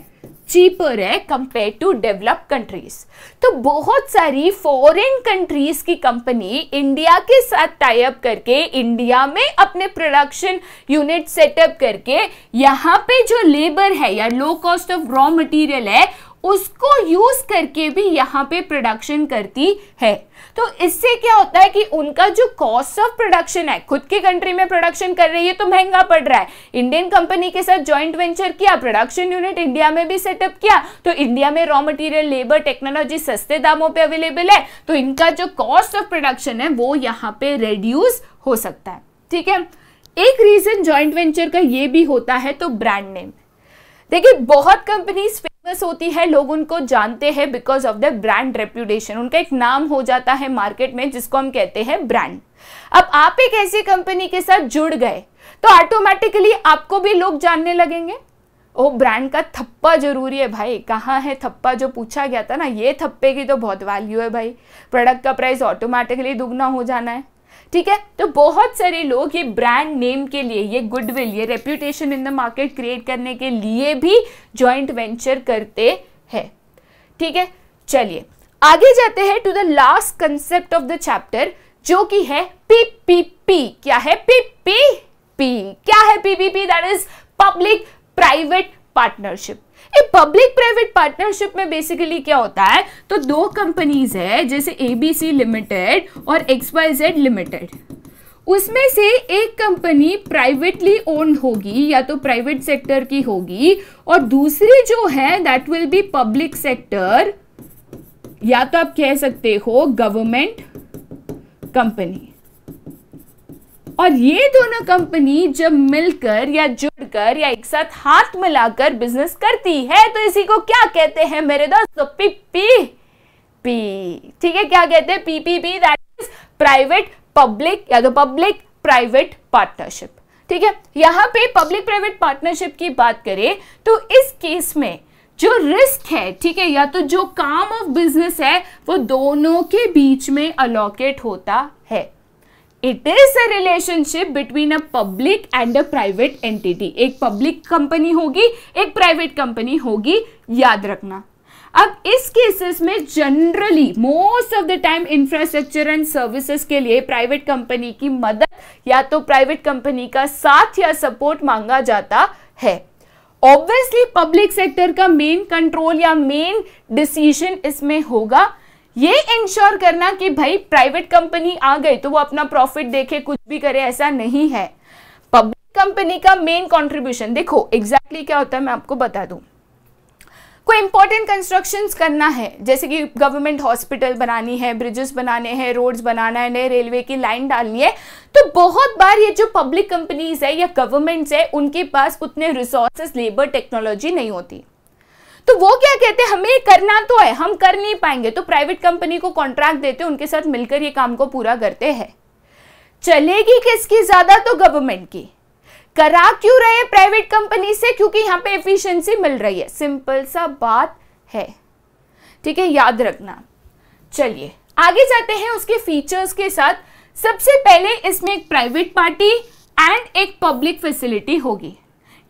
चीपर है कंपेयर टू डेवलप कंट्रीज तो बहुत सारी फॉरेन कंट्रीज की कंपनी इंडिया के साथ टाइप करके इंडिया में अपने प्रोडक्शन यूनिट सेटअप करके यहाँ पे जो लेबर है या low cost of raw material है उसको यूज करके भी यहाँ पे प्रोडक्शन करती है तो इससे क्या होता है कि उनका जो कॉस्ट ऑफ प्रोडक्शन है खुद की कंट्री में प्रोडक्शन कर रही है तो महंगा पड़ रहा है इंडियन कंपनी के साथ जॉइंट वेंचर किया प्रोडक्शन यूनिट इंडिया में भी सेटअप किया तो इंडिया में रॉ मटेरियल लेबर टेक्नोलॉजी सस्ते दामों पे अवेलेबल है तो इनका जो कॉस्ट ऑफ प्रोडक्शन है वो यहाँ पे रेड्यूस हो सकता है ठीक है एक रीजन ज्वाइंट वेंचर का ये भी होता है तो ब्रांड नेम देखिए बहुत कंपनीज फेमस होती है लोग उनको जानते हैं because of the brand reputation उनका एक नाम हो जाता है मार्केट में जिसको हम कहते हैं ब्रांड अब आप एक ऐसी कंपनी के साथ जुड़ गए तो ऑटोमेटिकली आपको भी लोग जानने लगेंगे ओ ब्रांड का थप्पा जरूरी है भाई कहाँ है थप्पा जो पूछा गया था ना ये थप्पे की तो बहुत वैल्यू है भाई प्रोडक्ट का प्राइस ऑटोमेटिकली दुगना हो जाना है ठीक है तो बहुत सारे लोग ये ब्रांड नेम के लिए ये गुडविल ये reputation in the market create करने के लिए भी ज्वाइंट वेंचर करते हैं ठीक है चलिए आगे जाते हैं to the last concept of the chapter जो कि है पीपीपी क्या है पीपीपी क्या है PPP that is public private partnership public private partnership में बेसिकली क्या होता है तो दो कंपनीज है जैसे एबीसी लिमिटेड और एक्स जेड लिमिटेड उसमें से एक कंपनी प्राइवेटली ओन होगी या तो प्राइवेट सेक्टर की होगी और दूसरी जो है that will be public sector या तो आप कह सकते हो गवर्नमेंट कंपनी और ये दोनों कंपनी जब मिलकर या जुड़कर या एक साथ हाथ मिलाकर बिजनेस करती है तो इसी को क्या कहते हैं मेरे दोस्तों पीपी पी ठीक है क्या कहते हैं PPP that is private public या तो पब्लिक प्राइवेट पार्टनरशिप ठीक है यहाँ पे पब्लिक प्राइवेट पार्टनरशिप की बात करें तो इस केस में जो रिस्क है ठीक है या तो जो काम ऑफ बिजनेस है वो दोनों के बीच में अलॉकेट होता है it is a relationship between a public and a private entity एक पब्लिक कंपनी होगी एक प्राइवेट कंपनी होगी याद रखना अब इस केसेस में generally most of the time infrastructure and services के लिए प्राइवेट कंपनी की मदद या तो प्राइवेट कंपनी का साथ या सपोर्ट मांगा जाता है ऑब्वियसली पब्लिक सेक्टर का मेन कंट्रोल या मेन डिसीजन इसमें होगा ये इंश्योर करना कि भाई प्राइवेट कंपनी आ गई तो वो अपना प्रॉफिट देखे कुछ भी करे ऐसा नहीं है पब्लिक कंपनी का मेन कंट्रीब्यूशन देखो एग्जैक्टली exactly क्या होता है मैं आपको बता दूं कोई इंपॉर्टेंट कंस्ट्रक्शंस करना है जैसे कि गवर्नमेंट हॉस्पिटल बनानी है ब्रिजेस बनाने हैं रोड्स बनाना है नए रेलवे की लाइन डालनी है तो बहुत बार ये जो पब्लिक कंपनीज है या गवर्नमेंट्स है उनके पास उतने रिसोर्सेस लेबर टेक्नोलॉजी नहीं होती तो वो क्या कहते हैं हमें करना तो है हम कर नहीं पाएंगे तो प्राइवेट कंपनी को कॉन्ट्रैक्ट देते हैं उनके साथ मिलकर ये काम को पूरा करते हैं चलेगी किसकी ज्यादा तो गवर्नमेंट की करा क्यों रहे प्राइवेट कंपनी से क्योंकि यहाँ पे एफिशिएंसी मिल रही है सिंपल सा बात है ठीक है याद रखना चलिए आगे जाते हैं उसके फीचर्स के साथ सबसे पहले इसमें एक प्राइवेट पार्टी एंड एक पब्लिक फैसिलिटी होगी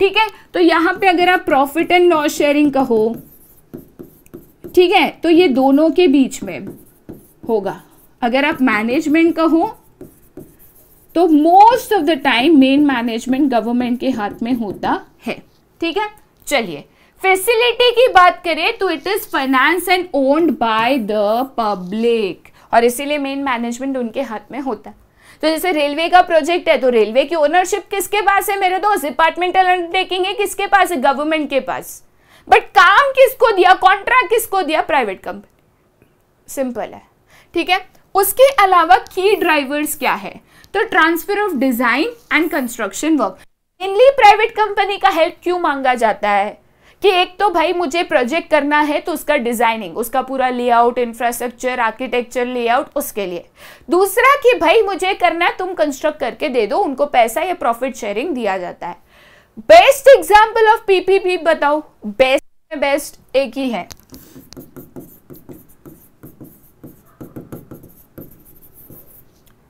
ठीक है तो यहां पे अगर आप प्रॉफिट एंड लॉस शेयरिंग कहो ठीक है तो ये दोनों के बीच में होगा अगर आप मैनेजमेंट कहो तो most of the time main management government के हाथ में होता है ठीक है चलिए फैसिलिटी की बात करें तो it is finance and owned by the public और इसीलिए मेन मैनेजमेंट उनके हाथ में होता है तो जैसे रेलवे का प्रोजेक्ट है तो रेलवे की ओनरशिप किसके पास है मेरे दोस्त डिपार्टमेंटल अंडरटेकिंग है किसके पास है गवर्नमेंट के पास बट काम किसको दिया कॉन्ट्रैक्ट किसको दिया प्राइवेट कंपनी सिंपल है ठीक है उसके अलावा की ड्राइवर्स क्या है तो transfer of design and construction work इनली प्राइवेट कंपनी का हेल्प क्यों मांगा जाता है कि एक तो भाई मुझे प्रोजेक्ट करना है तो उसका डिजाइनिंग उसका पूरा लेआउट इंफ्रास्ट्रक्चर आर्किटेक्चर लेआउट उसके लिए दूसरा कि भाई मुझे करना तुम कंस्ट्रक्ट करके दे दो उनको पैसा या प्रॉफिट शेयरिंग दिया जाता है बेस्ट एग्जाम्पल ऑफ पीपीपी बताओ बेस्ट में बेस्ट एक ही है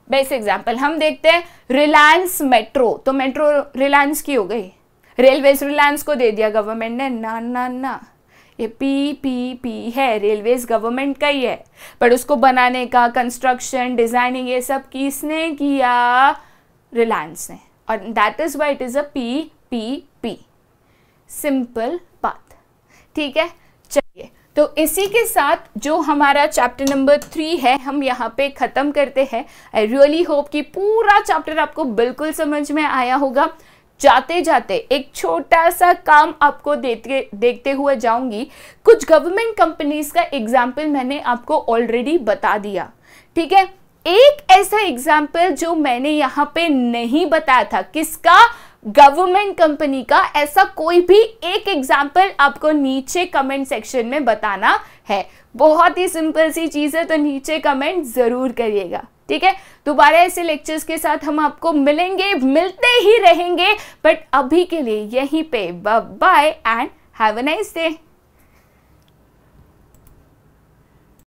बेस्ट एग्जाम्पल हम देखते हैं रिलायंस मेट्रो तो मेट्रो रिलायंस की हो गई रेलवेज रिलायंस को दे दिया गवर्नमेंट ने ना ना ना ये पी पी पी है रेलवेज गवर्नमेंट का ही है पर उसको बनाने का कंस्ट्रक्शन डिजाइनिंग ये सब किसने किया रिलायंस ने और that is why it is a P P P simple बात ठीक है चलिए तो इसी के साथ जो हमारा चैप्टर नंबर थ्री है हम यहाँ पे ख़त्म करते हैं आई रियली होप कि पूरा चैप्टर आपको बिल्कुल समझ में आया होगा जाते जाते एक छोटा सा काम आपको देते देखते हुए जाऊंगी कुछ गवर्नमेंट कंपनीज का एग्जाम्पल मैंने आपको ऑलरेडी बता दिया ठीक है एक ऐसा एग्जाम्पल जो मैंने यहाँ पे नहीं बताया था किसका गवर्नमेंट कंपनी का ऐसा कोई भी एक एग्जाम्पल आपको नीचे कमेंट सेक्शन में बताना है बहुत ही सिंपल सी चीज़ है तो नीचे कमेंट ज़रूर करिएगा ठीक है दोबारा ऐसे लेक्चर्स के साथ हम आपको मिलेंगे मिलते ही रहेंगे बट अभी के लिए यहीं पे bye and have a nice day